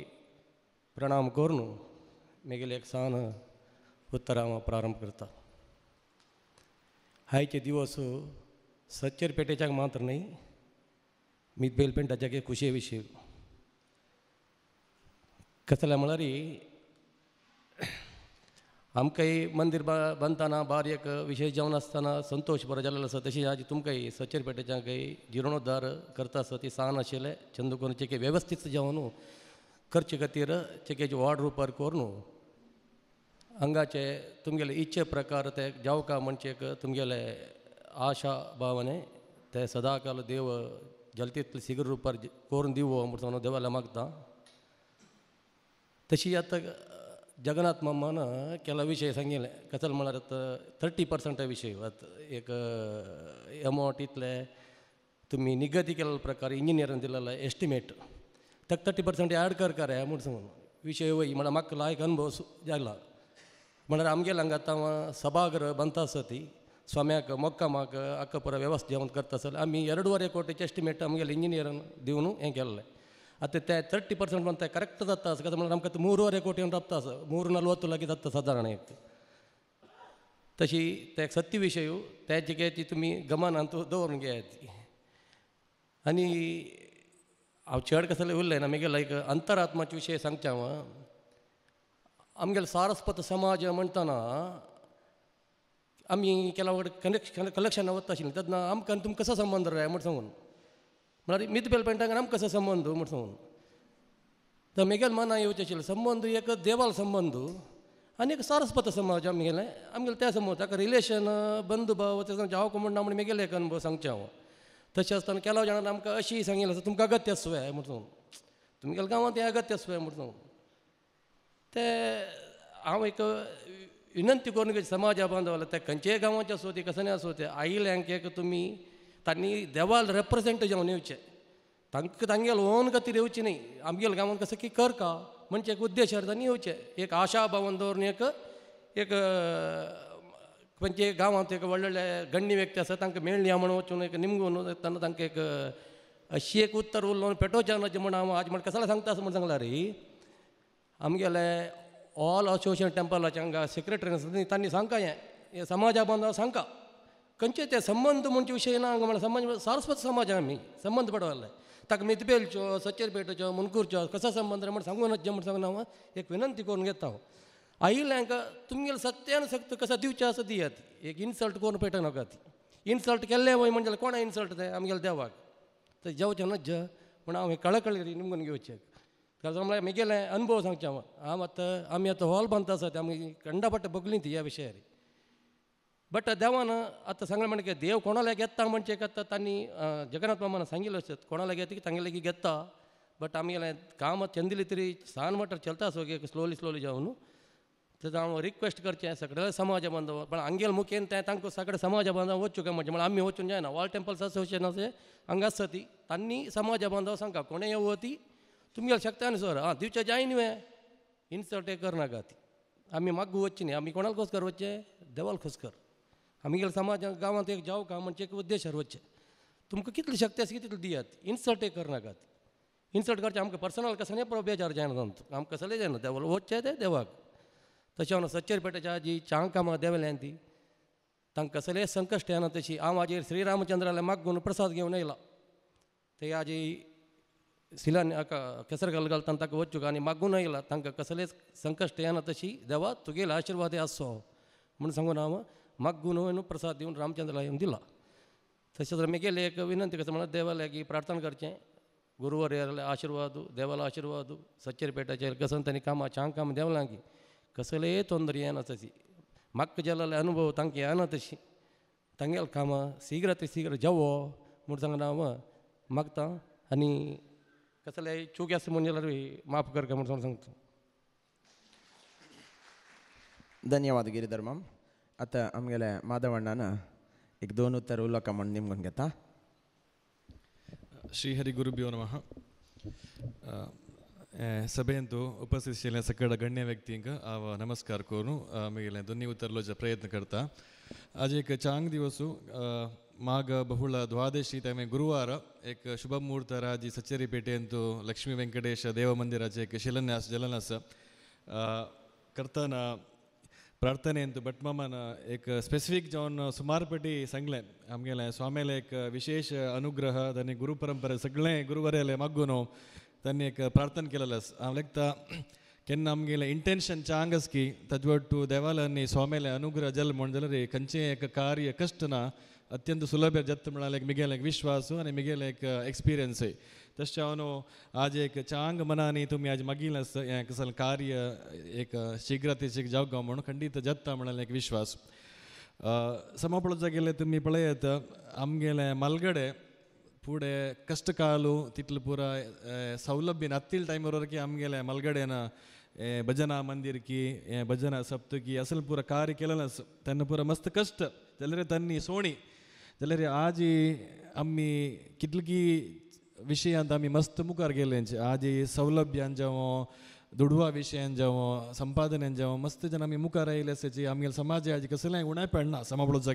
प्रणाम करून मेगेले एक सान उत्तर हांव प्रारंभ करता आयचे दिवस सच्चर पेटेच्याक मात्र न्ही मीत बेलपेंटाच्या खुशये विशीं कसल्या म्हळ्यार आमकांय मंदिर ब बनताना बारीक विशेष जेवण आसतना संतोष बरो जाल्लो आसा आज तुमकांय सचेर काही जीर्णोद्धार करता आसता ते सांग नाशिल्लें चंद करून चेके व्यवस्थित जेवण खर्च खातीर चेकेचे वॉर्ड रुपार कोर न्हू हांगाचे तुमगेले इच्छे प्रकार ते जावका म्हणचेक तुमगेले आशा भावने ते सदाकाल देव जलतीत सिगर रुपार कोरून दिवो म्हणून देवाला मागता तशी आतां ಜಗನ್ನಾಥ ಮಮ್ಮನ ಕೆಲ ವಿಷಯ ಸಂಗೀಲೆ ಕಚಲ್ ಮಾಡತ್ತ ತರ್ಟಿ ಪರ್ಸೆಂಟ್ ವಿಷಯ ಇವತ್ತು ಏಕ ಅಮೌಂಟ್ ಇತ್ತಲೆ ತುಂಬಿ ನಿಗದಿ ಕೆಲ ಪ್ರಕಾರ ಇಂಜಿನಿಯರ್ ಅಂತಿಲ್ಲಲ್ಲ ಎಸ್ಟಿಮೇಟ್ ತಕ್ ತರ್ಟಿ ಪರ್ಸೆಂಟ್ ಎರಡು ಕರ್ಕಾರೆ ಮುಡ್ಸಮನು ವಿಷಯ ಹೋಗಿ ಮಣ ಮಕ್ಕಳು ಆಯ್ಕೆ ಅನ್ಭವಿಸು ಜಾಗಲ ಮಣರ ಆಮ್ಗೆಲ್ಲ ಹಂಗೆ ಅತ್ತವ ಸಭಾಗರ ಬಂತಾಸತಿ ಸ್ವಾಮ್ಯಾಕ ಮೊಕ್ಕ ಮಾಕ ಅಕ್ಕಪುರ ವ್ಯವಸ್ಥೆ ಒಂದು ಕರ್ತಾಸಲ್ಲ ಆಮಿ ಎರಡೂವರೆ ಕೋಟಿಗೆ ಎಸ್ಟಿಮೇಟ್ ಆಮ್ಗೆಲ್ಲ ಇಂಜಿನಿಯರನ್ನು ದಿವನು ಹೆಂಗೆಲ್ಲ ಅತ್ತೆ ತರ್ಟಿ ಪರ್ಸೆಂಟ್ ಅಂತ ಕರೆಕ್ಟ್ ದತ್ತಾಸ ಕದ ನಮ್ಮ ಕತ್ತೆ ಮೂರುವರೆ ಕೋಟಿ ಅಂತ ದತ್ತಾಸ ಮೂರು ನಲ್ವತ್ತು ಲಗಿ ದತ್ತ ಸಾಧಾರಣ ಐತಿ तशी ते सत्य विशयू हो, त्या जग्याची तुमी गमान दवरून घेयात आनी हांव चड कसले उरलें ना म्हगेलो एक अंतरात्माचे विशय सांगचे हांव आमगेलो सारस्वत समाज म्हणताना आमी केला वगैरे कनेक्शन कलेक्शना वता आशिल्लें तेन्ना आमकां तुमकां कसो संबंद राव म्हण सांगून म्हणजे मी तर पेलपेंट आम्ही कसं संबंध म्हणून सांगून तर मी गेल मना येऊ संबंध एक देवाल संबंध आणि एक सारस्वत समाज आम्ही गेले आम्ही गेले त्या समोर ताका रिलेशन बंधुभाव त्या जाव कोण ना म्हणून मी गेले एका अनुभव सांगचे हो तसे असताना केला जाणार आम्ही अशी सांगेल असं तुमकां अगत्य असो आहे म्हणून सांगून तुम्ही गेल गावात ते अगत्य असो आहे म्हणून ते हांव एक विनंती करून समाजा बांधवला त्या खंचे गावांचे असो ते कसं नाही असो ते आईल्यांक एक तुम्ही तांणी देवाल रेप्रेजेंट जावन येऊचे तांकां तांगेल ओन गती येवची न्ही आमगेल गांवांत कसं की करका म्हणजे एक उद्देश त्यांनी येऊचे एक आशा भवन दवरून एक एक खंयचे गांवांत एक व्हडले गण्णी व्यक्ती आसा तांकां मेळ्ळी म्हण वचून एक निमगून तेन्ना तांकां एक अशी एक उत्तर उरलो पेटोवचें नाचें म्हण हांव आज म्हण कसाला सांगता असं म्हण सांगला रे आमगेले ऑल असोसिएशन टेम्पलाचे हांगा सेक्रेटरी आसा तांणी सांगता हें समाजा बांदाव सांगता संबंध ಸಂಬಂಧ ಮುಂಚೆ ವಿಷಯ समाज ಸಂಬಂಧ ಸಾರಸ್ವತ ಸಮಾಜ संबंध ಸಂಬಂಧ ಪಡವಲ್ಲ ताका मितबेलच्यो सचेरपेटच्यो चो कसा संबंध म्हण सांगू वचचें म्हण सांगून एक विनंती करून घेता हांव आयिल्लें हांकां तुमगेलो सत्यन सक्त कसा दिवचें आसा दियात एक इन्सल्ट कोण पेटो नाका ती इन्सल्ट केल्लें वय म्हणजे कोणा इन्सल्ट तें आमगेले देवाक तर जेवचें नज जे म्हण हांव हें कळकळी निमगून घेवचें कारण अनुभव सांगचें हांव आता हॉल बांदता ते आमी ती ह्या बट देवान आता सांगलं म्हणजे देव कोणाला घेता म्हणजे त्यांनी जगन्नाथ बामान सांगितलं असत कोणाला घेत की त्यांनी घेता बट आम्ही काम छंद तरी सहा मटर चलता सगळे स्लोली स्लोली जाऊन हा रिक्वेस्ट करचे सगळे समाज बांधव पण आंगेल मुखेन ते तांग सगळे वचू वचं म्हणजे आम्ही वचून जायना वॉल टेम्पल्स असोसिएशन असे हंगा ती त्यांनी समाजा बांधव सांगा कोणे येऊ ती तुम्ही गेले शकता सर हा दिवशी जाईन इन्सल्ट करनाका ती आम्ही मागू आम्ही कोणाला खोसकर वल खोसकर गेलो समाज गावात एक जाऊ का म्हणजे एक उद्देश रोजचे तुमकां कितली शक्ती आसा कितली दियात इन्सल्ट एक करनाकात इन्सल्ट करचे आमकां पर्सनल कसलें बेजार जायना आमकां कसलें जायना देवा वचचें ते देवाक तशें हांव सच्चर पेटेच्या जी चांग कामां देवेल्यान ती तांकां कसले संकश्ट येना तशी हांव हाजेर श्रीरामचंद्राले मागून प्रसाद घेवन येयला ते आजी शिलान हाका केसर घाल घालतना ताका वचूक आनी मागून आयला तांकां कसलेच संकश्ट येना तशी देवा तुगेलो आशिर्वाद आसचो म्हूण सांगून हांव मग्गुणून प्रसाद देऊन रामचंद्राला येऊन दिला तसेच मी गेले एक विनंती कसं म्हणत देवाला की प्रार्थना करचे गुरुवर याला आशीर्वाद देवाला आशीर्वाद सच्चेर पेटाचेर कसं त्यांनी कामा छान काम देवलां की कसले ತೊಂದರೆ ಏನ अनुभव अनुभव ಜಲಲ್ಲಿ ಅನುಭವ तशी ಏನ ತಸಿ शीघ्र ಕಾಮ शीघ्र ಶೀಘ್ರ ಜವೋ सांग ನಾವು मागता आणि कसले चूक असते म्हणजे माफ कर का म्हणून सांगतो धन्यवाद गिरीधरम ಅತ್ತ ಆಮೇಲೆ ಮಾಧವಣ್ಣನ ಈಗ ದೋನು ತರುಲಕ ಮಣ್ಣು ತಾ ಶ್ರೀಹರಿ ಗುರುಭ್ಯೋ ನಮಃ ಸಭೆಯಂತೂ ಉಪಸ್ಥಿತಿಯಲ್ಲಿ ಸಕಡ ಗಣ್ಯ ಹಿಂಗೆ ಆವ ನಮಸ್ಕಾರ ಕೋನು ಆಮೇಲೆ ಉತ್ತರ ಲೋಜ ಪ್ರಯತ್ನ ಕರ್ತಾ आज एक चांग दिवसु माघ ಬಹುಳ ದ್ವಾದಶಿ ತಮೆ ಗುರುವಾರ ಏಕ ಶುಭ ಮುಹೂರ್ತ ರಾಜಿ ಸಚ್ಚೇರಿಪೇಟೆ ಅಂತೂ ಲಕ್ಷ್ಮೀ ವೆಂಕಟೇಶ ದೇವ ಮಂದಿರ ಏಕ ಶಿಲಾನ್ಯಾಸ ಜಲನ್ಯಾಸ ಕರ್ತನ ಪ್ರಾರ್ಥನೆ ಅಂತ ಬಟ್ ಮಮನ ಏಕ್ ಸ್ಪೆಸಿಫಿಕ್ ಜವನ್ ಸುಮಾರ್ಪೇಟಿ ಸಂಗ್ಲೆ ಆಮೇಲೆ ಸ್ವಾಮೇಲೆ ಏಕ್ ವಿಶೇಷ ಅನುಗ್ರಹ ತನ್ನ ಗುರು ಪರಂಪರೆ ಸಗಳೆ ಗುರುವರೆಲೆ ಮಗ್ಗುನು ತನ್ನ ಏಕ ಪ್ರಾರ್ಥನೆ ಕೆಲಲಸ್ ಆಮ್ಲೆಕ್ತ ಕೆನ್ನ ಆಮ್ಗೆಲ ಇಂಟೆನ್ಷನ್ ಚಾಂಗಸ್ಕಿ ತಜ್ವಟ್ಟು ದೇವಾಲಯನಿ ಸ್ವಾಮೇಲೆ ಅನುಗ್ರಹ ಜಲ್ ಮೊಂಡಲರಿ ಕಂಚೆ ಏಕ ಕಾರ್ಯ ಕಷ್ಟನ ಅತ್ಯಂತ ಸುಲಭ ಜತ್ ಮಿಗೇಲ ವಿಶ್ವಾಸ ಅನೆ ಮಿಗೇಲ ಎಕ್ಸ್ಪೀರಿಯನ್ಸ್ तश्च अनु आज एक चांग मनानी तुम्ही आज मगिलस कसल कार्य एक शीघ्रतेशीक जावगा म्हणून खंडित जत्ता म्हणाल एक विश्वास समोपळ जागेले तुम्ही पळयत आमगेले मलगडे पुढे कष्टकालू तितलं पुरा सौलभ्य नत्तील टायमावरकी आमगेले मलगडेन भजना मंदिर की भजना सप्तकी असल पुरा कार्य केलेलंच त्यांना पुरा मस्त कष्ट जाल्यार तन्नी सोणी जाल्यार आज आम्ही कितलकी विषयांत आम्ही मस्त मुखार गेले आजी सौलभ्यान दुडवा दुढवा विषयां जाऊ मस्त जण आम्ही मुखार आय जे आम समाज आजी कसला उणाय पडना समाबळ ज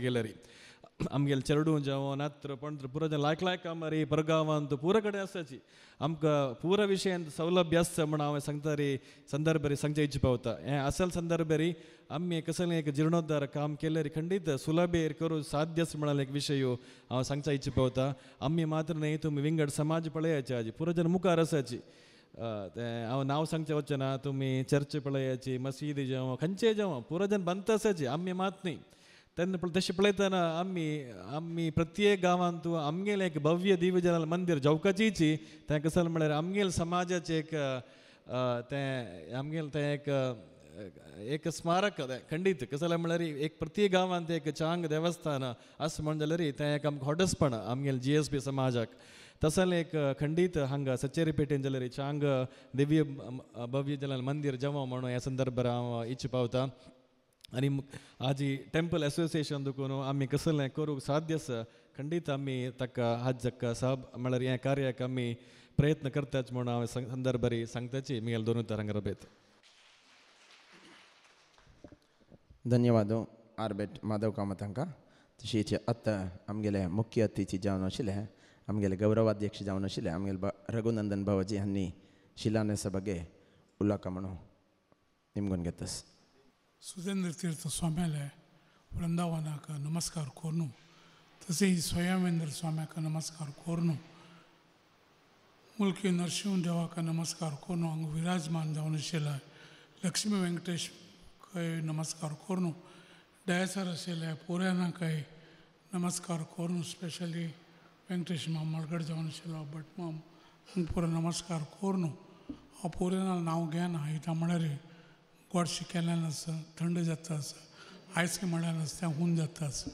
आमगेले चेडूं जेवण आत्रपण पुरो जें लायक लायक कामारी परगांवान पुरो कडेन आसताची आमकां पुरो विशयान सवलभ्य आसता म्हण हांवें सांगता रे संदर्भ रे सांगचे इच्छा पावता हें असल संदर्भ रे आमी कसलें एक जिर्णोद्धार काम केलें रे खंडीत सुलभेर करूं साध्य आसा म्हणाल एक विशयो हांव सांगचा इच्छा पावता आमी मात्र न्हय तुमी विंगड समाज पळयाचे हाजी पुरो जन मुखार आसाची हांव नांव सांगचें वचना तुमी चर्च पळयाची मसीद जेवं खंयचें जेवं पुरो जन बंत आसाची आमी मात न्ही तेन्ना तशें आम्ही आम्ही आमी प्रत्येक गांवांत आमगेलें एक भव्य जलाल मंदिर जवकाचीची तें कसं म्हणजे आमगेल समाजाचे एक ते आमगेल ते एक एक स्मारक खंडीत कसलें म्हणजे एक प्रत्येक गांवांत एक चांग देवस्थान असं म्हण ते एक आमकां आमगेल जी एस पी समाजाक तसलें एक खंडीत हंगा सच्चेरी पेटेन जाल्यार चांग दिव्य भव्य जलाल मंदिर जेवं म्हणून या संदर्भात हांव इच्छ पावतां आनी हाजी टेम्पल एसोसिएशन दुखून आमी कसलें करूंक साध्य आसा खंडीत आमी ताका हाज जाका साब म्हळ्यार हे कार्याक आमी प्रयत्न करताच म्हूण हांव संदर्भरी सांगताची मिगेल दोनूय तरांगर बेत धन्यवाद आरबेट माधव कामतांका तशीचे आत्ता आमगेले मुख्य अतिथी जावन आशिल्ले आमगेले गौरवाध्यक्ष जावन आशिल्ले आमगेले ब रघुनंदन भावाजी हांणी शिलान्यासा ಬಗ್ಗೆ ಉಲ್ಲೇಖ म्हणून ನಿಮ್ಗೊಂದು घेतस सुजेंद्र तीर्थ स्वाम्यालय वृंदावनाक नमस्कार कोरनू तसेही स्वयंवेंद्र स्वाम्याक नमस्कार कोरनू मुलकी नरसिंह देवाक नमस्कार कोरनू हंग विराजमान जावन लक्ष्मी वेंकटेश नमस्कार कोरनू डायसर आशिल्ल्या पोऱ्यांनाकय नमस्कार कोरनू स्पेशली वेंकटेश माम मळगड जावन आशिल्लो पूर्ण माम नमस्कार कोरनू हांव पोऱ्याना नांव घेना हिता म्हणल्यार गोड शिकेल्यान आसा थंड जाता असं आयस्क्रीम म्हळ्यार आसा हून जाता आसा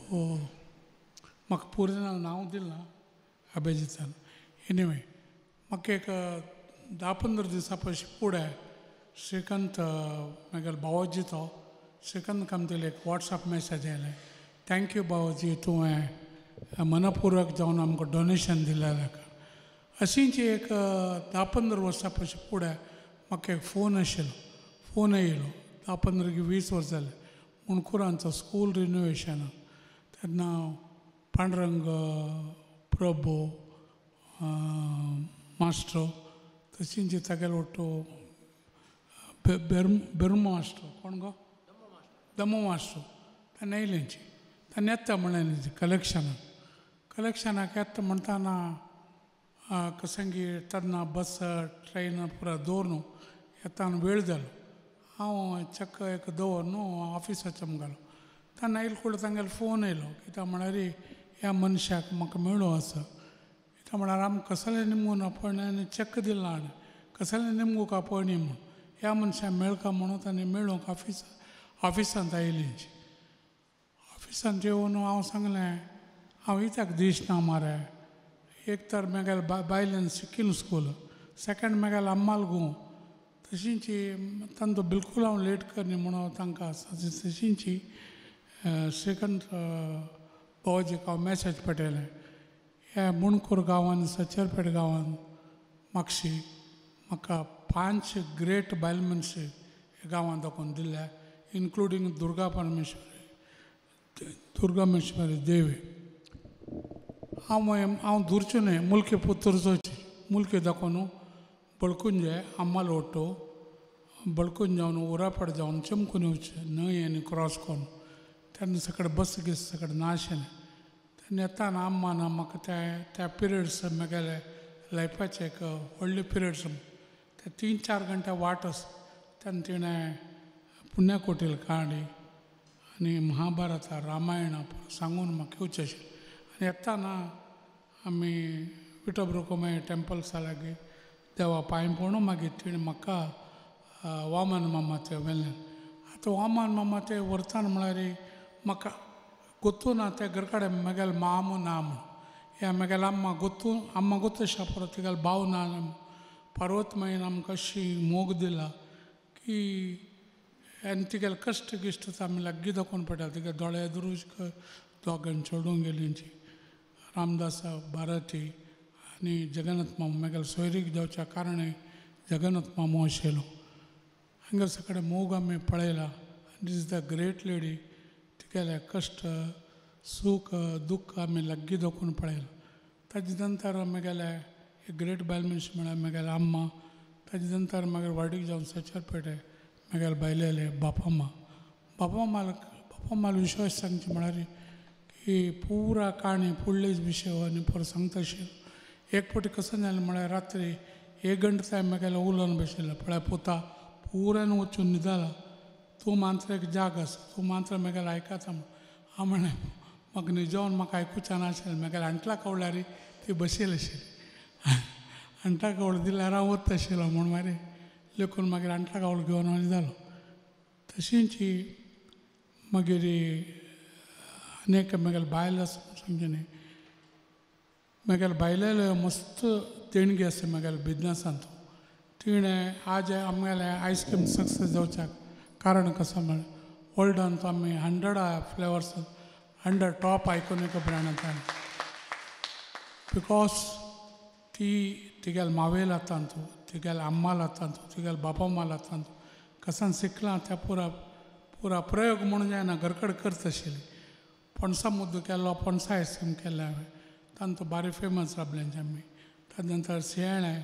सो पूर्ण नाव दिलं दिलां आबेजीचान एनिवे म्हाका एक धा पंधरा दिसा पुढे श्रीकांत म्हगेलो बावाजी तो श्रीकांत एक व्हॉट्सअप मेसेज आले थँक्यू बावाजी तुवें मनपूर्वक जाऊन आमकां डोनेशन अशी जी एक दहा पंधरा वर्षापासून पुढे म्हाका फोन आशिल्लो फोन येयलो धा पंदरा वीस वर्ष झाले मुणकुरांचा स्कूल रिनोव्हेशन तेन्ना पांडुरंग प्रभो मास्टर तशींच तागेलो उठो बेर्म मास्टर कोण गो दमो मास्टर तेन्ना येयल्यांची तेन्ना येता म्हणलें कलेक्शनाक कलेक्शनाक येता म्हणटाना कसंगी तेन्ना बस ट्रेन पुरा दवर न्हू येताना वेळ झाला हा चक्क एक दोन न ऑफिसात गेलं त्यांना इल कुठे त्यांना फोन आयो किंवा म्हणा या मनश्याक मेळू असं किती म्हणा कसले निम चक्क दिला आणि कसले निमगू का पोळणी म्हणून या मनशा मेळका म्हणून त्यांनी मिळूक ऑफिस ऑफिसात आली ऑफिसात जेवून हा सांगले हा किती दिसण ना मारे एक तर मग गेल सिक्कीम स्कूल सेकंडमुळे गेल अंबालगो ಸಚಿನ್ಚಿ ತಂದು ಬಿಲ್ಕುಲ್ ಹಾಂ लेट ಕರ್ನಿ म्हणून ತನಕ सेकंड ಸೆಕಂಡ್ भाव हांव मॅसेज पेटयलें हे मुणकूर गांवांत सचरपेट गांवांत म्हापशी म्हाका पांच ग्रेट बायल मनशां हे गांवांत दाखोवन दिल्या इन्क्लुडींग दुर्गा परमेश्वरी दुर्गा महेश्वरी देवी हांव हांव धुरचें न्हय मुल्के पुत्तरचोची मुल्के दाखोवन बळकून जे आम्हाला ओटो बळकून जावन उरापड जावन चमकून येवचें न्हंय आनी क्रॉस करून तेन्ना सकड बस गीस सकड नाशिल्लें तेन्ना येताना ना म्हाका त्या त्या पिरियड्स म्हगेले लायफाचे एक व्हडले पिरियड्स ते तीन चार घंटा वाट आस तेन्ना तिणें पुण्यकोटील काणी आनी महाभारता रामायण सांगून म्हाका येवचें आशिल्लें आनी येताना आमी विटोब्रुकोमे टेम्पल्सा लागी देवा पांय ದೇವ ಪಾಂಪೋಣಮಾಗಿತ್ತೀನಿ ಮಕ್ಕ ವಾಮನ ಮಮ್ಮತೆ ಮೇಲೆ ಆತಾं ವಾಮನ ಮಮ್ಮತೆ व्हरतान म्हळ्यार म्हाका गोत्तू ना ते घरा कडेन म्हगेलें माम ना म्हूण हे म्हगेलें आम्मा ಗೊತ್ತು ಅಮ್ಮ ಗೊತ್ತು शापोर तिगेलो भाव ना पर्वत माईन आमकां अशी मोग दिला की आनी तिगेलें कश्ट गिश्ट आमी लागीं दाखोवन पडटा तिगे दोळे दुरुश दोगांय चेडूं गेलींची रामदासा भारती आणि जगन्नाथ मामू सोयरीक जाऊच्या कारणे जगन्नाथ मामू आशिलो हांगा सगळे मोग आम्ही पळयला this is the great lady तिकेले कष्ट सुख दुख आम्ही लग्गी दोखून पळयलो ताजे नंतर आम्ही एक ग्रेट बायल मनीस म्हणा मेगेले आम्मा ताजे नंतर मागे वाडीक जाऊन सचर पेटे मेगेले बायलेले अम्मा बापा माल बापा माल विश्वास सांगचे म्हळ्यार की पुरा काणी फुडले विशय हो, आणि पुरं सांगता शिल्लो एक फावटी कशें जालें म्हळ्यार रात्री एक गंट एकामेकाले उलोवन बशिल्लो पळय पोता पुरान वचून न्हिदला तूं एक जाग आसा तूं मांत्र मेगेलो आयकता म्हण हांव निजावून म्हाका ऐकूचा म्हाका असेल नाशिल्लें अंटला हांटला रे ती बसेल आशिल्ली अंटा कवळ दिल्यार रावत वत आशिल्लो म्हूण मागीर लेखून मागीर अंटला कवळ घेवन हांव जालो तशींच मागीर आनी एकामेगेलें बायल आसा समजून ಮಗಲ್ भायले मस्त देणगी आसा ಮಗಲ್ ಬಿಸ್ನಸ್ ಅಂತ तिणे आज आमगेले आयस्क्रीम सक्सेस जावच्याक कारण कसं म्हण ओल्ड आमी hundred flavours hundred top iconic brand आता बिकॉज ती तिगेल मावेल आतां तूं तिगेल आम्मा लाता तूं तिगेल बाबा मा लाता तूं कसान शिकलां त्या पुरा पुरा प्रयोग म्हणून जायना घरकड करत आशिल्ली पणसा मुद्दो केल्लो पणसा आयस्क्रीम केल्ले हांवें तांचो बारे फेमस राबल्यांचे आमी ताज्या सियाळें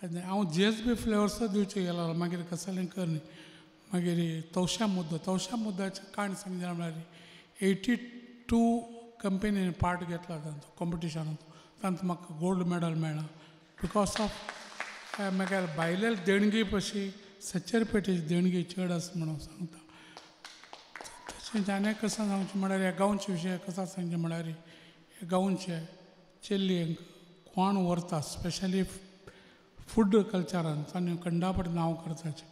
ताज्या हांव जी एस बी फ्लेवर्स दिवचे गेलो मागीर कसलें कर न्ही मागीर तवशा मुद्दो तवशा मुद्दाचें काण सांगलें म्हळ्यार एटी टू कंपनीन पार्ट घेतला तांचो कॉम्पिटिशनांत तांकां म्हाका गोल्ड मॅडल मेळ्ळां बिकॉज ऑफ म्हाका भायले देणगी पशी सच्चर पेटेची देणगी चड आस म्हणून सांगता तशेंच आनी कसं सांगचें म्हळ्यार ह्या गांवचे विशय कसा सांगचें म्हळ्यार हे गांवचे चेल्येंक कोण व्हरता स्पेशली फूड कल्चरान कंडापट खंडापट नांव करताचें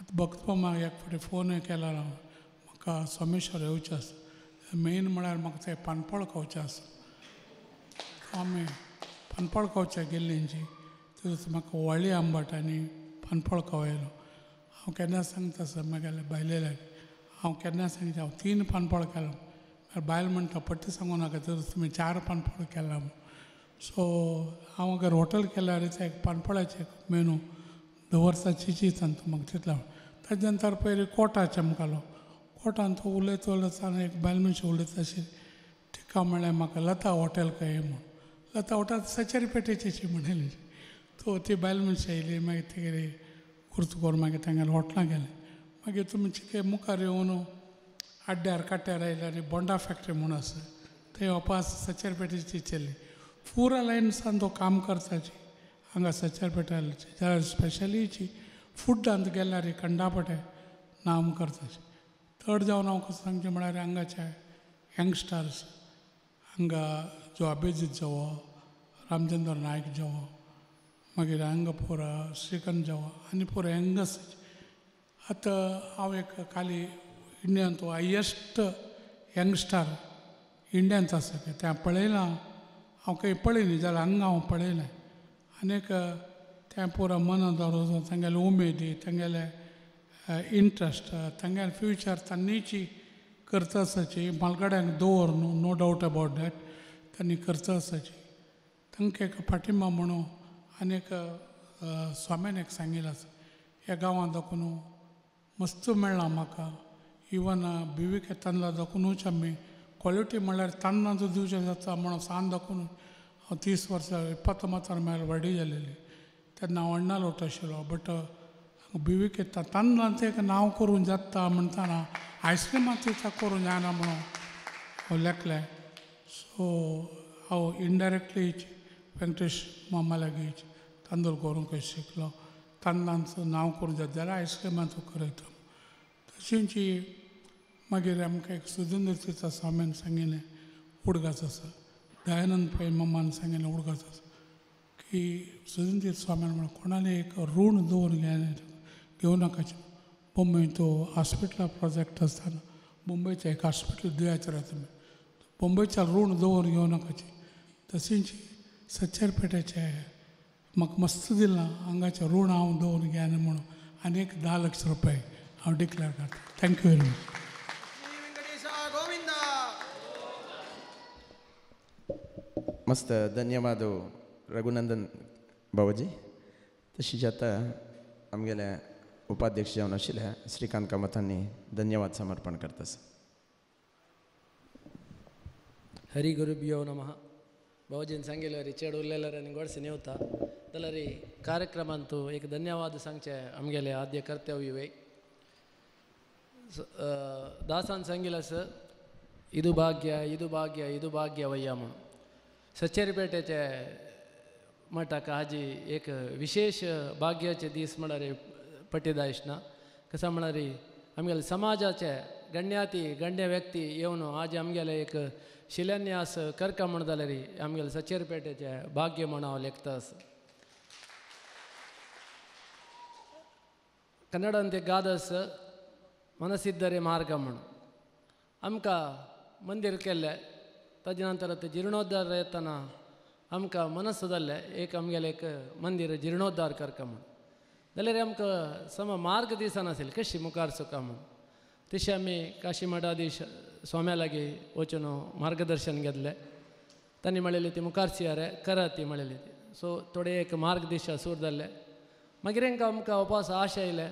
आतां भक्त मागीर एक फावटी फोन केला हांव म्हाका सोमेश्वर येवचें आसा मेन म्हळ्यार म्हाका तें पानपोळ खावचें आसा आमी पानपोळ खावचे गेल्लींची तितूंत म्हाका व्हडली आंबाट आनी पानपोळ खावयलो हांव केन्ना सांगता बायलेले हांव केन्ना हांव तीन पानपळ केलो बायल म्हणटा पट्टी सांगू नाका चार पानपोळ केला सो हांव अगर हॉटेल केलें ಕೆಲ ರೀತಿ एक मेनू दवरसाची चीज सांगता म्हाका चिंतला ताजे नंतर पयलीं कोटा चमकालो कोटान तो उलयत आसतना एक बायल मनशां उलयता अशी तिका म्हणलें म्हाका लता हॉटेल कळ्ळें म्हूण लता हॉटेल सचेरी पेटेची अशी म्हणली तो ती बायल मनशां येयली मागीर तेगेली कुर्त करून मागीर तांगेले हॉटलां गेलें मागीर तुमी ते मुखार येवन आड्ड्यार काट्ट्यार आयले आनी बोंडा फॅक्ट्री म्हूण आसा थंय वपास सचेर पेटेची चिंतली ಊರಲ್ಲೈನ್ ಸಂದು तो काम करताची ಸಚ್ಚಾರ್ಪೇಟೆಯಲ್ಲಿ ಜರ ಸ್ಪೆಷಲಿची स्पेशलीची ಅಂತ गेल्यार कंडापटे नाम करताचे थर्ड जावन हांव कसो सांगचें म्हळ्यार हांगाचे यंगस्टर्स हांगा जो अभिजीत जवो रामचंद्र नायक जवो मागीर हांगा पूरा श्रीकंद जवो आनी पूरा यंगस आतां हांव एक खाली इंडियांत हायेस्ट यंगस्टर इंडियांत आसा तें पळयलां हांव खंय पळयली जाल्यार हांगा हांव पळयलें आनीक त्या पुरो मन वचून तांगेले उमेदी तांगेले इंट्रस्ट तांगेले फ्युचर तांणीची करता आसची मालगड्यांक दवर न्हू नो डावट अबावट डॅट तांणी करता आसची तांकां एक फाटिंबा म्हणून आनीक स्वाम्यान एक सांगिल्लें आसा ह्या गांवांत दाखून मस्त मेळ्ळां म्हाका इवन बिवीक येताना दाखुनूच आमी ಕ್ವಾಲಿಟಿ म्हणल्यार ತನ್ನದು ದಿವಸ जाता म्हणून सांज दाखवून हांव तीस वर्सां इಪ್ಪತ್ತು मातार मेळ व्हडी जालेली तेन्ना हांव अण्णा लोट आशिल्लो बट बिवीक येता तेन्ना तेका नांव करून जाता म्हणटाना आयस्क्रिमांत तिका करूंक जायना म्हणून हांव हो लेखलें सो हांव हो, इनडायरेक्टली व्यंकटेश मामा लागीं तांदूळ करूंक कशें शिकलो तांदळांचं नांव करूंक जाता जाल्यार आयस्क्रिमांचो करयता तशींची मागीर आमकां एक सुदिंद्र तिचा स्वामीन सांगिल्लें उडगाचो आसा दयानंद पै मम्मान सांगिल्लें उडगाचो आसा की सुदिंद्र स्वामी म्हण कोणाले एक रूण दवर घेणे घेवं नाकाचें बोंबई तो हॉस्पिटला प्रोजेक्ट आसतना मुंबयच्या एक हॉस्पिटल रावता तुमी मुंबयच्या रूण दवर घेवं नाकाचें तशींच सच्चारपेटाचे म्हाका मस्त दिलां हांगाचे रूण हांव दवरून घेना म्हणून आनी एक धा लक्ष रुपया हांव डिक्लेअर करता थँक्यू वेरी मच ಮಸ್ತ್ ಧನ್ಯವಾದ ರಘುನಂದನ್ ಬಾಬಾಜಿ ಶಿಶಾತ ನಮಗೆ ಉಪಾಧ್ಯಕ್ಷ ಅವನಶಿಲೆ ಶ್ರೀಕಾಂತ್ ಕಮತನ್ನಿ ಧನ್ಯವಾದ ಸಮರ್ಪಣೆ ಕರ್ತ ಸರ್ ಹರಿ ಗುರುಭ್ಯೋ ನಮಃ ಬಾಬಾಜಿನ ಸಂಗೀಲ ರೀ ಚೇಡು ಉಲ್ಲೆಲ್ಲರ ನಿಂಗೆ ಒಡಿಸಿ ನೀವುತ್ತ ಕಾರ್ಯಕ್ರಮ ಅಂತೂ ಈಗ ಧನ್ಯವಾದ ಸಂಖ್ಯೆ ನಮಗೆ ಆದ್ಯ ಕರ್ತವ್ಯ ಇವೆ ದಾಸಾನ್ ಸಂಗೀಲ ಸರ್ ಇದು ಭಾಗ್ಯ ಇದು ಭಾಗ್ಯ ಇದು ಭಾಗ್ಯ ವಯ್ಯಾಮನು ಸಚ್ಚೇರಿಪೇಟೆ ಚ ಮಠ ಕಾಜಿ ಏಕ ವಿಶೇಷ ಭಾಗ್ಯಾಚೆ ದೀಸ್ ಮಾಡರಿ ಪಟ್ಟಿದಾಯಿಷ್ನ ಕಸ ಮಾಡರಿ ಆಮೇಲೆ ಸಮಾಜಾಚೆ ಗಣ್ಯಾತಿ ಗಣ್ಯ ವ್ಯಕ್ತಿ ಇವನು ಆಜೆ ಆಮ್ಗೆಲ್ಲ ಏಕ ಶಿಲಾನ್ಯಾಸ ಕರ್ಕ ಮಣದಲ್ಲರಿ ಆಮ್ಗೆಲ್ಲ ಸಚ್ಚೇರಿಪೇಟೆಚೆ ಭಾಗ್ಯ ಮಣಾವ್ ಲೆಕ್ತಾಸ್ ಕನ್ನಡ ಅಂತೆ ಗಾದಸ್ ಮನಸ್ಸಿದ್ದರೆ ಮಾರ್ಗಮಣ ಅಮ್ಕ ಮಂದಿರಕ್ಕೆಲ್ಲ ಜೀರ್ಣೋದ್ಧಾರ ಜೀರ್ಣೋದ್ಧಾರತನ ಅಮ್ಕ ಮನಸ್ಸದಲ್ಲೇ ಏಕ ಅಮ್ಗೆಲೇಕ ಮಂದಿರ ಜೀರ್ಣೋದ್ಧಾರ ಕರ್ಕಮ ದಲೆರೆ ಅಮ್ಕ ಸಮ ಮಾರ್ಗ ದಿಸನ ಸಿಲ್ಕ ಶಿಮುಕಾರ್ಸು ಕಮಣ ತಿಶಿ ಅಮ್ಮಿ ಕಾಶಿ ಮಠಾಧೀಶ ಸ್ವಾಮ್ಯಾಲಾಗಿ ಓಚನು ಮಾರ್ಗದರ್ಶನ ಗೆದ್ಲೆ ತನ್ನಿ ಮಳೆಲಿತಿ ಮುಖಾರ್ಸಿಯಾರೆ ಕರತಿ ಮಳೆಲಿತಿ ಸೊ ತೊಡೆ ಏಕ ಮಾರ್ಗದಿಶ ಸೂರ್ದಲ್ಲೇ ಮಗಿರೆಂಕ ಅಮ್ಕ ಉಪವಾಸ ಆಶೆ ಇಲ್ಲೇ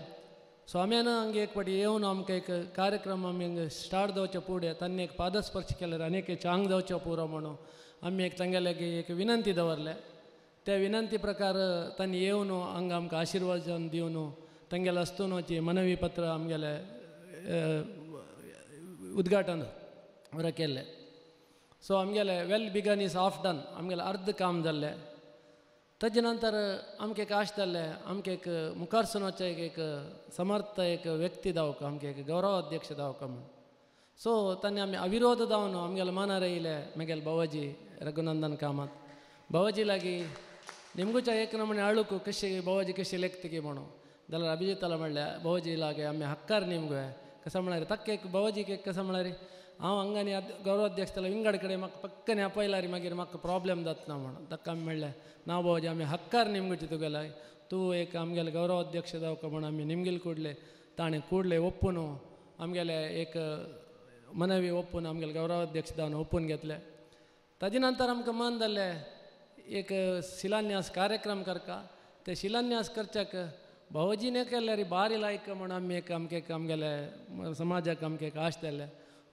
ಸ್ವಾಮ್ಯಾನ ಹಂಗೆ ಏಕಪಡಿ ಏವು ನಮ್ಮ ಕೈ ಕಾರ್ಯಕ್ರಮ ಹಿಂಗೆ ಸ್ಟಾರ್ಟ್ ದೋಚ ಪೂಡೆ ತನ್ನೇಕ ಪಾದಸ್ಪರ್ಶ ಕೆಲರು ಅನೇಕ ಚಾಂಗ್ ದೋಚ ಪೂರಮಣು ಅಮ್ಮೇಕ ತಂಗಲೆಗೆ ಏಕ ವಿನಂತಿ ಇದವರ್ಲೆ ತೆ ವಿನಂತಿ ಪ್ರಕಾರ ತನ್ನ ಏವನು ಹಂಗೆ ಅಮ್ಕ ಆಶೀರ್ವಾದ ದೇವನು ತಂಗೆಲ್ಲ ಅಸ್ತುನು ಹಚ್ಚಿ ಮನವಿ ಪತ್ರ ಅಮ್ಗೆಲ್ಲ ಉದ್ಘಾಟನ ಅವರ ಕೆಲ್ಲೆ ಸೊ ಅಮ್ಗೆಲ್ಲ well begun is half done ಅಮ್ಗೆಲ್ಲ ಅರ್ಧ ಕಾಮದಲ್ಲೇ તજનંતર આમ કે આશ્તલ્ય આમ કે મુખાર્સનોચય ಸಮರ್ಥ ಏಕ ವ್ಯಕ್ತಿ ದಾವಕ ಆಮ್ಗೆ ಗೌರವ ಅಧ್ಯಕ್ಷ ದಾವಕ ಸೊ ತನ್ನ ಆಮೆ ಅವಿರೋಧ ದಾವನು ಆಮ್ಗೆಲ್ಲ ಮಾನಾರ ಇಲೆ ಮೆಗೆಲ್ ಬಾವಾಜಿ ರಘುನಂದನ್ ಕಾಮತ್ ಬವಜಿಲಾಗಿ ನಿಮಗೂ ಚ ಏಕ ನಮ್ಮನೆ ಅಳುಕು ಕೃಷಿ ಬವಜಿ ಕೃಷಿ ಲೆಕ್ತಿಗೆ ಮಣು ದಲ್ಲರ ಅಭಿಜಿತ್ ಅಲ್ಲ ಮಳ್ಳೆ ಲಾಗೆ ಅಮ್ಮೆ ಹಕ್ಕಾರ ನಿಮ್ಗೆ ಕಸಮಳರಿ ತಕ್ಕೇಕ್ ಬಾವಾಜಿ ಕೇಕ್ ಕಸಮಳರಿ हांव हांगानी गौरवाध्यक्ष जालो विंगड कडेन म्हाका पक्कन आपयला रे मागीर म्हाका प्रॉब्लेम जातना म्हणून ताका आमी म्हणलें ना भावजी आमी हक्कार निमगुचे तुगेलाय तूं एक आमगेलो गौरवाध्यक्ष का म्हणून आमी निमगेल कुडले ताणें कुडले ओपून आमगेले एक मनवी ओपून आमगेले गौरवाध्यक्ष जावन ओपून घेतले ताजे नंतर आमकां मन जाल्लें एक शिलान्यास कार्यक्रम करता ते शिलान्यास करच्याक भाऊजीने केल्ले रे बारी लायक म्हण आमी एक आमकां आमगेले समाजाक आमकां एक आश जाल्ले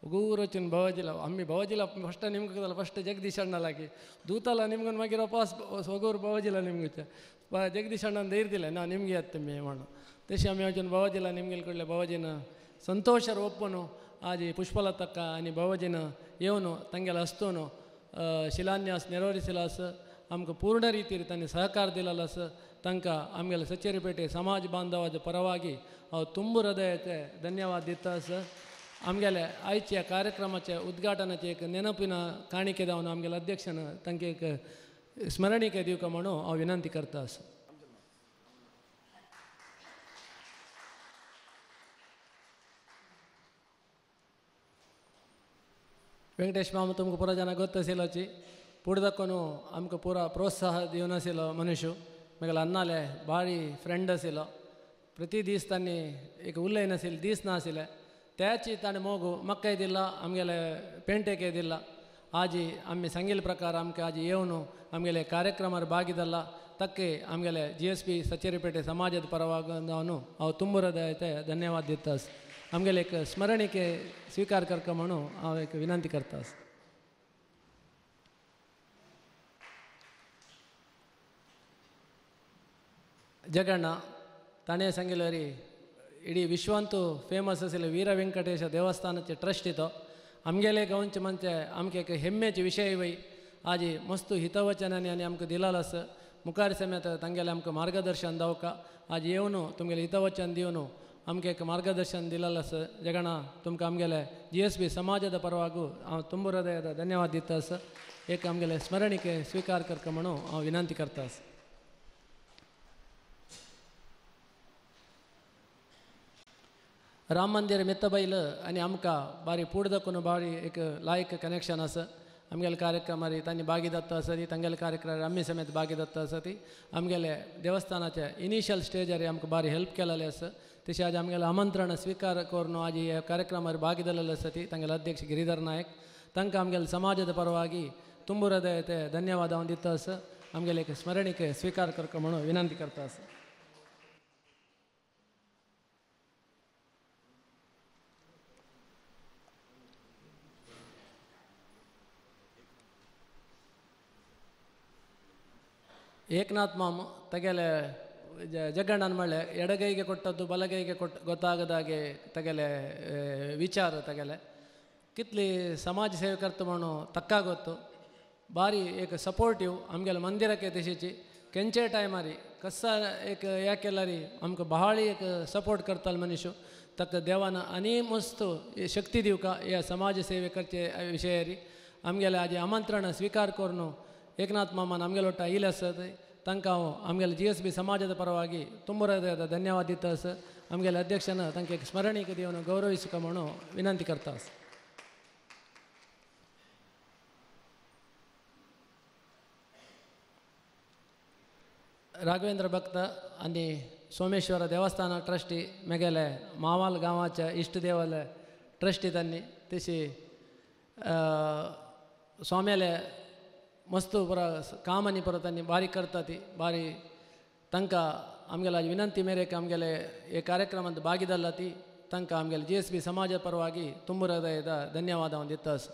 ಉಗೂರಚಿನ ಭವಜಿಲ ಅಮ್ಮಿ ಭವಜಿಲ ಫಸ್ಟ್ ನಿಮ್ಗಲ್ಲ ಫಸ್ಟ್ ಜಗದೀಶ್ ಅಣ್ಣಲಾಗಿ ದೂತಲ್ಲ ನಿಮ್ಗನ್ ಮಗಿರೋ ಪಾಸ್ ಸೊಗೂರು ಭವಜಿಲ್ಲ ನಿಮ್ಗೆ ಜಗದೀಶ್ ಅಣ್ಣ ಅಂತ ಇರ್ದಿಲ್ಲ ನಾ ನಿಮಗೆ ಅತ್ತಮ್ಮೆ ಮಾಡು ದೇಶ ಯೋಜನ ಭವಜಿಲ ನಿಮ್ಗೆ ಇಲ್ಕೊಳ್ಳೆ ಭವಜಿನ ಸಂತೋಷರ ಒಪ್ಪನು ಆಜಿ ಪುಷ್ಪಲತಕ್ಕ ಅನಿ ಭವಜಿನ ಏವನು ತಂಗೆಲ ಅಸ್ತೋನು ಶಿಲಾನ್ಯಾಸ ಸ ಅಮ್ಗೆ ಪೂರ್ಣ ರೀತಿ ತನ್ನ ಸ ತನಕ ಆಮೇಲೆ ಸಚೇರಿಪೇಟೆ ಸಮಾಜ ಬಾಂಧವದ ಪರವಾಗಿ ಅವು ತುಂಬು ಹೃದಯತೆ ಧನ್ಯವಾದ ಸರ್ ಆಮ್ಗೆಲೆ ಆಯ್ಚೆಯ ಕಾರ್ಯಕ್ರಮಚೆ ಉದ್ಘಾಟನಚೆ ನೆನಪಿನ ಕಾಣಿಕೆದವನು ಆಮ್ಗೆಲೆ ಅಧ್ಯಕ್ಷನ ತಂಗೆ ಸ್ಮರಣಿಕೆ ದಿವಕ ಆ ಅವು ವಿನಂತಿ ಕರ್ತಾಸ ವೆಂಕಟೇಶ್ ಮಾಮ ತುಮಕು ಪೂರ ಜನ ಗೊತ್ತಿಲ್ಲಚಿ ಪುಡ್ದಕ್ಕೂ ಅಮ್ಗೆ ಪೂರ ಪ್ರೋತ್ಸಾಹ ದೀವನಸಿಲ್ಲ ಮನುಷ್ಯ ಮೇಗಲ ಅನ್ನಾಲೆ ಭಾರಿ ಫ್ರೆಂಡ್ ಪ್ರತಿ ದೀಸ್ ತನ್ನಿ ಈಗ ಉಲ್ಲೇನಸಿಲ್ಲ ದೀಸ್ ನಾಸಿಲೆ ತಯಾಚಿ ತಾನೆ ಮೋಗು ಮಕ್ಕ ಇದಿಲ್ಲ ಆಮೇಲೆ ಪೇಂಟೇಕೆ ಇದಿಲ್ಲ ಆಜಿ ಅಮ್ಮಿ ಸಂಗೀಲ್ ಪ್ರಕಾರ ಅಮ್ಕೆ ಆಜಿ ಏವನು ಆಮೇಲೆ ಕಾರ್ಯಕ್ರಮರ ಬಾಗಿದಲ್ಲ ತಕ್ಕೆ ಆಮೇಲೆ ಜಿ ಎಸ್ ಪಿ ಸಚೇರಿಪೇಟೆ ಸಮಾಜದ ಪರವಾಗವನು ಅವು ತುಂಬುರದ ಐತೆ ಧನ್ಯವಾದ ದಿತ್ತಾಸ್ ಆಮೇಲೆ ಸ್ಮರಣಿಕೆ ಸ್ವೀಕಾರ ಕರ್ಕೊಂಬನು ಅವಕ್ಕೆ ವಿನಂತಿ ಕರ್ತಾಸ್ ಜಗಣ್ಣ ತಾನೇ ಸಂಗೀಲರಿ ಇಡೀ ವಿಶ್ವ ಫೇಮಸ್ ಅಸಲಿ ವೀರ ವೆಂಕಟೇಶ ದೇವಸ್ಥಾನಕ್ಕೆ ಟ್ರಸ್ಟ್ ಇತ್ತು ಅಮ್ಗೆಲೆ ಗೌಂಚ ಮಂಚೆ ಅಮ್ಕೆಕ್ಕೆ ಹೆಮ್ಮೆಚ ವಿಷಯ ವೈ ಆಜಿ ಮಸ್ತು ಹಿತವಚನ ಅನಿ ಅಮ್ಕ ದಿಲಾಲಸ್ ಮುಖಾರಿ ಸಮೇತ ತಂಗೆಲೆ ಅಮ್ಕ ಮಾರ್ಗದರ್ಶನ ದೌಕ ಆಜಿ ಏವನು ತುಮ್ಗೆಲೆ ಹಿತವಚನ ದೇವನು ಅಮ್ಗೆ ಮಾರ್ಗದರ್ಶನ ದಿಲಾಲಸ್ ಜಗಣ ತುಮ್ಕ ಅಮ್ಗೆಲೆ ಜಿ ಎಸ್ ಬಿ ಸಮಾಜದ ಪರವಾಗೂ ತುಂಬ ಹೃದಯದ ಧನ್ಯವಾದ ದಿತ್ತಾಸ್ ಏಕೆ ಅಮ್ಗೆಲೆ ಸ್ಮರಣಿಕೆ ಸ್ವೀಕಾರ ಕರ್ಕಮಣು ವಿನಂತಿ ಕರ್ತಾಸ್ ರಾಮ ಮಂದಿರ ಮೆತ್ತ ಬೈಲ್ ಅನಿ ಅಮಕ ಬಾರಿ ಪೂಡದಕ್ಕೂ ಬಾರಿ ಏಕ ಲಾಯಕ್ ಕನೆಕ್ಷನ್ ಅಸ ಅಮಗೆಲ್ಲ ಕಾರ್ಯಕ್ರಮ ರೀ ತನ್ನ ಬಾಗಿದತ್ತ ಸರಿ ತಂಗೆಲ್ಲ ಕಾರ್ಯಕ್ರಮ ರೀ ಅಮ್ಮಿ ಸಮೇತ ಬಾಗಿದತ್ತ ಸತಿ ಅಮಗೆಲ್ಲ ದೇವಸ್ಥಾನ ಇನಿಷಿಯಲ್ ಸ್ಟೇಜ್ ಅರಿ ಅಮ್ಕೆ ಬಾರಿ ಹೆಲ್ಪ್ ಕೆಲಲ್ಲ ಎಸ್ ತಿಶಾಜ್ ಅಮಗೆಲ್ಲ ಆಮಂತ್ರಣ ಸ್ವೀಕಾರ ಕೋರ್ನು ಆಜಿ ಕಾರ್ಯಕ್ರಮ ರೀ ಬಾಗಿದಲ್ಲ ಸತಿ ತಂಗೆಲ್ಲ ಅಧ್ಯಕ್ಷ ಗಿರಿಧರ್ ನಾಯಕ್ ತಂಕ ಅಮಗೆಲ್ಲ ಸಮಾಜದ ಪರವಾಗಿ ತುಂಬುರದೇ ಧನ್ಯವಾದ ಹೊಂದಿತ್ತ ಸ ಅಮಗೆಲ್ಲ ಸ್ಮರಣಿಕೆ ಸ್ವೀಕಾರ ಕರ್ಕೊಂಬಣ ವಿನಂತಿ ಕರ್ತಾ ಸರ್ ಏಕನಾಥ್ ಮಾಮು ತಗೆಲೆ ಜಗ್ಗಣ್ಣನ ಮಳೆ ಎಡಗೈಗೆ ಕೊಟ್ಟದ್ದು ಬಲಗೈಗೆ ಕೊಟ್ಟ ಗೊತ್ತಾಗದಾಗೆ ತಗೆಲೆ ವಿಚಾರ ತಗೆಲೆ ಕಿತ್ಲಿ ಸಮಾಜ ಸೇವಕರ್ತ ತಕ್ಕ ಗೊತ್ತು ಭಾರಿ ಏಕ ಸಪೋರ್ಟಿವ್ ಅಮ್ಗೆಲ್ಲ ಮಂದಿರಕ್ಕೆ ದಿಶಿಚಿ ಕೆಂಚೆ ಟೈಮಾರಿ ಕಸ್ಸ ಏಕ ಯಾಕೆಲ್ಲರಿ ಅಮ್ಗೆ ಬಹಳ ಏಕ ಸಪೋರ್ಟ್ ಕರ್ತಲ್ ಮನುಷ್ಯ ತಕ್ಕ ದೇವನ ಅನೇ ಮಸ್ತು ಶಕ್ತಿ ದಿವಕ ಯ ಸಮಾಜ ಸೇವೆ ಕರ್ಚೆ ವಿಷಯ ರೀ ಅಮ್ಗೆಲ್ಲ ಆಮಂತ್ರಣ ಸ್ವೀಕಾರ ಕೊರ್ನು ಏಕನಾಥ್ ಮಾಮ ಇಲ್ಲ ಸರ್ ತಂಕಾವು ನಮಗೆಲ್ಲ ಜಿ ಎಸ್ ಬಿ ಸಮಾಜದ ಪರವಾಗಿ ಧನ್ಯವಾದ ಇತ್ತ ಸರ್ ನಮಗೆಲ್ಲ ಅಧ್ಯಕ್ಷನ ತಂಕೆ ಸ್ಮರಣೀಕ ದೇವನು ಗೌರವಿಸಿಕೊಂಬನು ವಿನಂತಿ ಕರ್ತಾಸ್ ರಾಘವೇಂದ್ರ ಭಕ್ತ ಅನ್ನಿ ಸೋಮೇಶ್ವರ ದೇವಸ್ಥಾನ ಟ್ರಸ್ಟಿ ಮೆಗೆಲೆ ಮಾವಾಲ್ ಗಾಮಾಚ ಇಷ್ಟು ದೇವಾಲಯ ಟ್ರಸ್ಟಿ ತನ್ನಿ ತಿಸಿ ಸ್ವಾಮ್ಯಾಲೆ ಮಸ್ತು ಪರ ಕಾಮನಿ ಪರ ತನ್ನ ಭಾರಿ ಕರ್ತತಿ ಭಾರಿ ತಂಕ ಆಮ್ಗೆಲ್ಲ ವಿನಂತಿ ಮೇರೆಗೆ ಆಮ್ಗೆಲೆ ಈ ಕಾರ್ಯಕ್ರಮದ ಭಾಗಿದಲ್ಲತಿ ತಂಕ ಆಮ್ಗೆಲ್ಲ ಜಿ ಎಸ್ ಬಿ ಸಮಾಜ ಪರವಾಗಿ ತುಂಬು ಹೃದಯದ ಧನ್ಯವಾದ ಒಂದು ಇತ್ತಸ್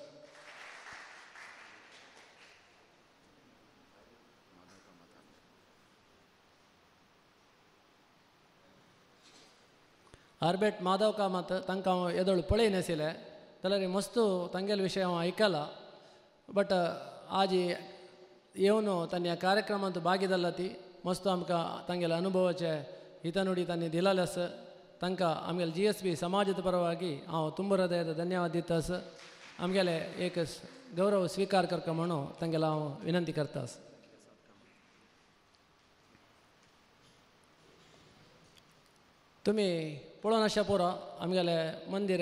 ಅರ್ಬೆಟ್ ಮಾಧವ್ ಕಾ ಮತ್ತು ತಂಕ ಎದಳು ಪೊಳೆ ನೆಸಿಲೆ ತಲರಿ ಮಸ್ತು ತಂಗೆಲ್ ವಿಷಯ ಐಕಲ್ಲ ಬಟ್ ಆಜಿ ಏವನು ತನ್ನ ಕಾರ್ಯಕ್ರಮ ಅಂತೂ ಬಾಗಿದಲ್ಲತಿ ಮಸ್ತ್ ಅಮ್ಕ ತಂಗೆಲ್ಲ ಅನುಭವಚೆ ಹಿತ ನುಡಿ ತನ್ನ ದಿಲಾಲಸ್ ತಂಕ ಆಮೇಲೆ ಜಿ ಎಸ್ ಬಿ ಸಮಾಜದ ಪರವಾಗಿ ಅವು ತುಂಬ ಹೃದಯದ ಧನ್ಯವಾದ ದಿತ್ತಾಸ್ ಆಮೇಲೆ ಏಕ ಗೌರವ ಸ್ವೀಕಾರ ಕರ್ಕೊಂಬನು ತಂಗೆಲ್ಲ ಅವು ವಿನಂತಿ ಕರ್ತಾಸ್ ತುಮಿ ಪುಳನಶಪುರ अशा ಮಂದಿರ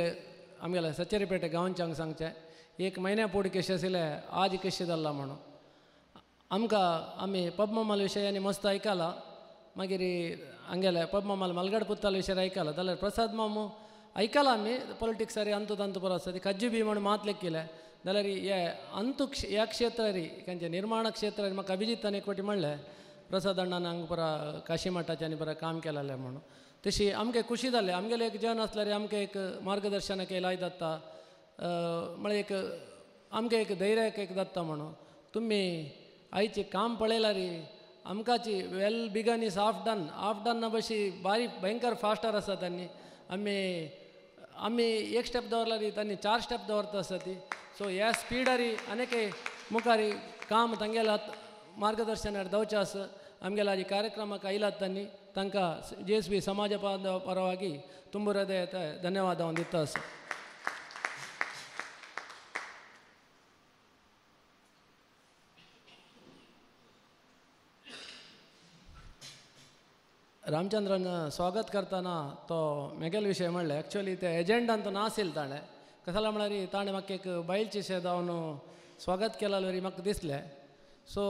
आमगेले ಸಚ್ಚರಿಪೇಟೆ ಗಾವನ್ ಚಾಂಗ್ गांवच्यांक एक ಏಕ ಮೈನಾಪೋಟಿಕೆ ಶಸಿಲೆ ಆದಿ ಕೆಶದಲ್ಲ म्हणून आमकां आमी पद्ममाल विशयांनी मस्त आयकलां मागीर आमगेले पद्ममाल मलगड पुत्ताल विशय आयकलां जाल्यार प्रसाद मामू आयकलां आमी पॉलिटिक्स रे अंतू तंतू बरो आसा ती कज्जू बी म्हणून मात लेखिले जाल्यार हे अंतू क्षे ह्या क्षेत्र री त्यांचे निर्माण क्षेत्र म्हाका अभिजीत आनी एक फावटी म्हणलें प्रसाद अण्णान हांगा पुरा काशी मठाचे आनी बरें काम केलेलें म्हणून तशी आमकां खुशी जालें आमगेलें एक जन आसलें आमकां एक मार्गदर्शनाक येयलाय जाता म्हळ्यार एक आमकां एक धैर्यक एक दत्ता म्हणून तुमी आयची काम पळयला री आमकांची well begun is half done half डन्ना बशी बारी भयंकर फास्टर आसा त्यांनी आम्ही आम्ही एक स्टेप दवरला री चार स्टेप दवरता आसा ती सो ह्या स्पिडारी अनेक मुखारी काम तांगेल्या मार्गदर्शनार दवचास आमगेला जी हाजी आयलात त्यांनी ತನ್ನಿ जे एस बी समाज ಸಮಾಜ ಪರವಾಗಿ ತುಂಬು धन्यवाद ರಾಮಚಂದ್ರನ ಸ್ವಾಗತ ಕರ್ತಾನ ತೋ ಮೆಗಲ್ ವಿಷಯ ಮಾಡಲೆ ಆ್ಯಕ್ಚುಲಿ ಇತ್ತೆ ಎಜೆಂಡ್ ಅಂತ ನಾಸಿಲ್ ತಾಳೆ ಕಸಲ ಮಳರಿ ತಾಣೆ ಮಕ್ಕಕ್ಕೆ ಬಯಲ್ಚಿಸೇದ ಅವನು ಸ್ವಾಗತ ಕೆಲಲ್ವರಿ ಮಕ್ಕ ದಿಸ್ಲೆ ಸೊ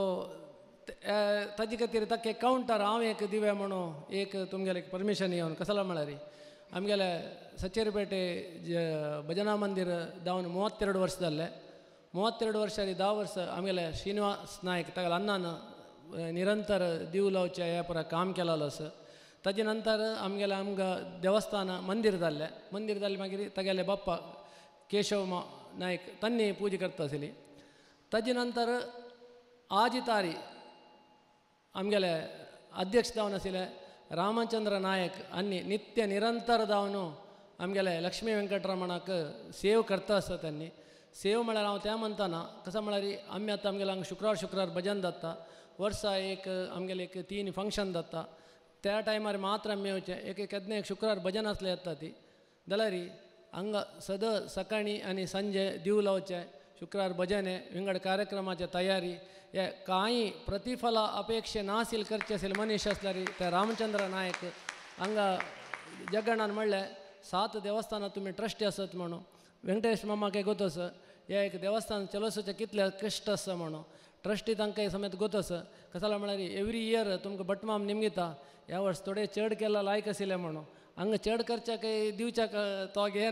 ತಜ್ಜಿಕತ್ತಿರಿ ತಕ್ಕೆ ಕೌಂಟರ್ ಹಾಂ ಏಕ ದಿವೆ ಮಣು ಏಕ ತುಮ್ಗೆಲೆ ಪರ್ಮಿಷನ್ ಅವನು ಕಸಲ ಮಳರಿ ಆಮೇಲೆ ಸಚ್ಚೇರಿಪೇಟೆ ಜ ಭಜನಾ ಮಂದಿರ ದಾವನು ಮೂವತ್ತೆರಡು ವರ್ಷದಲ್ಲೇ ಮೂವತ್ತೆರಡು ವರ್ಷ ರೀ ದಾ ವರ್ಷ ಆಮೇಲೆ ಶ್ರೀನಿವಾಸ್ ನಾಯಕ್ ತಗಲ್ ಅನ್ನಾನ ನಿರಂತರ ದಿವ್ಲೌಚ ಯಾಪುರ ಕಾಮ್ ಕೆಲಲಸ್ ತಜೆ ನಂತರ ಆಮ್ಗೆಲ ದೇವಸ್ಥಾನ ಮಂದಿರದಲ್ಲೇ ಮಂದಿರದಲ್ಲಿ ಮಗಿರಿ ತಗಲೆ ಬಪ್ಪ ಕೇಶವ ನಾಯಕ್ ತನ್ನಿ ಪೂಜೆ ಕರ್ತಸಿಲಿ ತಜೆ ನಂತರ ಆಜಿ ತಾರಿ ಅಧ್ಯಕ್ಷ ದಾವನ ಸಿಲೆ ರಾಮಚಂದ್ರ ನಾಯಕ್ ಅನ್ನಿ ನಿತ್ಯ ನಿರಂತರ ದಾವನು ಆಮ್ಗೆಲೆ ಲಕ್ಷ್ಮೀ ವೆಂಕಟರಮಣಕ್ಕೆ ಸೇವ್ ಕರ್ತಸ್ತ ತನ್ನಿ ಸೇವ್ ಮಳೆ ನಾವು ತ್ಯಾಮಂತನ ಕಸ ಮಳಾರಿ ಆಮ್ಯಾತ ಆಮ್ಗೆಲೆ ಹಂಗೆ ಶುಕ್ರವಾರ ಶುಕ್ರವಾರ ಭಜನ್ ದತ್ತ ವರ್ಷ ಏಕ್ ಅಮ್ಗೆಲ್ಲ ಏಕ್ ತೀನ್ ಫಂಕ್ಷನ್ ದತ್ತ त्या टायमार मात्र आमी येवचें एक एक केदना एक शुक्रार भजन आसले येता ती जाल्यार हांगा सदां सकाळीं आनी सांजे दिव लावचे शुक्रार भजन हे विंगड कार्यक्रमाचे तयारी हे कांय प्रतिफला अपेक्षे नासिल करचे असेल मनीस आसल्यार ते रामचंद्र नायक हांगा जगणान म्हणलें सात देवस्थानां तुमी ट्रस्टी आसत म्हणून ವೆಂಕಟೇಶ್ ಮಾಮಾಕೆ ಗೊತ್ತಸ एक देवस्थान ಚಲೋಸೋಚ कितले ಕಷ್ಟ आसा ಮಣ್ಣು ಟ್ರಸ್ಟ್ ಇದ್ದಂಕ ಈ ಸಮೇತ ಗೊತ್ತಸ ಕಸಾಲ ಮಾಡ್ರಿ ಎವ್ರಿ ಇಯರ್ ತುಮ್ಗೆ ಬಟ್ ಮಾಮ್ ನಿಮ್ಗಿತ ಯಾವ ವರ್ಷ ತೊಡೆ ಚೇಡ್ಕೆಲ್ಲ ಲಾಯ್ಕ ಸಿಲೆ ಮಾಡು ಹಂಗೆ ಚೇಡ್ ಖರ್ಚಾಕ ದಿವ್ಚಾಕ ತೋಗ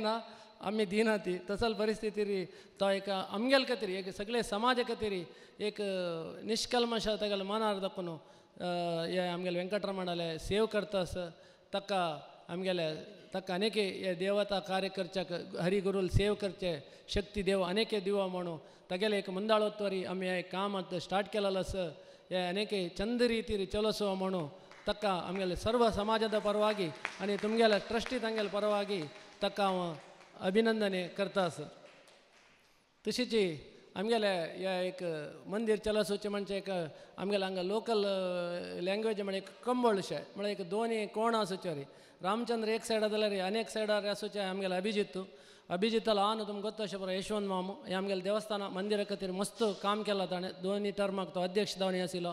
ಅಮ್ಮಿ ದೀನಾತಿ ತಸಲ್ ಪರಿಸ್ಥಿತಿ ರೀ ತೋ ಏಕ ಅಮ್ಗೆಲ್ ಕತಿರಿ ಏಕ ಸಗಳೆ ಸಮಾಜ ಕತಿರಿ ಏಕ ನಿಷ್ಕಲ್ಮಶ ತಗಲ್ ಮಾನಾರ್ದಕ್ಕೂ ಏ ಅಮ್ಗೆಲ್ ವೆಂಕಟರಮಣಲೆ ಸೇವ್ ಕರ್ತಸ್ ತಕ್ಕ ಅಮ್ಗೆಲೆ ತಕ್ಕ ಅನೇಕ ದೇವತಾ ಕಾರ್ಯಕರ್ಚ ಹರಿಗುರುಲ್ ಸೇವಕರ್ಚೆ ಶಕ್ತಿ ದೇವ ಅನೇಕ ದಿವ ಮಾಡು ತಗೆಲೇಕ ಮುಂದಾಳೋತ್ವರಿ ಅಮ್ಮೆ ಕಾಮ ಅಂತ ಸ್ಟಾರ್ಟ್ ಕೆಲಲಸ ಸ ಅನೇಕ ಚಂದ ರೀತಿ ಚಲಸುವ ಮಾಡು ತಕ್ಕ ಆಮೇಲೆ ಸರ್ವ ಸಮಾಜದ ಪರವಾಗಿ ಅನೇ ತುಂಗೆಲ್ಲ ಟ್ರಸ್ಟಿ ತಂಗೆಲ್ಲ ಪರವಾಗಿ ತಕ್ಕ ಅಭಿನಂದನೆ ಕರ್ತಾಸ ತುಶಿಚಿ ಆಮೇಲೆ ಏಕ ಮಂದಿ ಚಲ ಸೂಚಿ ಮಂಚ ಏಕ ಆಮೇಲೆ ಹಂಗೆ ಲೋಕಲ್ ಲ್ಯಾಂಗ್ವೇಜ್ ಮಳೆ ಕಂಬಳಿಸೆ ಮಳೆ ಏಕ ಧೋನಿ ಕೋಣ ಸೂಚ ರೀ ರಾಮಚಂದ್ರ ಏಕ್ ಸೈಡ್ ಅದಲ್ಲ ರೀ ಅನೇಕ ಸೈಡ್ ಆದರೆ ಸೂಚ ಆಮೇಲೆ ಅಭಿಜಿತ್ತು ಅಭಿಜಿತ್ ಅಲ್ಲ ಆನು ತುಂಬ ಗೊತ್ತ ಶಬ್ಬರ ಯಶವಂತ ಮಾಮು ಆಮೇಲೆ ದೇವಸ್ಥಾನ ಮಂದಿರ ಕತಿ ಮಸ್ತ್ ಕಾಮ್ ಕೆಲ್ಲ ತಾಣೆ ಧೋನಿ ಟರ್ಮ್ ಆಗ್ತಾವೆ ಅಧ್ಯಕ್ಷ ಧೋನಿ ಹಸಿಲ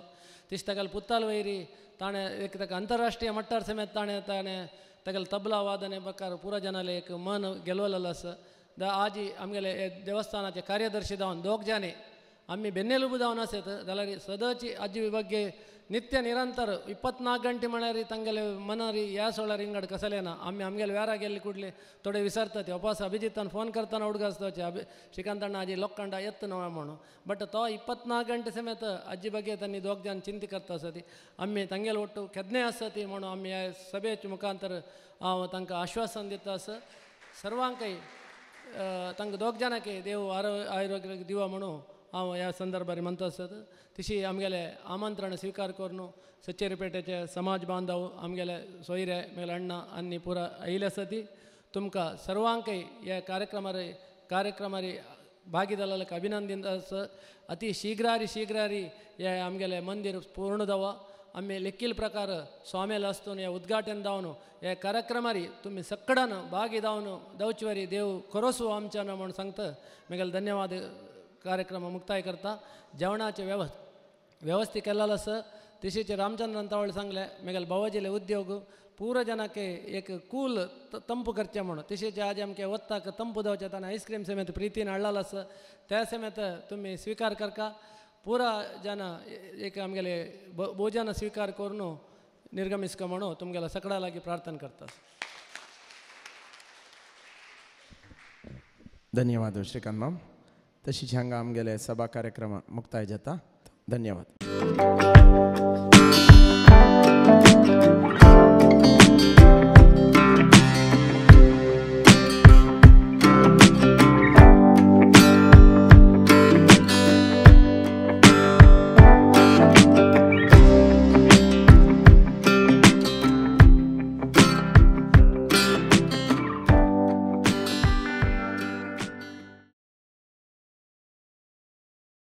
ತಿಷ್ಟಗಲ್ ಪುತ್ತಲ್ ವೈರಿ ತಾಣೆ ಏಕ ಅಂತಾರಾಷ್ಟ್ರೀಯ ಮಟ್ಟಾರ್ ಸಮೇತ ತಾಣೆ ತಾಣೆ ತಗಲ್ ತಬ್ಲಾ ವಾದನೆ ಬಕ್ಕಾರ ಪೂರ ಜನ ಲೇಕ್ ಮನ್ ಗೆಲುವಲ್ಲ ಸರ್ ದ ಆಜಿ ಆಮೇಲೆ ದೇವಸ್ಥಾನದ ಕಾರ್ಯದರ್ಶಿದವನು ದೋಗ್ಜಾನೆ ಅಮ್ಮಿ ಬೆನ್ನೆಲುಬುದವನ ಸೆತ ದಲರಿ ಸದಚಿ ಅಜ್ಜಿ ಬಗ್ಗೆ ನಿತ್ಯ ನಿರಂತರ ಇಪ್ಪತ್ನಾಲ್ಕು ಗಂಟೆ ಮಣರಿ ತಂಗಲೆ ಮನರಿ ಯಾಸೊಳರಿ ರಿಂಗಡ್ ಕಸಲೇನ ಅಮ್ಮಿ ಅಮ್ಗೆಲ್ ವ್ಯಾರಾಗಿ ಎಲ್ಲಿ ಕೂಡಲಿ ತೊಡೆ ವಿಸರ್ತತಿ ಅಭಿಜಿತ್ ಅನ್ನು ಫೋನ್ ಕರ್ತಾನೆ ಹುಡುಗಸ್ತೋಚಿ ಅಭಿ ಶ್ರೀಕಾಂತಣ್ಣ ಅಜ್ಜಿ ಲೊಕ್ಕಂಡ ಎತ್ತು ನೋವಮ್ಮನು ಬಟ್ ತೋ ಇಪ್ಪತ್ನಾಲ್ಕು ಗಂಟೆ ಸಮೇತ ಅಜ್ಜಿ ಬಗ್ಗೆ ತನ್ನ ದೋಗ್ಜಾನ್ ಚಿಂತೆ ಕರ್ತಾ ಸತಿ ಅಮ್ಮಿ ತಂಗೆಲ್ ಒಟ್ಟು ಕೆದ್ನೆ ಹಸ್ತತಿ ಮಣು ಅಮ್ಮಿ ಸಭೆ ಮುಖಾಂತರ ತಂಕ ಆಶ್ವಾಸನ ದಿತ್ತಾಸ ಸರ್ವಾಂಕೈ ತಂಗ ದೋಕ್ ಜನಕ್ಕೆ ದೇವು ಆರೋ ಆಯುರ್ವೇದ ದಿವಾಮಣು ಆ ಯಾವ ಸಂದರ್ಭ ರೀ ತಿಶಿ ಆಮೇಲೆ ಆಮಂತ್ರಣ ಕೋರ್ನು ಸಚ್ಚೇರಿಪೇಟೆ ಸಮಾಜ ಬಾಂಧವ್ ಆಮೇಲೆ ಸೊಯ್ರೆ ಮೇಲೆ ಅಣ್ಣ ಅನ್ನಿ ಪೂರ ಸತಿ ತುಮಕ ಸರ್ವಾಂಕೈ ಯ ಕಾರ್ಯಕ್ರಮ ರೀ ಕಾರ್ಯಕ್ರಮ ರೀ ಭಾಗಿದಲ್ಲಕ್ಕೆ ಅತಿ ಶೀಘ್ರಾರಿ ಶೀಘ್ರಾರಿ ಯ ಆಮ್ಗೆಲೆ ಮಂದಿರ ಪೂರ್ಣದವ आम्ही लेखील प्रकार स्वामेल असतो या उद्घाटन जाऊन या कार्यक्रमारी तुम्ही सकडन भागी जाऊन दौचवारी देव देऊ खरोसू आमच्या ना म्हणून सांगतात धन्यवाद कार्यक्रम मुक्ताय करता जेवणाचे व्यव व्यवस्थित केलेलं असं तिशी रामचंद्रन तावळे सांगले बाबाजीले उद्योग पूर्वजनाक एक कूल तंपू करचे म्हणून आज आमके वत्ताक तंपू धावचे त्यांना आईस्क्रीम समेत प्रीतीन हळलेल असं त्या समेत तुम्ही स्वीकार करता पुरा एक भोजन स्वीकार करून निर्गमिस्क म्हणून सकाळ लागी प्रार्थना करतात धन्यवाद श्रीकांत हंगा तशी सभा कार्यक्रम मुक्ताय जाता धन्यवाद